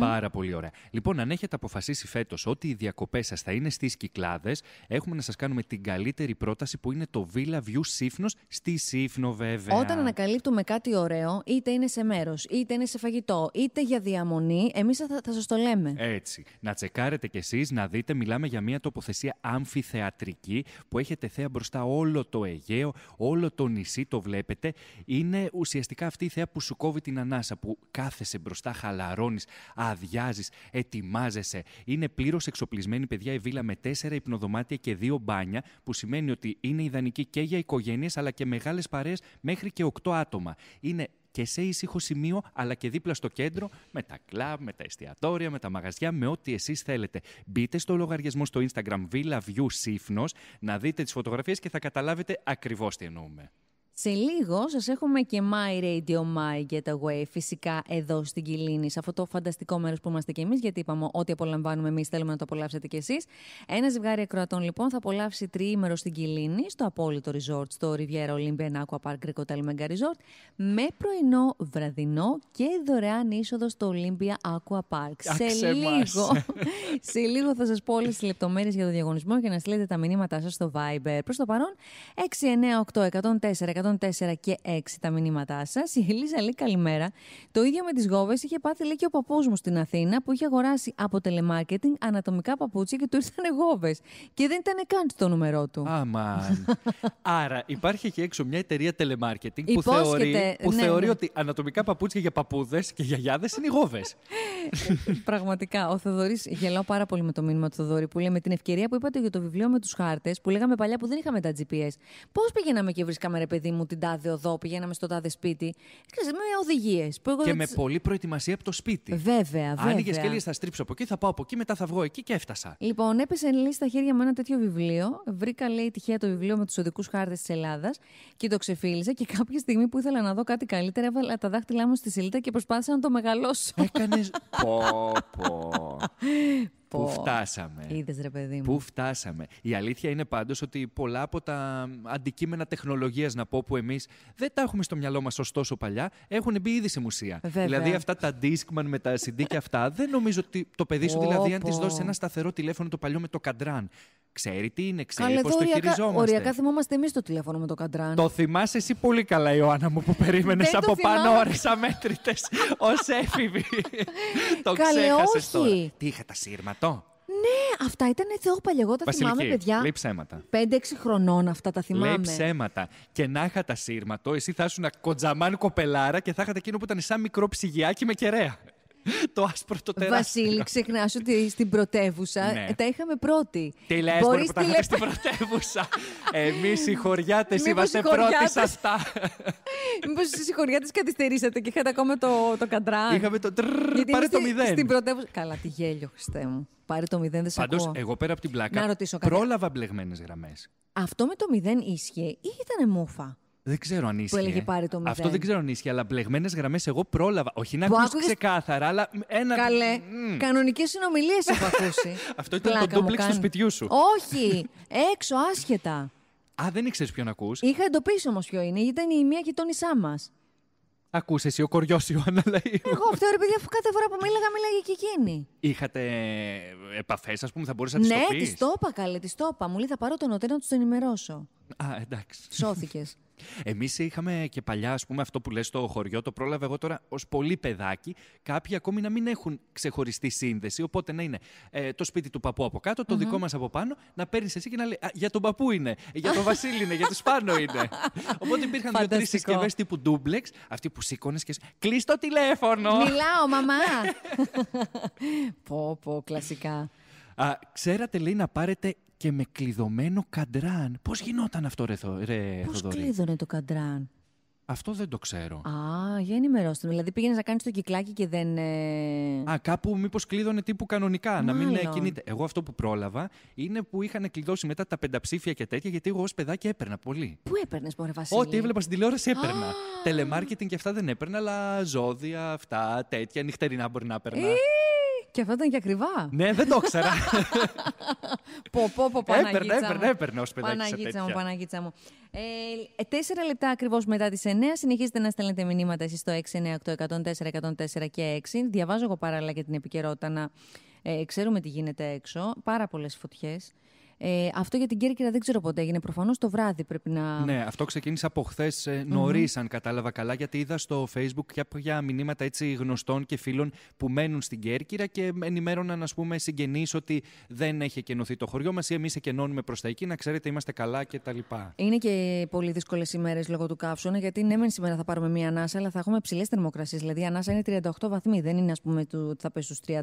Πάρα πολύ ωραία. Λοιπόν, αν έχετε αποφασίσει φέτος ότι οι διακοπές σας θα είναι στις Κυκλάδες, έχουμε να σας κάνουμε την καλύτερη πρόταση που είναι το Villa View Σύφνος στη Σύφνο, βέβαια. Όταν ανακαλύπτουμε κάτι ωραίο, είτε είναι σε μέρος, είτε είναι σε φαγητό, είτε για διαμονή, εμείς θα, θα σας το λέμε. Έτσι. Να τσεκάρετε κι εσείς, να δείτε, μιλάμε για μια τοποθεσία αμφιθεατρική που έχετε θέα μπροστά όλο το Αιγαίο, όλο το νησί, το βλέπετε. Είναι ουσιαστικά αυτή η θέα που σου κόβει την ανάσα, που κάθεσαι μπροστά, χαλαρώνεις, αδειάζεις, ετοιμάζεσαι. Είναι πλήρως εξοπλισμένη, παιδιά, η βίλα με τέσσερα υπνοδωμάτια και δύο μπάνια, που σημαίνει ότι είναι ιδανική και για οικογένειες αλλά και μεγάλες παρέες μέχρι και οκτώ άτομα. Είναι και σε ήσυχο σημείο, αλλά και δίπλα στο κέντρο, με τα κλαμπ, με τα εστιατόρια, με τα μαγαζιά, με ό,τι εσείς θέλετε. Μπείτε στο λογαριασμό στο Instagram Villa View Σύφνος να δείτε τις φωτογραφίες και θα καταλάβετε ακριβώς τι εννοούμε. Σε λίγο σας έχουμε και My Radio My Getaway φυσικά εδώ στην Κιλίνη, σε αυτό το φανταστικό μέρος που είμαστε και εμείς, γιατί είπαμε ό,τι απολαμβάνουμε εμείς θέλουμε να το απολαύσετε κι εσείς. Ένα ζευγάρι ακροατών λοιπόν θα απολαύσει τριήμερο στην Κιλίνη, στο απόλυτο resort, στο Riviera Olympian Aqua Park Greek Hotel Mega Resort, με πρωινό, βραδινό και δωρεάν είσοδο στο Olympia Aqua Park. σε λίγο, (laughs) σε λίγο θα σας πω όλες τις λεπτομέρειες για το διαγωνισμό και να στείλετε τα μηνύματά σας στο Viber. Προς το παρόν, 698 104 104 και 6 τα μηνύματά σας. Η Ελίζα λέει καλημέρα. Το ίδιο με τις γόβες είχε πάθει λέει και ο παππούς μου στην Αθήνα που είχε αγοράσει από telemarketing ανατομικά παπούτσια και του ήρθαν γόβες. Και δεν ήταν καν στο νούμερό του. Αμαν. (laughs) Άρα υπάρχει εκεί έξω μια εταιρεία telemarketing που θεωρεί, ναι, θεωρεί ναι. ότι ανατομικά παπούτσια για παππούδες και γιαγιάδες είναι γόβες. Ε, πραγματικά. Ο Θεοδωρής γελάω πάρα πολύ με το μήνυμα του Θεοδωρή που λέει με την ευκαιρία που είπατε για το βιβλίο με τους χάρτες που λέγαμε παλιά που δεν είχαμε τα GPS. Πώς πηγαίναμε και βρίσκαμε ρε παιδί μου την τάδε οδό, πηγαίναμε στο τάδε σπίτι. Ξέρετε, με οδηγίες. Και με πολλή προετοιμασία από το σπίτι. Βέβαια, βέβαια. Άνοιγες και λίγε θα στρίψω από εκεί, θα πάω από εκεί, μετά θα βγω εκεί και έφτασα. Λοιπόν, έπεσε λύση στα χέρια μου ένα τέτοιο βιβλίο. Βρήκα, λέει, τυχαία το βιβλίο με τους οδικούς χάρτες της Ελλάδας και το ξεφίλησα. Και κάποια στιγμή που ήθελα να δω κάτι καλύτερα, έβαλα τα δάχτυλά μου στη σελίδα και προσπάθησα να το μεγαλώσω. Έκανες. (laughs) πω, Πού φτάσαμε. Είδες ρε παιδί μου. Πού φτάσαμε. Η αλήθεια είναι πάντως ότι πολλά από τα αντικείμενα τεχνολογίας, να πω, που εμείς δεν τα έχουμε στο μυαλό μας ωστόσο παλιά, έχουν μπει ήδη σε μουσεία. Δηλαδή αυτά τα Discman με τα CD και αυτά, δεν νομίζω ότι το παιδί σου, δηλαδή, αν της δώσεις ένα σταθερό τηλέφωνο το παλιό με το καντράν, Ξέρει τι είναι, ξέρει πώς το χειριζόμαστε. Οριακά θυμόμαστε εμείς το τηλέφωνο με το καντράν. Το θυμάσαι εσύ πολύ καλά, Ιωάννα μου, που περίμενες από πάνω ώρες αμέτρητες (laughs) ως έφηβη. το ξέχασε τώρα. Τι είχα τα σύρματα. Ναι, αυτά ήταν θεόπαλια. Εγώ τα θυμαμαι θυμάμαι, παιδιά. Λέει ψέματα. 5-6 χρονών αυτά τα θυμάμαι. Λέει ψέματα. Και να είχα τα σύρματο, εσύ θα ήσουν κοντζαμάν κοπελάρα και θα είχατε εκείνο που ήταν σαν μικρό ψυγιάκι με κεραία. (laughs) το άσπρο το τεράστιο. Βασίλη, ξεχνάς ότι στην πρωτεύουσα ναι. Ε, τα είχαμε πρώτη. Τι λες, μπορείς να στην πρωτεύουσα. (laughs) Εμείς οι χωριάτες είμαστε πρώτοι σε αυτά. (laughs) Μήπως οι χωριάτες καθυστερήσατε και είχατε ακόμα το, το καντρά. Είχαμε το τρρρ, πάρε το μηδέν. Στην πρωτεύουσα. Καλά, τι γέλιο, Χριστέ μου. Πάρε το μηδέν, δεν σα Πάντως, εγώ πέρα από την πλάκα. Πρόλαβα μπλεγμένε γραμμέ. Αυτό με το μηδέν ίσχυε ή ήταν μούφα. Δεν ξέρω αν ίσχυε. Που έλεγε πάρει το Αυτό δεν ξέρω αν ίσχυε, αλλά μπλεγμένες γραμμές εγώ πρόλαβα. Όχι να ακούσει άκουγες... ξεκάθαρα, αλλά ένα. Καλέ. Mm. Κανονικές συνομιλίες έχω ακούσει. (laughs) Αυτό ήταν Πλάκα το ντόπλεξ του σπιτιού σου. Όχι. Έξω, άσχετα. Α, δεν ήξερες ποιον ακούς. Είχα εντοπίσει όμως ποιο είναι. Ήταν η μία γειτόνισά μας. Ακούσε εσύ, ο κοριός Ιωάννα λέει. Εγώ αυτό ρε παιδιά, αφού κάθε φορά που μίλαγα, μίλαγε και εκείνη. Είχατε επαφές, ας πούμε, θα μπορούσα να τη Ναι, της το καλέ, της το Μου λέει θα πάρω τον νοτέρα να τους ενημερώσω. Α, εντάξει. Σώθηκες. Εμείς είχαμε και παλιά, ας πούμε, αυτό που λες στο χωριό, το πρόλαβε εγώ τώρα ως πολύ παιδάκι. Κάποιοι ακόμη να μην έχουν ξεχωριστή σύνδεση. Οπότε να είναι ε, το σπίτι του παππού από κάτω, το δικό μας από πάνω, να παίρνεις εσύ και να λέει Για τον παππού είναι, για τον Βασίλη είναι, για τους πάνω είναι. (laughs) Οπότε υπήρχαν δύο-τρει συσκευές τύπου ντούμπλεξ, αυτή που σήκωνες και. Κλείς το τηλέφωνο! Μιλάω, μαμά! (laughs) πω, κλασικά. Α, ξέρατε, λέει, να πάρετε και με κλειδωμένο καντράν. Πώς γινόταν αυτό ρε, ρε Πώς κλείδωνε το καντράν. Αυτό δεν το ξέρω. Α, για ενημερώστε με. Δηλαδή πήγαινες να κάνεις το κυκλάκι και δεν. Ε, Α, κάπου μήπως κλείδωνε τύπου κανονικά, να μην ε, κινείται. Εγώ αυτό που πρόλαβα είναι που είχαν κλειδώσει μετά τα πενταψήφια και τέτοια, γιατί εγώ ως παιδάκι έπαιρνα πολύ. Πού έπαιρνες, Πόρε Βασίλη. Ό,τι έβλεπα στην τηλεόραση έπαιρνα. Τελεμάρκετινγκ και αυτά δεν έπαιρνα, αλλά ζώδια, αυτά, τέτοια, νυχτερινά μπορεί να έπαιρνα. Ε, και αυτό ήταν και ακριβά. Ναι, δεν το ήξερα. (laughs) πω, πω, πω, Παναγίτσα έπαιρνε, Έπαιρνε, έπαιρνε ως παιδάκι Παναγίτσα μου, Παναγίτσα μου. Ε, τέσσερα λεπτά ακριβώς μετά τις 9. Συνεχίζετε να στέλνετε μηνύματα εσείς στο 8 104 104 και 6. Διαβάζω εγώ παράλληλα και την επικαιρότητα να ε, ξέρουμε τι γίνεται έξω. Πάρα πολλές φωτιές. Ε, αυτό για την Κέρκυρα δεν ξέρω πότε έγινε. Προφανώς το βράδυ πρέπει να. Ναι, αυτό ξεκίνησε από χθες ε, νωρι αν κατάλαβα καλά, γιατί είδα στο Facebook κάποια μηνύματα έτσι γνωστών και φίλων που μένουν στην Κέρκυρα και ενημέρωναν, ας πούμε, συγγενείς ότι δεν έχει εκενωθεί το χωριό μας ή εμείς εκενώνουμε προς τα εκεί, να ξέρετε είμαστε καλά κτλ. Είναι και πολύ δύσκολες ημέρες λόγω του καύσωνα, γιατί ναι, μεν σήμερα θα πάρουμε μία ανάσα, αλλά θα έχουμε ψηλέ θερμοκρασίες. Δηλαδή, η ανάσα είναι 38 βαθμοί, δεν είναι ας πούμε θα πέσει στους 32.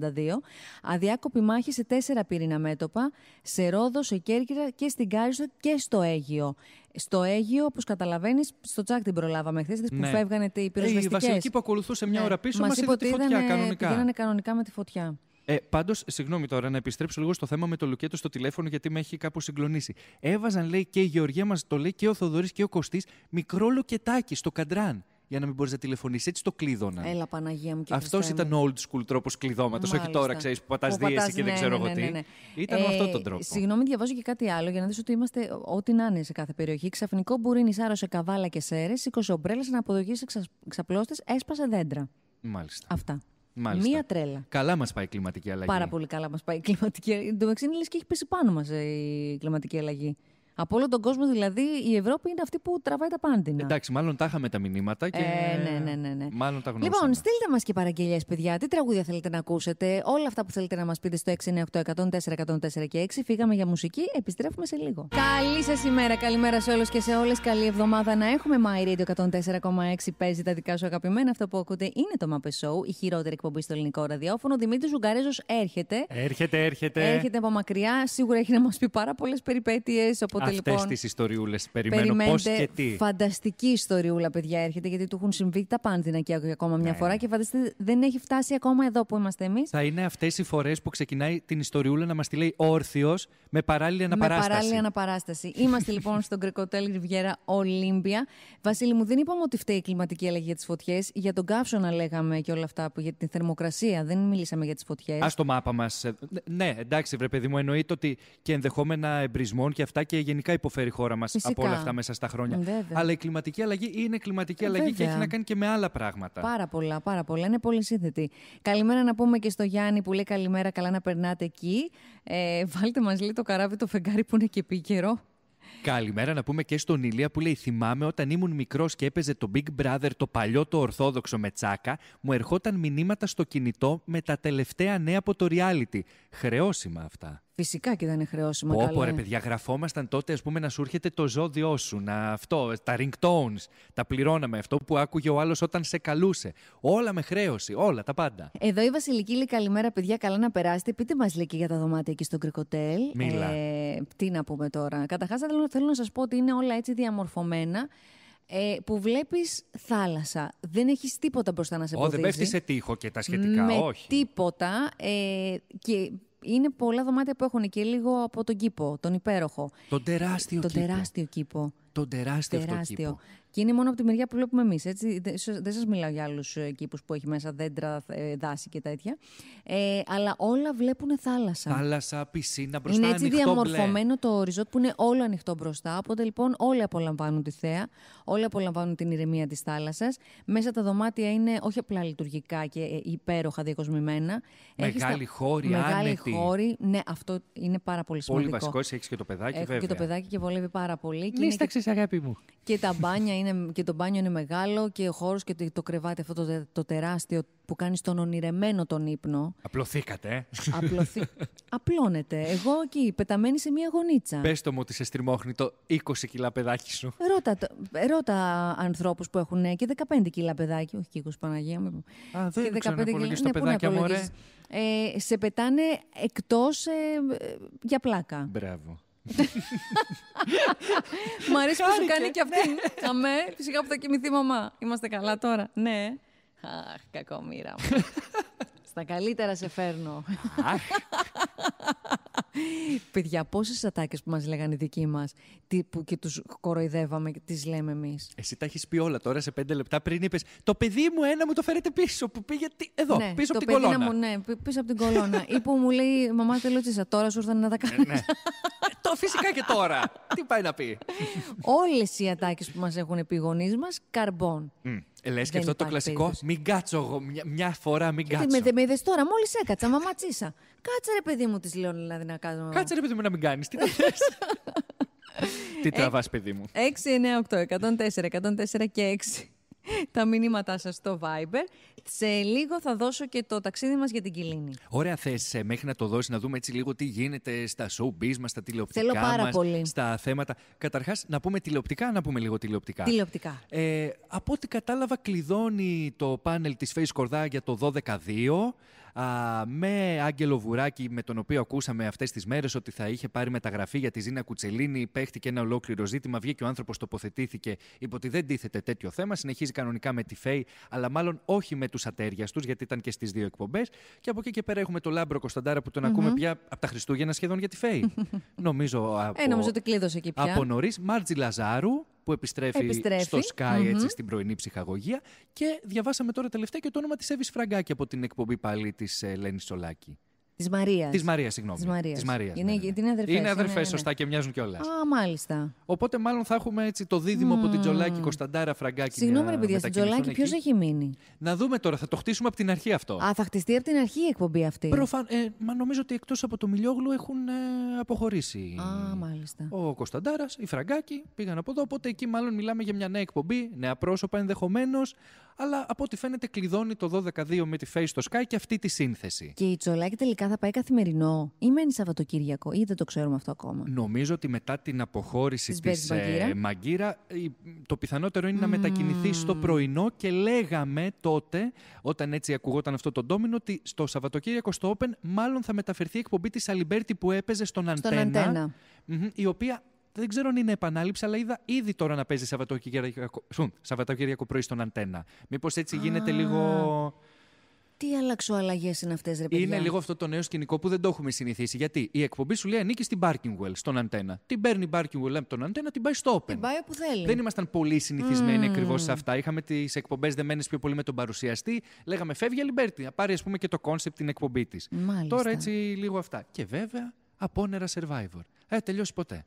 Αδιάκοπη μάχη σε τέσσερα πυρηνα μέτωπα, σε Ρόδο, σε Κέρκυρα και στην Κάριστο και στο Αίγιο Στο Αίγιο όπως καταλαβαίνεις, στο τσάκ την προλάβαμε χθες, που ναι. φεύγανε οι πυροσβεστικέ. Η βασιλική που ακολουθούσε μια ναι. ώρα πίσω μας είπε τη φωτιά κανονικά. κανονικά με τη φωτιά. Ε, Πάντως, συγγνώμη τώρα, να επιστρέψω λίγο στο θέμα με το Λουκέτο στο τηλέφωνο, γιατί με έχει κάπως συγκλονίσει. Έβαζαν, λέει, και η Γεωργία μας, το λέει και ο Θοδωρής και ο Κωστής, μικρό λουκετάκι στο καντράν για να μην μπορείς να τηλεφωνήσεις. Έτσι το κλείδωνα. Έλα, Παναγία μου και Αυτός ήταν ο old school τρόπος κλειδώματος. Όχι τώρα, ξέρεις, που πατάς δίεση και δεν ναι, ξέρω ναι, εγώ ναι, τι. Ήταν με αυτόν ε, τον τρόπο. Συγγνώμη, διαβάζω και κάτι άλλο για να δεις ότι είμαστε ό,τι να είναι σε κάθε περιοχή. Ξαφνικό μπορεί να σάρωσε καβάλα και σέρες, σήκωσε ομπρέλες, να σε ξαπλώστες, έσπασε δέντρα. Μάλιστα. Αυτά. Μάλιστα. Μία τρέλα. Καλά μας πάει η κλιματική αλλαγή. Πάρα πολύ καλά μας πάει η κλιματική αλλαγή. Εν τω μεταξύ, λες και έχει πέσει πάνω μας ε, η κλιματική αλλαγή. Από όλο τον κόσμο, δηλαδή, η Ευρώπη είναι αυτή που τραβάει τα πάντινα. Εντάξει, μάλλον τα είχαμε τα μηνύματα και. Ε, ναι, ναι, ναι, ναι. Μάλλον τα γνώσαμε. Λοιπόν, στείλτε μας και παραγγελίες, παιδιά. Τι τραγούδια θέλετε να ακούσετε, όλα αυτά που θέλετε να μας πείτε στο 698-104-104 και 6. Φύγαμε για μουσική, επιστρέφουμε σε λίγο. Καλή σας ημέρα, καλημέρα σε όλους και σε όλες. Καλή εβδομάδα να έχουμε. My Radio 104,6 παίζει τα δικά σου αγαπημένα. Αυτό που ακούτε είναι το Mappe Show, η χειρότερη εκπομπή στο ελληνικό ραδιόφωνο. Ο Δημήτρης Ζουγκαρέζος έρχεται. Έρχεται, έρχεται. Έρχεται από μακριά. Σίγουρα έχει να μας πει πάρα πολλές περιπέτειες. Αυτές λοιπόν, τις ιστοριούλες περιμένω πώς και τι. Φανταστική ιστοριούλα παιδιά έρχεται γιατί του έχουν συμβεί τα πάντινα και ακόμα μια ναι. φορά και φανταστείτε δεν έχει φτάσει ακόμα εδώ που είμαστε εμείς. Θα είναι αυτές οι φορές που ξεκινάει την ιστοριούλα να μας τη λέει όρθιος με παράλληλη αναπαράσταση. Με παράλληλη αναπαράσταση. είμαστε λοιπόν στον Κρικοτέλ Ριβιέρα Ολύμπια. Βασίλη μου δεν είπαμε ότι φταίει η κλιματική αλλαγή για τις φωτιές, Για τον καύσωνα λέγαμε και όλα αυτά που για την θερμοκρασία δεν μιλήσαμε για τις φωτιές. Ας το μάπα μας. Ε, ναι εντάξει βρε παιδί μου εννοείται ότι και ενδεχόμενα εμπρισμών και αυτά και γενικά υποφέρει η χώρα μας από όλα αυτά μέσα στα χρόνια. Αλλά η κλιματική αλλαγή είναι κλιματική ε, αλλαγή και έχει να κάνει και με άλλα πράγματα. Πάρα πολλά, πάρα πολλά. Είναι πολύ σύνθετη. Καλημέρα να πούμε και στο Γιάννη που λέει καλημέρα, καλά να περνάτε εκεί. Ε, βάλτε μας λίγο το καράβι το φεγγάρι που είναι και επίκαιρο. Καλημέρα να πούμε και στον Ηλία που λέει: Θυμάμαι όταν ήμουν μικρός και έπαιζε το Big Brother το παλιό το Ορθόδοξο με τσάκα, μου ερχόταν μηνύματα στο κινητό με τα τελευταία νέα από το reality. Χρεώσιμα αυτά. Φυσικά και δεν είναι χρεώσιμα. Όπω πω, ρε ε. παιδιά, γραφόμασταν τότε ας πούμε, να σου έρχεται το ζώδιό σου, να, αυτό, τα ringtones, τα πληρώναμε, αυτό που άκουγε ο άλλος όταν σε καλούσε. Όλα με χρέωση, όλα τα πάντα. Εδώ η Βασιλική λέει καλημέρα, παιδιά, καλά να περάσετε. Πείτε μας λέει για τα δωμάτια εκεί στο Κρικοτέλ. Μίλα. Ε, τι να πούμε τώρα. Καταρχάς, θέλω, θέλω να σας πω ότι είναι όλα έτσι διαμορφωμένα ε, που βλέπεις θάλασσα. Δεν έχεις τίποτα μπροστά να σε πει. Όχι, δεν πέφτει σε τείχο και τα σχετικά, με όχι. Τίποτα. Ε, και είναι πολλά δωμάτια που έχουν και λίγο από τον κήπο, τον υπέροχο. Τον τεράστιο τον κήπο. Τον τεράστιο κήπο. Τον τεράστιο, Αυτό κήπο. Και είναι μόνο από τη μεριά που βλέπουμε εμείς. Δεν σας μιλάω για άλλους ε, κήπους που έχει μέσα δέντρα, ε, δάση και τέτοια. Ε, αλλά όλα βλέπουν θάλασσα. Θάλασσα, πισίνα μπροστά. Είναι έτσι διαμορφωμένο μπλε. το οριζόντ που είναι όλο ανοιχτό μπροστά. Οπότε λοιπόν όλοι απολαμβάνουν τη θέα, όλοι απολαμβάνουν την ηρεμία της θάλασσας. Μέσα τα δωμάτια είναι όχι απλά λειτουργικά και ε, υπέροχα διακοσμημένα. Μεγάλη τα... χώρη, Μεγάλη άνετη. χώρη. Ναι, αυτό είναι πάρα πολύ σημαντικό. Πολύ βασικός, έχεις και το παιδάκι, Έχω βέβαια. Και το παιδάκι και βολεύει πάρα πολύ. Νίσταξε, και... αγάπη μου. Και τα μπάνια είναι και το μπάνιο είναι μεγάλο και ο χώρος και το, κρεβάτι αυτό το, τεράστιο που κάνει τον ονειρεμένο τον ύπνο. Απλωθήκατε. Ε. Απλωθή... (laughs) Απλώνεται. Εγώ εκεί, πεταμένη σε μία γωνίτσα Πες το μου ότι σε στριμώχνει το 20 κιλά παιδάκι σου. Ρώτα, ρώτα ανθρώπους που έχουν και 15 κιλά παιδάκι. Όχι και 20 Παναγία μου. και 15 κιλά ναι, παιδάκια μου, ε, Σε πετάνε εκτός ε, για πλάκα. Μπράβο. Μ' αρέσει που σου κάνει και αυτή. Ναι. Αμέ, φυσικά που θα κοιμηθεί η μαμά. Είμαστε καλά τώρα. Ναι. Αχ, κακό μοίρα μου. (laughs) Τα καλύτερα σε φέρνω. Παιδιά, πόσες ατάκες που μας λέγανε οι δικοί μας που και τους κοροϊδεύαμε και τις λέμε εμείς. Εσύ τα έχεις πει όλα τώρα σε πέντε λεπτά πριν είπες Το παιδί μου ένα μου το φέρετε πίσω που πήγε εδώ, ναι, πίσω από την κολόνα. Μου, ναι, πίσω από την κολόνα. ή που μου λέει Μαμά τελούτσισα, τώρα σου ήρθαν να τα ναι, κάνω. ναι. το φυσικά και τώρα. Τι πάει να πει. Όλες οι ατάκες που μας έχουν πει οι μας, καρμπών. Λες και αυτό το κλασικό. Περίπτωση. Μην κάτσω εγώ. Μια, μια φορά μην κάτσω. με, με είδες τώρα, μόλις έκατσα, μα ματσίσα. Κάτσε ρε παιδί μου, της λέω δηλαδή να κάνω. Κάτσε ρε παιδί μου να μην κάνεις. Τι (laughs) ε, Τι τραβάς, παιδί μου. 6, 9, 8, 104, 104 και 6. (laughs) τα μηνύματά σας στο Viber. Σε λίγο θα δώσω και το ταξίδι μας για την Κιλίνη. Ωραία θέση. Ε, μέχρι να το δώσεις να δούμε έτσι λίγο τι γίνεται στα showbiz μας, στα τηλεοπτικά μας, στα θέματα. Καταρχάς, να πούμε τηλεοπτικά, να πούμε λίγο τηλεοπτικά. Τηλεοπτικά. Ε, από ό,τι κατάλαβα, κλειδώνει το πάνελ της Face Κορδά για το 12-2 α, με Άγγελο Βουράκη, με τον οποίο ακούσαμε αυτές τις μέρες ότι θα είχε πάρει μεταγραφή για τη Ζήνα Κουτσελίνη. Παίχτηκε ένα ολόκληρο ζήτημα. Βγήκε ο άνθρωπος, τοποθετήθηκε, είπε ότι δεν τίθεται τέτοιο θέμα. Συνεχίζει κανονικά με τη ΦΕΗ, αλλά μάλλον όχι με τους ατέριας τους, γιατί ήταν και στις δύο εκπομπές. Και από εκεί και πέρα έχουμε τον Λάμπρο Κωνσταντάρα που τον ακούμε πια από τα Χριστούγεννα σχεδόν για τη ΦΕΗ. (laughs) νομίζω. Από, ε, νομίζω ότι κλείδωσε εκεί πια. Από νωρίς, Μάρτζι Λαζάρου που επιστρέφει, στο Sky έτσι, στην πρωινή ψυχαγωγία. Και διαβάσαμε τώρα τελευταία και το όνομα της Εύης Φραγκάκη από την εκπομπή πάλι της ε, Ελένης Σολάκη. Της Μαρίας. Της Μαρίας, συγγνώμη. Της Μαρίας. Είναι, ναι, ναι. ναι. είναι αδερφέ. Είναι αδερφές, ναι, σωστά και μοιάζουν κιόλας. Α, μάλιστα. Οπότε μάλλον θα έχουμε έτσι το δίδυμο mm. από την Τζολάκη Κωνσταντάρα Φραγκάκη. Συγγνώμη, ρε παιδιά, στην Τζολάκη ποιος έχει μείνει. Να δούμε τώρα, θα το χτίσουμε από την αρχή αυτό. Α, θα χτιστεί από την αρχή η εκπομπή αυτή. Προφαν... Ε, μα νομίζω ότι εκτός από το Μιλιόγλου έχουν ε, αποχωρήσει. Α, μάλιστα. Ο Κωνσταντάρας, η Φραγκάκη πήγαν από εδώ. Οπότε εκεί μάλλον μιλάμε για μια νέα εκπομπή, νέα πρόσωπα ενδεχομένως αλλά από ό,τι φαίνεται κλειδώνει το 12-2 με τη Face στο Sky και αυτή τη σύνθεση. Και η Τσολάκη τελικά θα πάει καθημερινό ή μένει Σαββατοκύριακο ή δεν το ξέρουμε αυτό ακόμα. Νομίζω ότι μετά την αποχώρηση της ε, Μαγκύρα το πιθανότερο είναι να μετακινηθεί στο πρωινό και λέγαμε τότε, όταν έτσι ακουγόταν αυτό το ντόμινο, ότι στο Σαββατοκύριακο στο Open μάλλον θα μεταφερθεί η εκπομπή της Αλιμπέρτη που έπαιζε στον, στον Αντένα, η οποία δεν ξέρω αν είναι επανάληψη, αλλά είδα ήδη τώρα να παίζει Σαββατοκύριακο, Σαββατοκύριακο πρωί στον Αντένα. Μήπως έτσι γίνεται λίγο. Τι αλλαγέ είναι αυτές, ρε παιδιά. Είναι λίγο αυτό το νέο σκηνικό που δεν το έχουμε συνηθίσει. Γιατί η εκπομπή σου λέει ανήκει στην Well, στον αντένα. Την παίρνει η Well από τον αντένα, την πάει στο Open. Την πάει όπου θέλει. Δεν ήμασταν πολύ συνηθισμένοι mm. ακριβώς σε αυτά. Είχαμε τις εκπομπές δεμένε πιο πολύ με τον παρουσιαστή. Λέγαμε φεύγει Αλιμπέρτη, να πάρει ας πούμε και το κόνσεπτ την εκπομπή της. Τώρα έτσι λίγο αυτά. Και βέβαια, απόνερα survivor. Ε, τελειώσει ποτέ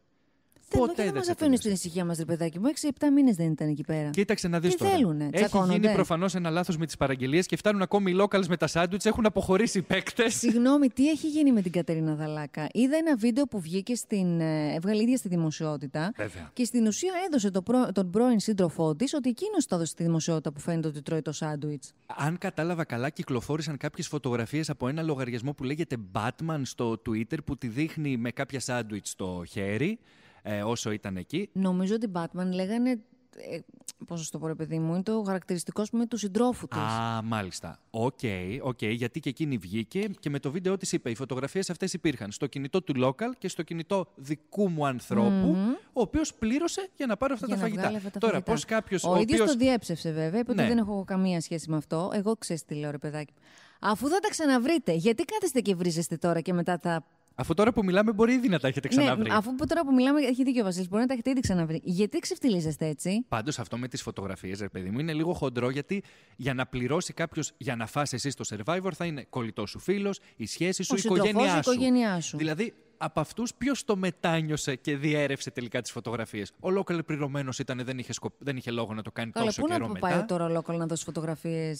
ποτέ δεν, δεν μα αφήνουν στην ησυχία μας, ρε παιδάκι μου. 6-7 μήνες δεν ήταν εκεί πέρα. Κοίταξε να δεις τώρα. Θέλουνε, Έχει γίνει προφανώς ένα λάθος με τις παραγγελίες και φτάνουν ακόμη οι locals με τα σάντουιτ, έχουν αποχωρήσει οι παίκτες. Συγγνώμη, τι έχει γίνει με την Κατερίνα Δαλάκα. Είδα ένα βίντεο που βγήκε στην. Ε, έβγαλε ίδια στη δημοσιότητα. Βέβαια. Και στην ουσία έδωσε το προ... τον πρώην σύντροφό της ότι εκείνος θα έδωσε στη δημοσιότητα που φαίνεται ότι τρώει το σάντουιτ. Αν κατάλαβα καλά, κυκλοφόρησαν κάποιες φωτογραφίες από ένα λογαριασμό που λέγεται Batman στο Twitter που τη δείχνει με κάποια σάντουιτ στο χέρι ε, όσο ήταν εκεί. Νομίζω ότι Batman λέγανε ε, πώς να το πω, ρε παιδί μου, είναι το χαρακτηριστικό του συντρόφου τη. Α, μάλιστα. Οκ, okay, γιατί και εκείνη βγήκε και με το βίντεο της είπε: Οι φωτογραφίες αυτές υπήρχαν στο κινητό του local και στο κινητό δικού μου ανθρωπου ο οποίος πλήρωσε για να πάρω αυτά τα φαγητά. Τώρα, πώς κάποιος. Ο, ο ίδιος οποίος... το διέψευσε, βέβαια, είπε ναι. δεν έχω καμία σχέση με αυτό. Εγώ ξέρω τι λέω, ρε παιδάκι. Αφού θα τα ξαναβρείτε, γιατί κάθεστε και βρίζεστε τώρα και μετά τα Αφού τώρα που μιλάμε μπορεί ήδη να τα έχετε ναι, ξαναβρει. Ναι, αφού τώρα που μιλάμε έχει δίκιο ο Βασίλης, μπορεί να τα έχετε ήδη ξαναβρει. Γιατί ξεφτιλίζεστε έτσι. Πάντως αυτό με τις φωτογραφίες, ρε παιδί μου, είναι λίγο χοντρό γιατί για να πληρώσει κάποιος για να φάσει εσύ το survivor θα είναι κολλητός σου φίλος, η σχέση σου, η οικογένειά, σου. Δηλαδή από αυτούς ποιος το μετάνιωσε και διέρευσε τελικά τις φωτογραφίες. Ολόκληρο πληρωμένος ήταν, δεν είχε, δεν είχε λόγο να το κάνει τόσο καιρό μετά. πού πάει τώρα ολόκληρο να δώσει φωτογραφίες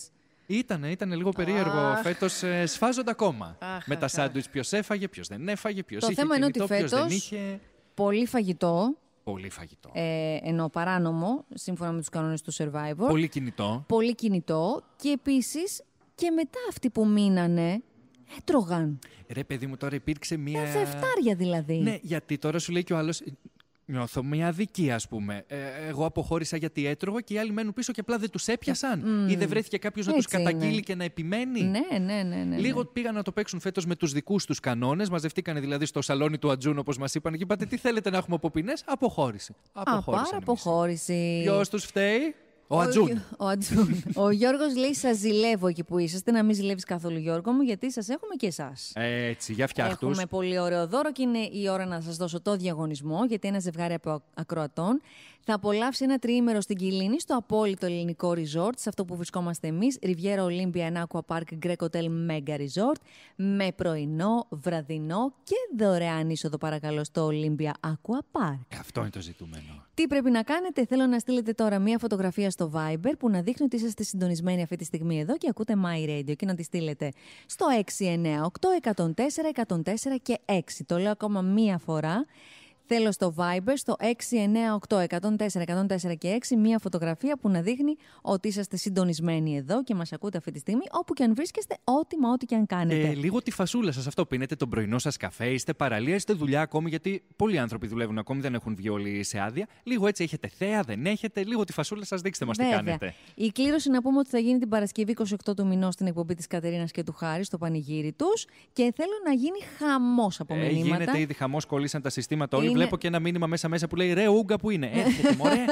Ήτανε, ήταν λίγο περίεργο ah. φέτος. Ε, σφάζονται ακόμα. με τα σάντουιτ, ποιος έφαγε, ποιος δεν έφαγε, ποιος είχε θέμα κινητό, ποιος δεν είχε. Πολύ φαγητό. Πολύ φαγητό. Ε, ενώ παράνομο, σύμφωνα με τους κανόνες του survivor. Πολύ κινητό. Πολύ κινητό. Και επίσης και μετά αυτοί που μείνανε, έτρωγαν. Ρε, παιδί μου, τώρα υπήρξε μία. Ε, τα δηλαδή. Ναι, γιατί τώρα σου λέει και ο άλλος νιώθω μια αδικία, ας πούμε. Ε, εγώ αποχώρησα γιατί έτρωγα και οι άλλοι μένουν πίσω και απλά δεν τους έπιασαν. Mm. Ή δεν βρέθηκε κάποιος να τους καταγγείλει και να επιμένει. Ναι, ναι, ναι, ναι, ναι. Λίγο πήγαν να το παίξουν φέτος με τους δικούς τους κανόνες. Μαζευτήκαν δηλαδή στο σαλόνι του Ατζούν, όπως μας είπαν, και είπατε τι θέλετε να έχουμε από ποινές. Αποχώρηση. Αποχώρηση. Ποιος τους φταίει. Ο Ατζούν. Ο, Γιώργος λέει: Σας ζηλεύω εκεί που είσαστε. Να μην ζηλεύεις καθόλου, Γιώργο μου, γιατί σας έχουμε και εσάς. Έτσι, για φτιάχτους. Έχουμε πολύ ωραίο δώρο και είναι η ώρα να σας δώσω το διαγωνισμό. Γιατί ένα ζευγάρι από ακροατών θα απολαύσει ένα τριήμερο στην Κιλίνη, στο απόλυτο ελληνικό resort, σε αυτό που βρισκόμαστε εμείς, Riviera Olympia and Aqua Park Greek Hotel Mega Resort, με πρωινό, βραδινό και δωρεάν είσοδο, παρακαλώ, στο Olympia Aqua Park. Αυτό είναι το ζητούμενο. Τι πρέπει να κάνετε, θέλω να στείλετε τώρα μία φωτογραφία στο Viber που να δείχνει ότι είσαστε συντονισμένοι αυτή τη στιγμή εδώ και ακούτε My Radio και να τη στείλετε στο 698 104 104 και 6. Το λέω ακόμα μία φορά. Θέλω στο Viber στο 698-104-104 και 6 μία φωτογραφία που να δείχνει ότι είσαστε συντονισμένοι εδώ και μας ακούτε αυτή τη στιγμή, όπου και αν βρίσκεστε, ό,τι μα ό,τι και αν κάνετε. Ε, λίγο τη φασούλα σας, αυτό πίνετε τον πρωινό σας καφέ, είστε παραλία, είστε δουλειά ακόμη, γιατί πολλοί άνθρωποι δουλεύουν ακόμη, δεν έχουν βγει όλοι σε άδεια. Λίγο έτσι έχετε θέα, δεν έχετε, λίγο τη φασούλα σας, δείξτε μας τι κάνετε. Η κλήρωση να πούμε ότι θα γίνει την Παρασκευή 28 του μηνός στην εκπομπή της Κατερίνας και του Χάρη στο πανηγύρι τους και θέλω να γίνει χαμός από ε, μηνύματα. Ε, γίνεται ήδη χαμός, κολλήσαν τα συστήματα όλοι βλέπω ναι. και ένα μήνυμα μέσα-μέσα που λέει Ρε Ούγκα που είναι. Έρχεται, μωρέ.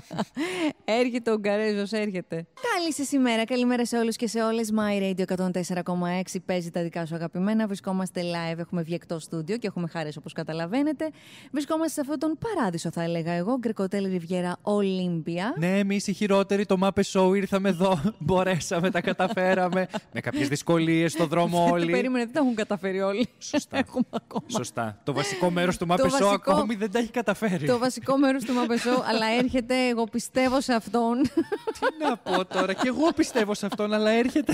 (laughs) έρχεται ο Ουγγαρέζος έρχεται. Καλή σας ημέρα, καλημέρα σε όλους και σε όλες. My Radio 104,6 παίζει τα δικά σου αγαπημένα. Βρισκόμαστε live, έχουμε βγει εκτός στούντιο και έχουμε χάρες όπως καταλαβαίνετε. Βρισκόμαστε σε αυτόν τον παράδεισο, θα έλεγα εγώ, Γκρικοτέλ Ριβιέρα Ολύμπια. Ναι, εμείς οι χειρότεροι, το Mappe Show ήρθαμε εδώ. (laughs) Μπορέσαμε, τα καταφέραμε. με κάποιες δυσκολίες στον δρόμο (laughs) όλοι. Δεν περίμενε, δεν τα έχουν καταφέρει όλοι. Σωστά. Σωστά. Το βασικό μέρος του Mappe Μαπεσό βασικό, ακόμη δεν τα έχει καταφέρει. Το βασικό μέρος του Μαπεσό, αλλά έρχεται. Εγώ πιστεύω σε αυτόν. Τι να πω τώρα, και εγώ πιστεύω σε αυτόν, αλλά έρχεται.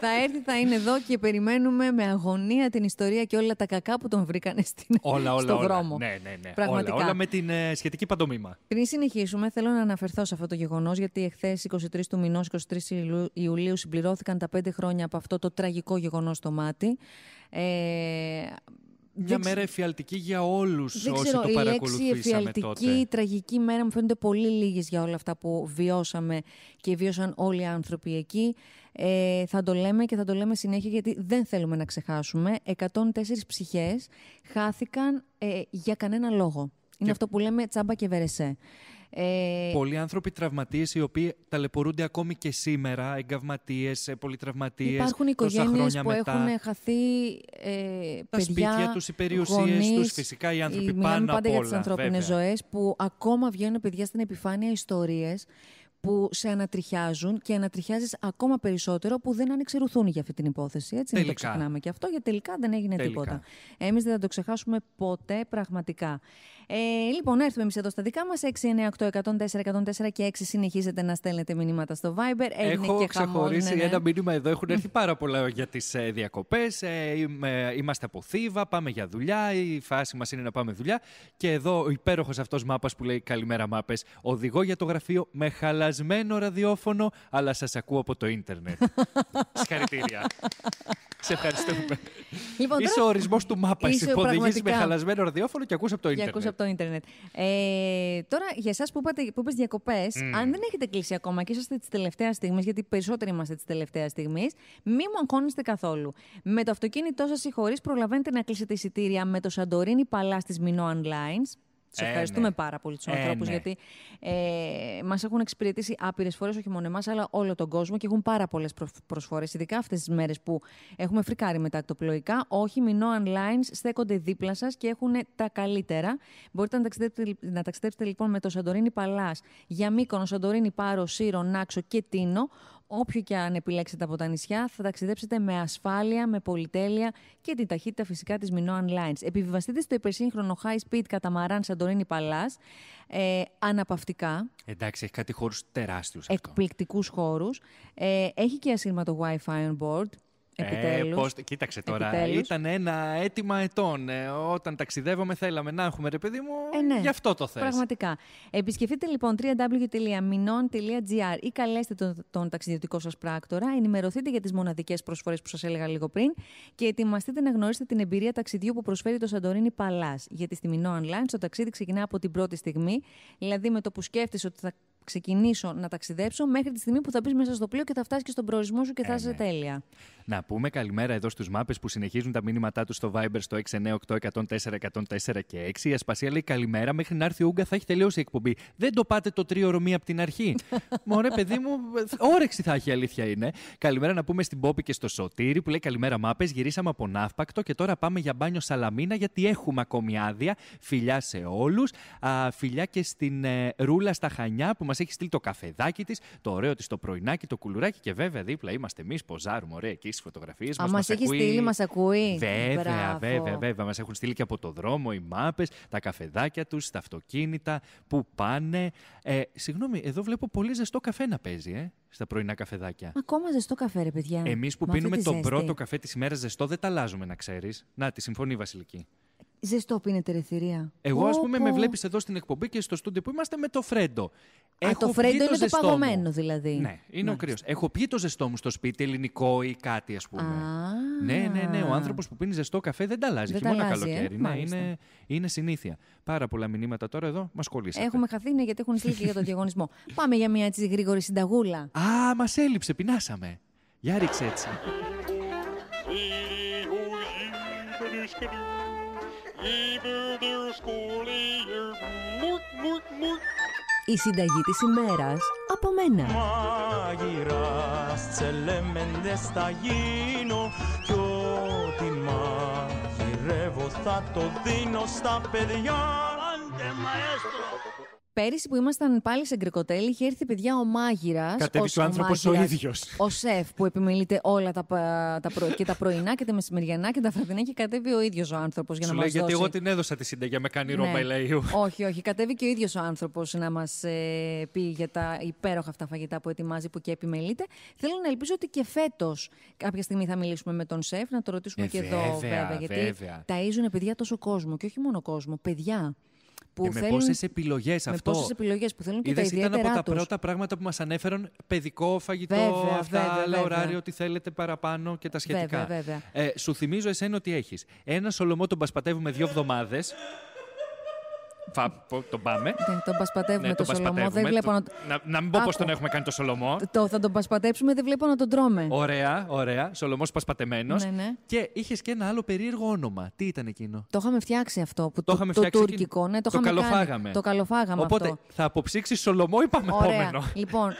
θα έρθει, θα είναι εδώ και περιμένουμε με αγωνία την ιστορία και όλα τα κακά που τον βρήκανε στην... όλα, όλα, δρόμο. Ναι, ναι, ναι. Όλα, με την ε, σχετική παντομήμα. Πριν συνεχίσουμε, θέλω να αναφερθώ σε αυτό το γεγονός, γιατί εχθές 23 του μηνός, 23 Ιουλίου, συμπληρώθηκαν τα πέντε χρόνια από αυτό το τραγικό γεγονός στο μάτι. Ε, μια μέρα εφιαλτική για όλους όσοι ξέρω, το παρακολουθήσαμε η λέξη εφιαλτική, τραγική μέρα μου φαίνονται πολύ λίγες για όλα αυτά που βιώσαμε και βίωσαν όλοι οι άνθρωποι εκεί. Ε, θα το λέμε και θα το λέμε συνέχεια γιατί δεν θέλουμε να ξεχάσουμε. 104 ψυχές χάθηκαν ε, για κανένα λόγο. Είναι αυτό που λέμε τσάμπα και βερεσέ. Ε... Πολλοί άνθρωποι τραυματίες οι οποίοι ταλαιπωρούνται ακόμη και σήμερα, εγκαυματίες, πολυτραυματίες. Υπάρχουν οικογένειε που έχουν χαθεί ε, τα παιδιά, σπίτια τους, οι περιουσίες τους. Φυσικά οι άνθρωποι πάνω πάντα από όλα. για τις ανθρώπινε ζωές που ακόμα βγαίνουν παιδιά στην επιφάνεια ιστορίες που σε ανατριχιάζουν και ανατριχιάζεις ακόμα περισσότερο που δεν ανεξερουθούν για αυτή την υπόθεση. Έτσι, τελικά. το ξεχνάμε και αυτό, γιατί τελικά δεν έγινε τίποτα. Εμείς δεν θα το ξεχάσουμε ποτέ πραγματικά. Ε, λοιπόν, έρθουμε εμείς εδώ στα δικά μας. 6 8 104 104 και 6 συνεχίζετε να στέλνετε μηνύματα στο Viber. Έγινε Έχω και ξεχωρίσει ναι, ένα ναι. μήνυμα εδώ. Έχουν έρθει πάρα πολλά για τις διακοπές. Ε, ε είμαστε από Θήβα, πάμε για δουλειά. Η φάση μας είναι να πάμε δουλειά. Και εδώ ο υπέροχος αυτός μάπας που λέει Καλημέρα, μάπες. Οδηγώ για το γραφείο με χαλασμένο ραδιόφωνο, αλλά σας ακούω από το ίντερνετ. (laughs) Συγχαρητήρια. Σε ευχαριστούμε. Λοιπόν, Είσαι ο ορισμός του μάπα. Υποδηγεί με χαλασμένο ραδιόφωνο και ακούς από το Ιντερνετ. Και από το Ιντερνετ. Ε, τώρα, για εσάς που, είπατε, που είπες διακοπές, mm. αν δεν έχετε κλείσει ακόμα και είσαστε της τελευταίας στιγμής, γιατί περισσότεροι είμαστε της τελευταίας στιγμής, μη μου αγχώνεστε καθόλου. Με το αυτοκίνητό σας ή χωρίς προλαβαίνετε να κλείσετε εισιτήρια με το Σαντορίνι Παλάς της Μινό Online του ε, ευχαριστούμε ναι. πάρα πολύ τους ε, ανθρώπους, ναι. γιατί ε, μας έχουν εξυπηρετήσει άπειρες φορές, όχι μόνο εμάς, αλλά όλο τον κόσμο και έχουν πάρα πολλές προσφορές, ειδικά αυτές τις μέρες που έχουμε φρικάρει με τα ακτοπλοϊκά. Όχι, μηνώ online στέκονται δίπλα σας και έχουν τα καλύτερα. Μπορείτε να ταξιδέψετε, να λοιπόν με το Σαντορίνη Παλάς για Μύκονο, Σαντορίνη Πάρο, Σύρο, Νάξο και Τίνο. Όποιο και αν επιλέξετε από τα νησιά, θα ταξιδέψετε με ασφάλεια, με πολυτέλεια και την ταχύτητα φυσικά της Minoan Lines. Επιβιβαστείτε στο υπερσύγχρονο high speed καταμαράν Σαντορίνη Παλάς ε, αναπαυτικά. Εντάξει, έχει κάτι χώρους τεράστιους. Εκπληκτικούς χώρους. Ε, έχει και ασύρματο WiFi on board. Επιτέλους. Ε, πώς, κοίταξε τώρα, ήταν ένα αίτημα ετών. Ε, όταν ταξιδεύαμε θέλαμε να έχουμε, ρε παιδί μου, ε, ναι. γι' αυτό το θες. Πραγματικά. Επισκεφτείτε λοιπόν www.minon.gr ή καλέστε τον, ταξιδιωτικό σας πράκτορα, ενημερωθείτε για τις μοναδικές προσφορές που σας έλεγα λίγο πριν και ετοιμαστείτε να γνωρίσετε την εμπειρία ταξιδιού που προσφέρει το Σαντορίνη Παλάς. Γιατί στη Μινό Online στο ταξίδι ξεκινά από την πρώτη στιγμή, δηλαδή με το που σκέφτεσαι ότι θα ξεκινήσω να ταξιδέψω μέχρι τη στιγμή που θα μπεις μέσα στο πλοίο και θα φτάσεις και στον προορισμό σου και θα είσαι ναι. τέλεια. Να πούμε καλημέρα εδώ στους μάπες που συνεχίζουν τα μήνυματά τους στο Viber στο 698-104-104 και 6. Η Ασπασία λέει καλημέρα. Μέχρι να έρθει ο Ούγκα θα έχει τελειώσει η εκπομπή. Δεν το πάτε το τρίωρο μία από την αρχή. (laughs) Μωρέ, παιδί μου, όρεξη θα έχει, αλήθεια είναι. Καλημέρα να πούμε στην Πόπη και στο Σωτήρι που λέει καλημέρα μάπες. Γυρίσαμε από Ναύπακτο και τώρα πάμε για μπάνιο Σαλαμίνα γιατί έχουμε ακόμη άδεια. Φιλιά σε όλους. Φιλιά και στην ε, Ρούλα στα Χανιά που μας έχει στείλει το καφεδάκι της, το ωραίο της το πρωινάκι, το κουλουράκι και βέβαια δίπλα είμαστε εμείς, ποζάρουμε ωραία εκεί τις φωτογραφίες μας. Μας έχεις ακούει... στείλει, μας ακούει. Βέβαια, βέβαια, βέβαια. Μας έχουν στείλει και από το δρόμο οι μάπες, τα καφεδάκια τους, τα αυτοκίνητα, που πάνε. Ε, συγγνώμη, εδώ βλέπω πολύ ζεστό καφέ να παίζει, ε, στα πρωινά καφεδάκια. Ακόμα ζεστό καφέ, ρε παιδιά. Εμείς που πίνουμε τον πρώτο καφέ της ημέρας ζεστό, δεν τα αλλάζουμε, να ξέρεις. Να, τη συμφωνεί η Βασιλική. Ζεστό πίνετε ρεθυρία. Εγώ, ας πούμε, με βλέπεις εδώ στην εκπομπή και στο στούντι που είμαστε με το Φρέντο. Α, το Φρέντο είναι το παγωμένο, δηλαδή. Ναι, είναι ο κρύος. Έχω πει το ζεστό μου στο σπίτι, ελληνικό ή κάτι, ας πούμε. Α, ναι, ναι, ναι. Ο άνθρωπος που πίνει ζεστό καφέ δεν τα αλλάζει. Δεν μόνο αλλάζει, καλοκαίρι. Ναι, είναι, είναι συνήθεια. Πάρα πολλά μηνύματα τώρα εδώ μας κολλήσατε. Έχουμε χαθεί, ναι, γιατί έχουν στείλει και για τον διαγωνισμό. Πάμε για μια έτσι γρήγορη συνταγούλα. Α, μας έλειψε, πεινάσαμε. Για ρίξε έτσι. Η συνταγή της ημέρας από μένα. Μάγειρας τσελέμεντες θα γίνω κι ό,τι μαγειρεύω θα το δίνω στα παιδιά. Άντε μαέστρο! πέρυσι που ήμασταν πάλι σε γκρικοτέλη, είχε έρθει παιδιά ο μάγειρας. Κατέβηκε ο άνθρωπος ο ίδιος. Ο σεφ που επιμελείται όλα τα, τα, προ... και τα πρωινά και τα μεσημεριανά και τα βραδινά και κατέβει ο ίδιος ο άνθρωπος για να μα δώσει. Γιατί εγώ την έδωσα τη συνταγή με κάνει ναι. η Λαϊού. (laughs) Όχι, όχι. Κατέβει και ο ίδιος ο άνθρωπος να μας ε, πει για τα υπέροχα αυτά φαγητά που ετοιμάζει που και επιμελείται. Θέλω να ελπίζω ότι και φέτος κάποια στιγμή θα μιλήσουμε με τον σεφ, να το ρωτήσουμε ε, και εδώ βέβαια. βέβαια. Γιατί ταΐζουν παιδιά τόσο κόσμο και όχι μόνο κόσμο, παιδιά. Που και ε, θέλουν... Με πόσες επιλογές αυτό. Με πόσες επιλογές που θέλουν και Είδες, τα Ήταν από τα πρώτα πράγματα που μας ανέφεραν παιδικό, φαγητό, βέβαια, αυτά, βέβαια, άλλα ωράριο, ότι θέλετε παραπάνω και τα σχετικά. Βέβαια, βέβαια. Ε, σου θυμίζω εσένα ότι έχεις ένα σολομό τον πασπατεύουμε δύο εβδομάδες τον πάμε. Ναι, τον πασπατεύουμε ναι, τον το Σολομό. Δεν βλέπω να... Να, να μην πω πώ τον έχουμε κάνει το Σολομό. Το, θα τον πασπατέψουμε, δεν βλέπω να τον τρώμε. Ωραία, ωραία. Σολομός πασπατεμένος. Ναι, ναι. Και είχες και ένα άλλο περίεργο όνομα. Τι ήταν εκείνο. Το είχαμε φτιάξει αυτό. Που το, το, τουρκικό. Ναι, το, το καλοφάγαμε. Κάνει. Το καλοφάγαμε Οπότε θα αποψήξεις Σολομό ή πάμε ωραία. επόμενο. Λοιπόν,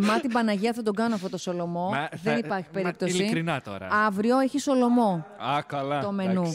μα την Παναγία θα τον κάνω αυτό το Σολομό. δεν υπάρχει περίπτωση. Ειλικρινά τώρα. Αύριο έχει Σολομό. Το μενού.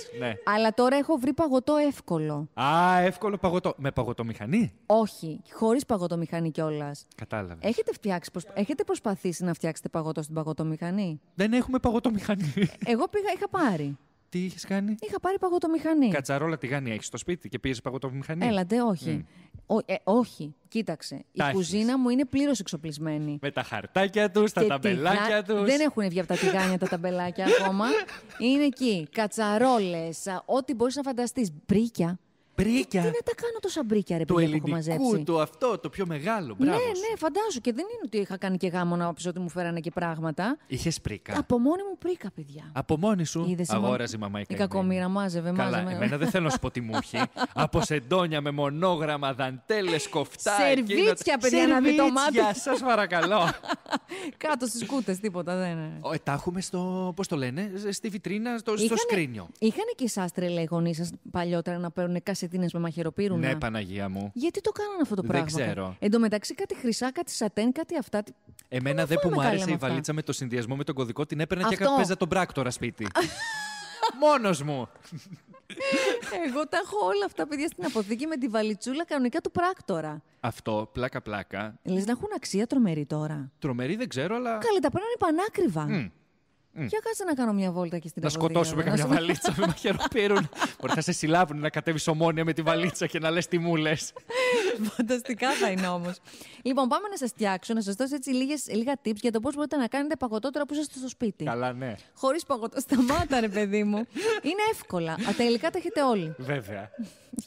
Αλλά τώρα έχω βρει παγωτό εύκολο. Α, εύκολο παγωτό παγωτο... με παγωτομηχανή. Όχι, χωρίς παγωτομηχανή κιόλας. Κατάλαβες. Έχετε, φτιάξει, έχετε προσπαθήσει να φτιάξετε παγωτό στην παγωτομηχανή. Δεν έχουμε παγωτομηχανή. Εγώ πήγα, είχα πάρει. Τι είχες κάνει. Είχα πάρει παγωτομηχανή. Κατσαρόλα γάνη έχεις στο σπίτι και πήγε παγωτομηχανή. Έλατε, όχι. Mm. όχι, κοίταξε. Η κουζίνα μου είναι πλήρως εξοπλισμένη. Με τα χαρτάκια τους, τα ταμπελάκια τους. Δεν έχουν βγει από τα τηγάνια τα ταμπελάκια ακόμα. (laughs) είναι εκεί. Κατσαρόλες, ό,τι μπορείς να φανταστείς. Μπρίκια. Μπρίκια. Τι να τα κάνω τόσα μπρίκια, ρε παιδί που μαζέψει. Το αυτό, το πιο μεγάλο. Ναι, Μπράβο. Ναι, ναι, φαντάζομαι. Και δεν είναι ότι είχα κάνει και γάμο να ότι μου φέρανε και πράγματα. Είχες πρίκα. Από μόνη μου πρίκα, παιδιά. Από μόνη σου. Είδες Αγόραζε η μαμά η, η κακομοίρα, μάζευε. Καλά, μάζευε. εμένα δεν θέλω να σου πω τι μου (laughs) από σεντόνια με μονόγραμμα, δαντέλες, κοφτά. Σερβίτσια, παιδιά, να δει το μάτι. σας, παρακαλώ. (laughs) Κάτω στις κούτες, τίποτα δεν είναι. Ε, τα έχουμε στο, πώς το λένε, ε, στη βιτρίνα, στο, σκρίνιο. Είχαν και εσάς τρελέ σας παλιότερα να παίρνουν με μαχαιροπύρουνα. Ναι, Παναγία μου. Γιατί το κάνανε αυτό το πράγμα. Δεν ξέρω. Εν τω μεταξύ κάτι χρυσά, κάτι σατέν, κάτι αυτά. Εμένα δεν που μου άρεσε η βαλίτσα με το συνδυασμό με τον κωδικό την έπαιρνα και παίζα τον πράκτορα σπίτι. (laughs) Μόνος μου. Εγώ τα έχω όλα αυτά, παιδιά, στην αποθήκη με τη βαλιτσούλα κανονικά του πράκτορα. Αυτό, πλάκα-πλάκα. Λες να έχουν αξία τρομερή τώρα. Τρομερή δεν ξέρω, αλλά. Καλά, τα είναι πανάκριβα. Mm. Για κάτσε να κάνω μια βόλτα και στην Καβοδία. Να σκοτώσουμε καμιά βαλίτσα, με μαχαιροπύρουν. Μπορεί να σε συλλάβουν να κατέβεις ομόνια με τη βαλίτσα και να λες τι μου λες. Φανταστικά θα είναι όμως. λοιπόν, πάμε να σας φτιάξω, να σας δώσω έτσι λίγες, λίγα tips για το πώς μπορείτε να κάνετε παγωτό τώρα που είσαστε στο σπίτι. Καλά, ναι. Χωρίς παγωτό. Σταμάτα, ρε παιδί μου. είναι εύκολα. Α, υλικά τα έχετε όλοι. Βέβαια.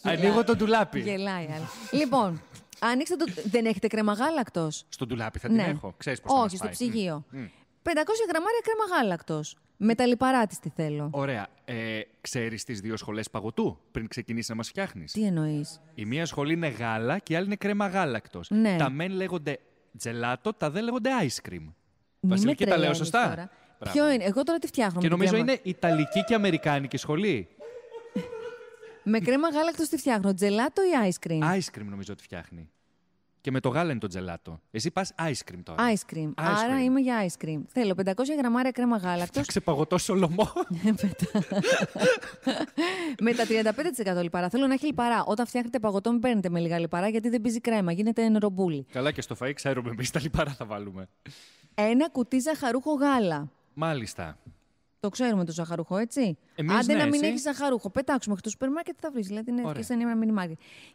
Ανοίγω το ντουλάπι. Γελάει, αλλά. λοιπόν, ανοίξτε το. Δεν έχετε κρεμαγάλακτο. Στον ντουλάπι θα την ναι. έχω. Ξέρεις πώς Όχι, στο ψυγείο. 500 γραμμάρια κρέμα γάλακτος. Με τα λιπαρά τη τι θέλω. Ωραία. Ε, Ξέρεις τις δύο σχολές παγωτού πριν ξεκινήσεις να μας φτιάχνεις. Τι εννοείς. Η μία σχολή είναι γάλα και η άλλη είναι κρέμα γάλακτος. Ναι. Τα μεν λέγονται τζελάτο, τα δε λέγονται ice cream. Βασιλική, τα λέω σωστά. Ποιο είναι, εγώ τώρα τι φτιάχνω. Και νομίζω είναι Ιταλική και Αμερικάνικη σχολή. με κρέμα γάλακτος τι φτιάχνω, τζελάτο ή ice cream. Ice cream νομίζω ότι φτιάχνει και με το γάλα είναι το τζελάτο. Εσύ πας ice cream τώρα. Ice cream. Άρα είμαι για ice cream. Θέλω 500 γραμμάρια κρέμα γάλακτο. Θα ξεπαγωτώ ολομό. (laughs) Ε, με τα 35% λιπαρά. Θέλω να έχει λιπαρά. Όταν φτιάχνετε παγωτό, μην παίρνετε με λίγα λιπαρά γιατί δεν πίζει κρέμα. Γίνεται ρομπούλι. Καλά και στο φαΐ ξέρουμε εμείς τα λιπαρά θα βάλουμε. Ένα κουτί ζαχαρούχο γάλα. Μάλιστα. Το ξέρουμε το ζαχαρούχο, έτσι. Εμείς, Άντε ναι, να μην έχεις ζαχαρούχο. Πετάξουμε εκτός σούπερ μάρκετ, θα βρεις. Δηλαδή είναι και σαν ένα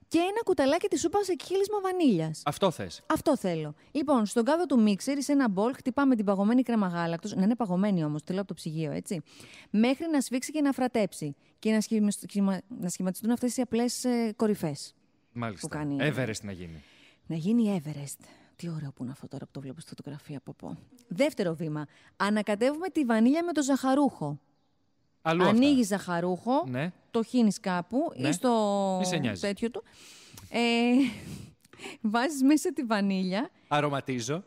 Και ένα κουταλάκι της σούπας σε εκχύλισμα βανίλιας. Αυτό θες. Αυτό θέλω. Λοιπόν, στον κάδο του μίξερ, σε ένα μπολ, χτυπάμε την παγωμένη κρέμα γάλακτος. Να είναι παγωμένη όμως, τη λέω από το ψυγείο, έτσι. Μέχρι να σφίξει και να φρατέψει. Και να, σχημα... να σχηματιστούν αυτές οι απλές ε, κορυφές. Μάλιστα. Έβερεστ να γίνει. Να γίνει Everest. Τι ωραίο που είναι αυτό τώρα που το βλέπω στη φωτογραφία, Πω. Δεύτερο βήμα. Ανακατεύουμε τη βανίλια με το ζαχαρούχο. Αλλού Ανοίγει ζαχαρούχο, ναι. το χύνεις κάπου ναι. ή στο τέτοιο του. Ε, (laughs) Βάζεις μέσα τη βανίλια. Αρωματίζω.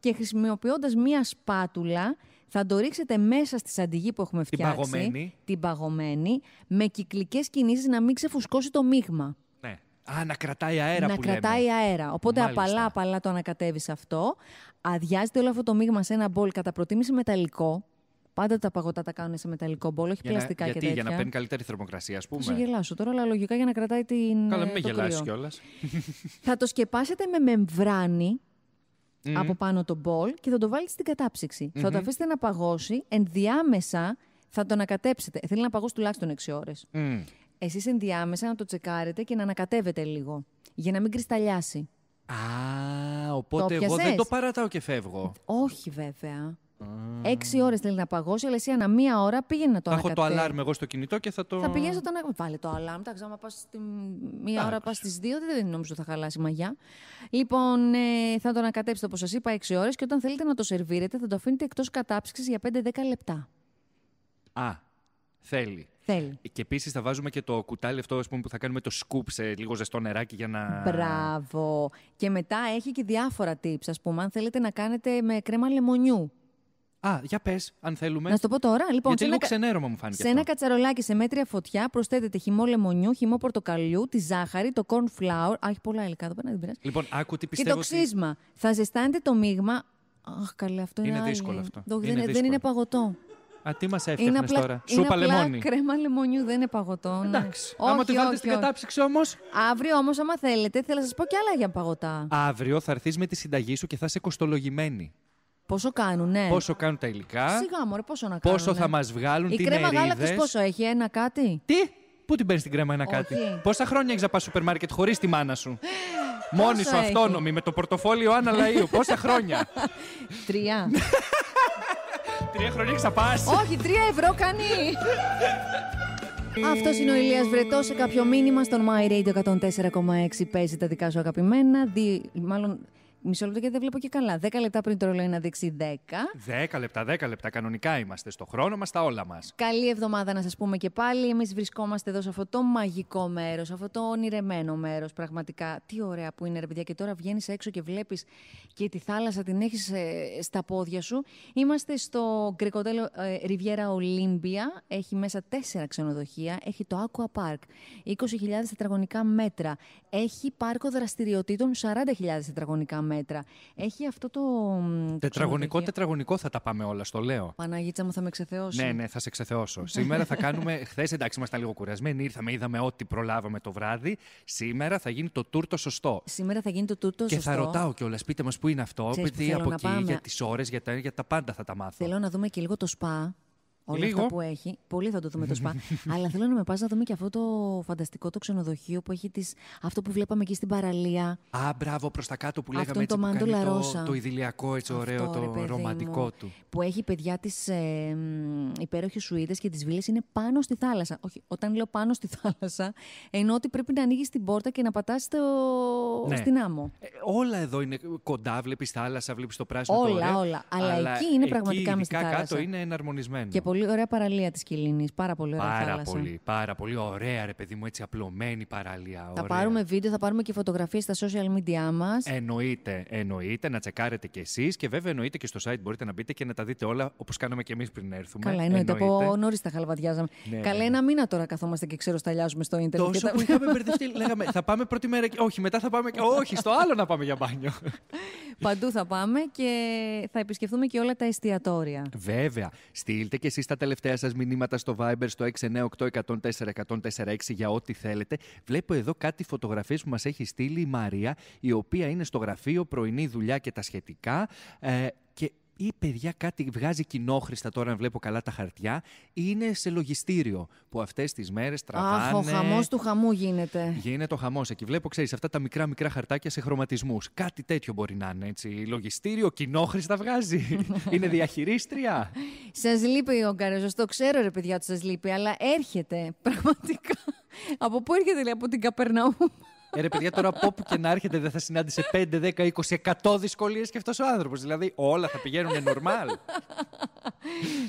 Και χρησιμοποιώντας μία σπάτουλα, θα το ρίξετε μέσα στη σαντιγή που έχουμε φτιάξει. Την παγωμένη. Την παγωμένη, με κυκλικές κινήσεις να μην ξεφουσκώσει το μείγμα. Α, να κρατάει αέρα να που κρατάει αέρα. Οπότε απαλά, απαλά το ανακατεύεις αυτό. Αδειάζεται όλο αυτό το μείγμα σε ένα μπολ κατά προτίμηση μεταλλικό. Πάντα τα παγωτά τα κάνουν σε μεταλλικό μπόλ, όχι για πλαστικά να, γιατί, και τέτοια. Για να παίρνει καλύτερη θερμοκρασία, ας πούμε. Θα γελάσω τώρα, αλλά λογικά για να κρατάει την. Καλά, μην ε, με γελάσεις κιόλας. (laughs) Θα το σκεπάσετε με μεμβράνη από πάνω το μπολ και θα το βάλετε στην κατάψυξη. Mm-hmm. Θα το αφήσετε να παγώσει. Ενδιάμεσα θα το ανακατέψετε. Θέλει να παγώσει τουλάχιστον 6 ώρε εσείς ενδιάμεσα να το τσεκάρετε και να ανακατεύετε λίγο. Για να μην κρυσταλιάσει. Α, οπότε εγώ δεν το παρατάω και φεύγω. Όχι, βέβαια. Έξι ώρες θέλει να παγώσει, αλλά εσύ ανά μία ώρα πήγαινε να το ανακατεύει. Έχω το αλάρμ εγώ στο κινητό και θα το. Θα πηγαίνεις όταν. Βάλε το αλάρμ. Τα άμα πας στη μία ώρα, πας στις δύο, δεν νομίζω ότι θα χαλάσει μαγιά. Λοιπόν, ε, θα το ανακατέψετε όπως σας είπα έξι ώρες και όταν θέλετε να το σερβίρετε, θα το αφήνετε εκτός κατάψυξης για 5-10 λεπτά. Α, θέλει. Και επίσης θα βάζουμε και το κουτάλι αυτό πούμε, που θα κάνουμε το σκουπ σε λίγο ζεστό νεράκι για να. Μπράβο. Και μετά έχει και διάφορα tips, ας πούμε, αν θέλετε να κάνετε με κρέμα λεμονιού. Α, για πες, αν θέλουμε. Να το πω τώρα. Λοιπόν, Γιατί σε λίγο ξενέρωμα μου φάνηκε. Σε αυτό. ένα κατσαρολάκι σε μέτρια φωτιά προσθέτετε χυμό λεμονιού, χυμό πορτοκαλιού, τη ζάχαρη, το corn flour. Α, έχει πολλά υλικά εδώ πέρα, δεν πειράζει. Λοιπόν, άκου τι πιστεύω. Και το ξύσμα. Θα ζεστάνετε το μείγμα. Αχ, καλέ, αυτό είναι. Είναι δύσκολο αυτό. είναι, δεν είναι παγωτό. Α, τι μας έφτιαχνες τώρα. Είναι Σούπα απλά λεμόνι. κρέμα λεμονιού, δεν είναι παγωτό. Ναι. Εντάξει. Όχι, άμα το βάλετε στην κατάψυξη όμως. Αύριο όμως, άμα θέλετε, θέλω να σας πω κι άλλα για παγωτά. Αύριο θα έρθεις με τη συνταγή σου και θα είσαι κοστολογημένη. Πόσο κάνουν, ναι. Πόσο κάνουν τα υλικά. Σιγά μωρέ, πόσο να κάνουν. Πόσο θα μας βγάλουν, Η κρέμα γάλακτο πόσο έχει, ένα κάτι. Τι, πού την παίρνεις την κρέμα, ένα κάτι. Πόσα χρόνια έχεις να πας σούπερ μάρκετ χωρίς τη μάνα σου. Μόνη σου, αυτόνομη, με το πορτοφόλιο Άννα Λαΐου. Πόσα χρόνια. (laughs) Τρία. (laughs) Τρία χρόνια Όχι, τρία ευρώ κάνει. Αυτός είναι ο Ηλίας Βρετός. Σε κάποιο μήνυμα στον My Radio 104,6 παίζει τα δικά σου αγαπημένα. Δι... Μάλλον Μισό λεπτό γιατί δεν βλέπω και καλά. 10 λεπτά πριν το ρολόι να δείξει 10. 10 λεπτά, 10 λεπτά. Κανονικά είμαστε. Στο χρόνο μας, τα όλα μας. Καλή εβδομάδα να σας πούμε και πάλι. Εμείς βρισκόμαστε εδώ σε αυτό το μαγικό μέρος, αυτό το ονειρεμένο μέρος. Πραγματικά τι ωραία που είναι, ρε παιδιά. Και τώρα βγαίνεις έξω και βλέπεις και τη θάλασσα την έχεις ε, στα πόδια σου. Είμαστε στο γκρικοτέλο ε, Ριβιέρα Ολύμπια. Έχει μέσα τέσσερα ξενοδοχεία. Έχει το Aqua Park, 20.000 τετραγωνικά μέτρα. Έχει πάρκο δραστηριοτήτων 40.000 τετραγωνικά μέτρα μέτρα. Έχει αυτό το. Τετραγωνικό, τετραγωνικό θα τα πάμε όλα, στο λέω. Παναγίτσα μου, θα με ξεθεώσει. Ναι, ναι, θα σε ξεθεώσω. Ναι. Σήμερα θα (laughs) κάνουμε. Χθες, εντάξει, ήμασταν λίγο κουρασμένοι, ήρθαμε, είδαμε ό,τι προλάβαμε το βράδυ. Σήμερα θα γίνει το τούρτο σωστό. Σήμερα θα γίνει το τούρτο το σωστό. Και θα ρωτάω κιόλας, πείτε μας πού είναι αυτό, Γιατί από εκεί, για τις ώρες, για, για τα πάντα θα τα μάθω. Θέλω να δούμε και λίγο το σπα όλα Λίγο. αυτά που έχει. Πολύ θα το δούμε το σπα. (laughs) Αλλά θέλω να με πας να δούμε και αυτό το φανταστικό το ξενοδοχείο που έχει τις, αυτό που βλέπαμε εκεί στην παραλία. Α, μπράβο, προς τα κάτω που λέγαμε αυτό έτσι, το που κάνει το, το ιδηλιακό, έτσι ωραίο, το ρομαντικό του. Που έχει παιδιά τι ε, υπέροχε και τι βίλε είναι πάνω στη θάλασσα. Όχι, όταν λέω πάνω στη θάλασσα, ενώ ότι πρέπει να ανοίγεις την πόρτα και να πατάς το... ναι. στην άμμο. Ε, όλα εδώ είναι κοντά, βλέπεις θάλασσα, βλέπεις το πράσινο. Όλα, το όλα. Αλλά, αλλά εκεί είναι πραγματικά με στη θάλασσα. κάτω είναι εναρμονισμένο πολύ ωραία παραλία της Κιλίνη. Πάρα πολύ ωραία πάρα θάλασσα. Πολύ, πάρα πολύ ωραία, ρε παιδί μου, έτσι απλωμένη παραλία. Ωραία. Θα πάρουμε βίντεο, θα πάρουμε και φωτογραφίες στα social media μας. Εννοείται, εννοείται, να τσεκάρετε κι εσείς και βέβαια εννοείται και στο site μπορείτε να μπείτε και να τα δείτε όλα όπως κάναμε κι εμείς πριν έρθουμε. Καλά, εννοείται. εννοείται. Από νωρίς τα χαλβαδιάζαμε. Ναι. ναι Καλά, ναι. ένα μήνα τώρα καθόμαστε και ξέρω σταλιάζουμε στο ίντερνετ. Τόσο που είχαμε μπερδευτεί, λέγαμε θα πάμε πρώτη μέρα και όχι, μετά θα πάμε και όχι, στο άλλο να πάμε για μπάνιο. Παντού θα πάμε και θα επισκεφθούμε και όλα τα εστιατόρια. Βέβαια. Στείλτε κι εσείς τα τελευταία σας μηνύματα στο Viber στο 698-104-146 για ό,τι θέλετε. Βλέπω εδώ κάτι φωτογραφίες που μας έχει στείλει η Μαρία, η οποία είναι στο γραφείο, πρωινή δουλειά και τα σχετικά. Ε, και ή παιδιά κάτι βγάζει κοινόχρηστα τώρα, αν βλέπω καλά τα χαρτιά, είναι σε λογιστήριο που αυτές τις μέρες τραβάνε. Αχ, ο χαμός του χαμού γίνεται. Γίνεται ο χαμός. Εκεί βλέπω, ξέρεις, αυτά τα μικρά μικρά χαρτάκια σε χρωματισμούς. Κάτι τέτοιο μπορεί να είναι έτσι. Λογιστήριο, κοινόχρηστα βγάζει. (laughs) είναι διαχειρίστρια. Σας λείπει ο Γκαρέζο. Το ξέρω, ρε παιδιά, ότι σας λείπει, αλλά έρχεται πραγματικά. από πού έρχεται, λέει, από την Καπερναούμα. Ε, ρε παιδιά, τώρα από όπου και να έρχεται δεν θα συνάντησε 5, 10, 20, 100 δυσκολίες και αυτός ο άνθρωπος. Δηλαδή όλα θα πηγαίνουν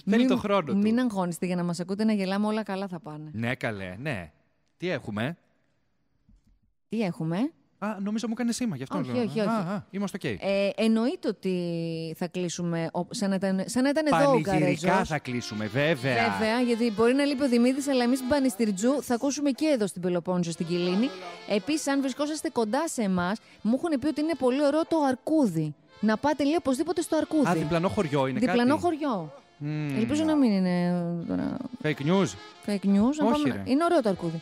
Δεν είναι το χρόνο του. Μην αγχώνεστε για να μας ακούτε να γελάμε, όλα καλά θα πάνε. Ναι, καλέ, ναι. Τι έχουμε. Τι έχουμε. Α, νομίζω μου έκανε σήμα γι' αυτό. Όχι, όχι, όχι. είμαστε οκ. Ε, εννοείται ότι θα κλείσουμε. Σαν να ήταν, σαν εδώ ο Πανηγυρικά θα κλείσουμε, βέβαια. Βέβαια, γιατί μπορεί να λείπει ο Δημήτρης, αλλά εμείς μπανιστηριτζού θα ακούσουμε και εδώ στην Πελοπόννησο, στην Κιλίνη. Επίσης, αν βρισκόσαστε κοντά σε εμάς, μου έχουν πει ότι είναι πολύ ωραίο το αρκούδι. Να πάτε λίγο οπωσδήποτε στο αρκούδι. Α, διπλανό χωριό είναι διπλανό κάτι. χωριό. Mm. Ελπίζω να μην είναι. Fake news. Fake news. Όχι, Είναι ωραίο το αρκούδι.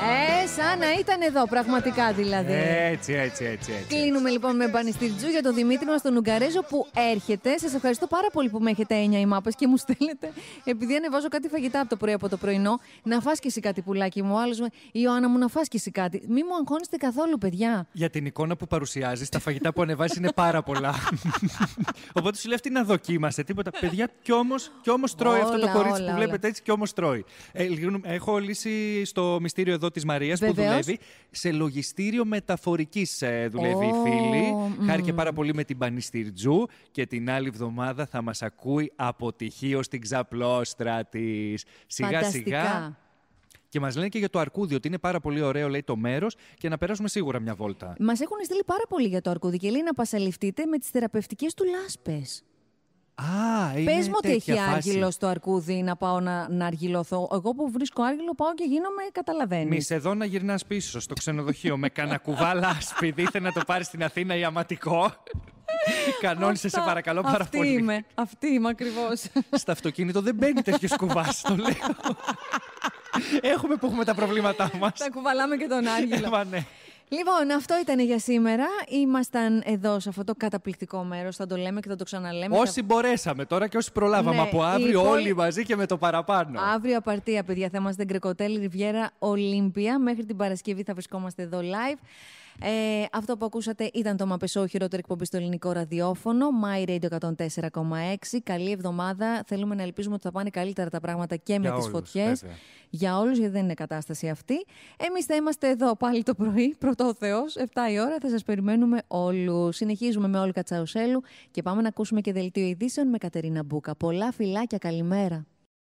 Ε, σαν να ήταν εδώ, πραγματικά δηλαδή. Έτσι, έτσι, έτσι. έτσι. Κλείνουμε λοιπόν με μπανιστήριτζου για τον Δημήτρη μας, τον Ουγγαρέζο που έρχεται. Σας ευχαριστώ πάρα πολύ που με έχετε έννοια οι μάπες και μου στέλνετε. Επειδή ανεβάζω κάτι φαγητά από το πρωί από το πρωινό, να φά εσύ κάτι πουλάκι μου. Άλλος με, Ιωάννα μου, να φά κάτι. Μη μου αγχώνεστε καθόλου, παιδιά. Για την εικόνα που παρουσιάζεις, τα φαγητά που ανεβάζεις είναι πάρα πολλά. (laughs) Οπότε σου λέει αυτή να δοκίμασε τίποτα. Παιδιά, κι όμως τρώει αυτό το κορίτσι που βλέπετε έτσι, κι όμως τρώει. Ε, έχω λύσει στο μυστήριο εδώ εδώ της Μαρίας που δουλεύει. Σε λογιστήριο μεταφορικής ε, δουλεύει η φίλη. Mm. και πάρα πολύ με την Πανιστηρτζού και την άλλη εβδομάδα θα μας ακούει αποτυχίω στην ξαπλώστρα της. Σιγά-σιγά. Και μας λένε και για το Αρκούδι, ότι είναι πάρα πολύ ωραίο, λέει το μέρος, και να περάσουμε σίγουρα μια βόλτα. Μας έχουν στείλει πάρα πολύ για το Αρκούδι και λέει να πασαληφτείτε με τις θεραπευτικές του λάσπες. Α, Πες μου ότι έχει φάση. άργυλο στο αρκούδι να πάω να, να αργυλωθώ. Εγώ που βρίσκω άργυλο πάω και γίνομαι, καταλαβαίνεις. Μη εδώ να γυρνάς πίσω στο ξενοδοχείο με κανακουβάλα σπιδί. θε να το πάρει στην Αθήνα ιαματικό. αματικό. (laughs) Κανόνισε, σε παρακαλώ πάρα αυτή Είμαι, αυτή είμαι ακριβώς. (laughs) Στα αυτοκίνητο δεν μπαίνει τέτοιος κουβάς, το λέω. (laughs) Έχουμε που έχουμε τα προβλήματά μα. Τα κουβαλάμε και τον Άργυλο. Ε, Λοιπόν, αυτό ήταν για σήμερα. Ήμασταν εδώ σε αυτό το καταπληκτικό μέρος. Θα το λέμε και θα το ξαναλέμε. Όσοι μπορέσαμε τώρα και όσοι προλάβαμε. Ναι, από αύριο όλοι μαζί και με το παραπάνω. Αύριο απαρτία, παιδιά. Θα είμαστε Γκρεκοτέλη Ριβιέρα Ολύμπια. Μέχρι την Παρασκευή θα βρισκόμαστε εδώ live. Ε, αυτό που ακούσατε ήταν το Μαπεσό, χειρότερη εκπομπή στο ελληνικό ραδιόφωνο, My Radio 104,6. Καλή εβδομάδα. Θέλουμε να ελπίζουμε ότι θα πάνε καλύτερα τα πράγματα και με τι φωτιέ. Για όλους, γιατί δεν είναι κατάσταση αυτή. Εμείς θα είμαστε εδώ πάλι το πρωί, πρωτό Θεό, 7 η ώρα. Θα σας περιμένουμε όλους. Συνεχίζουμε με όλου Κατσαουσέλου και πάμε να ακούσουμε και δελτίο ειδήσεων με Κατερίνα Μπούκα. Πολλά φιλάκια, καλημέρα.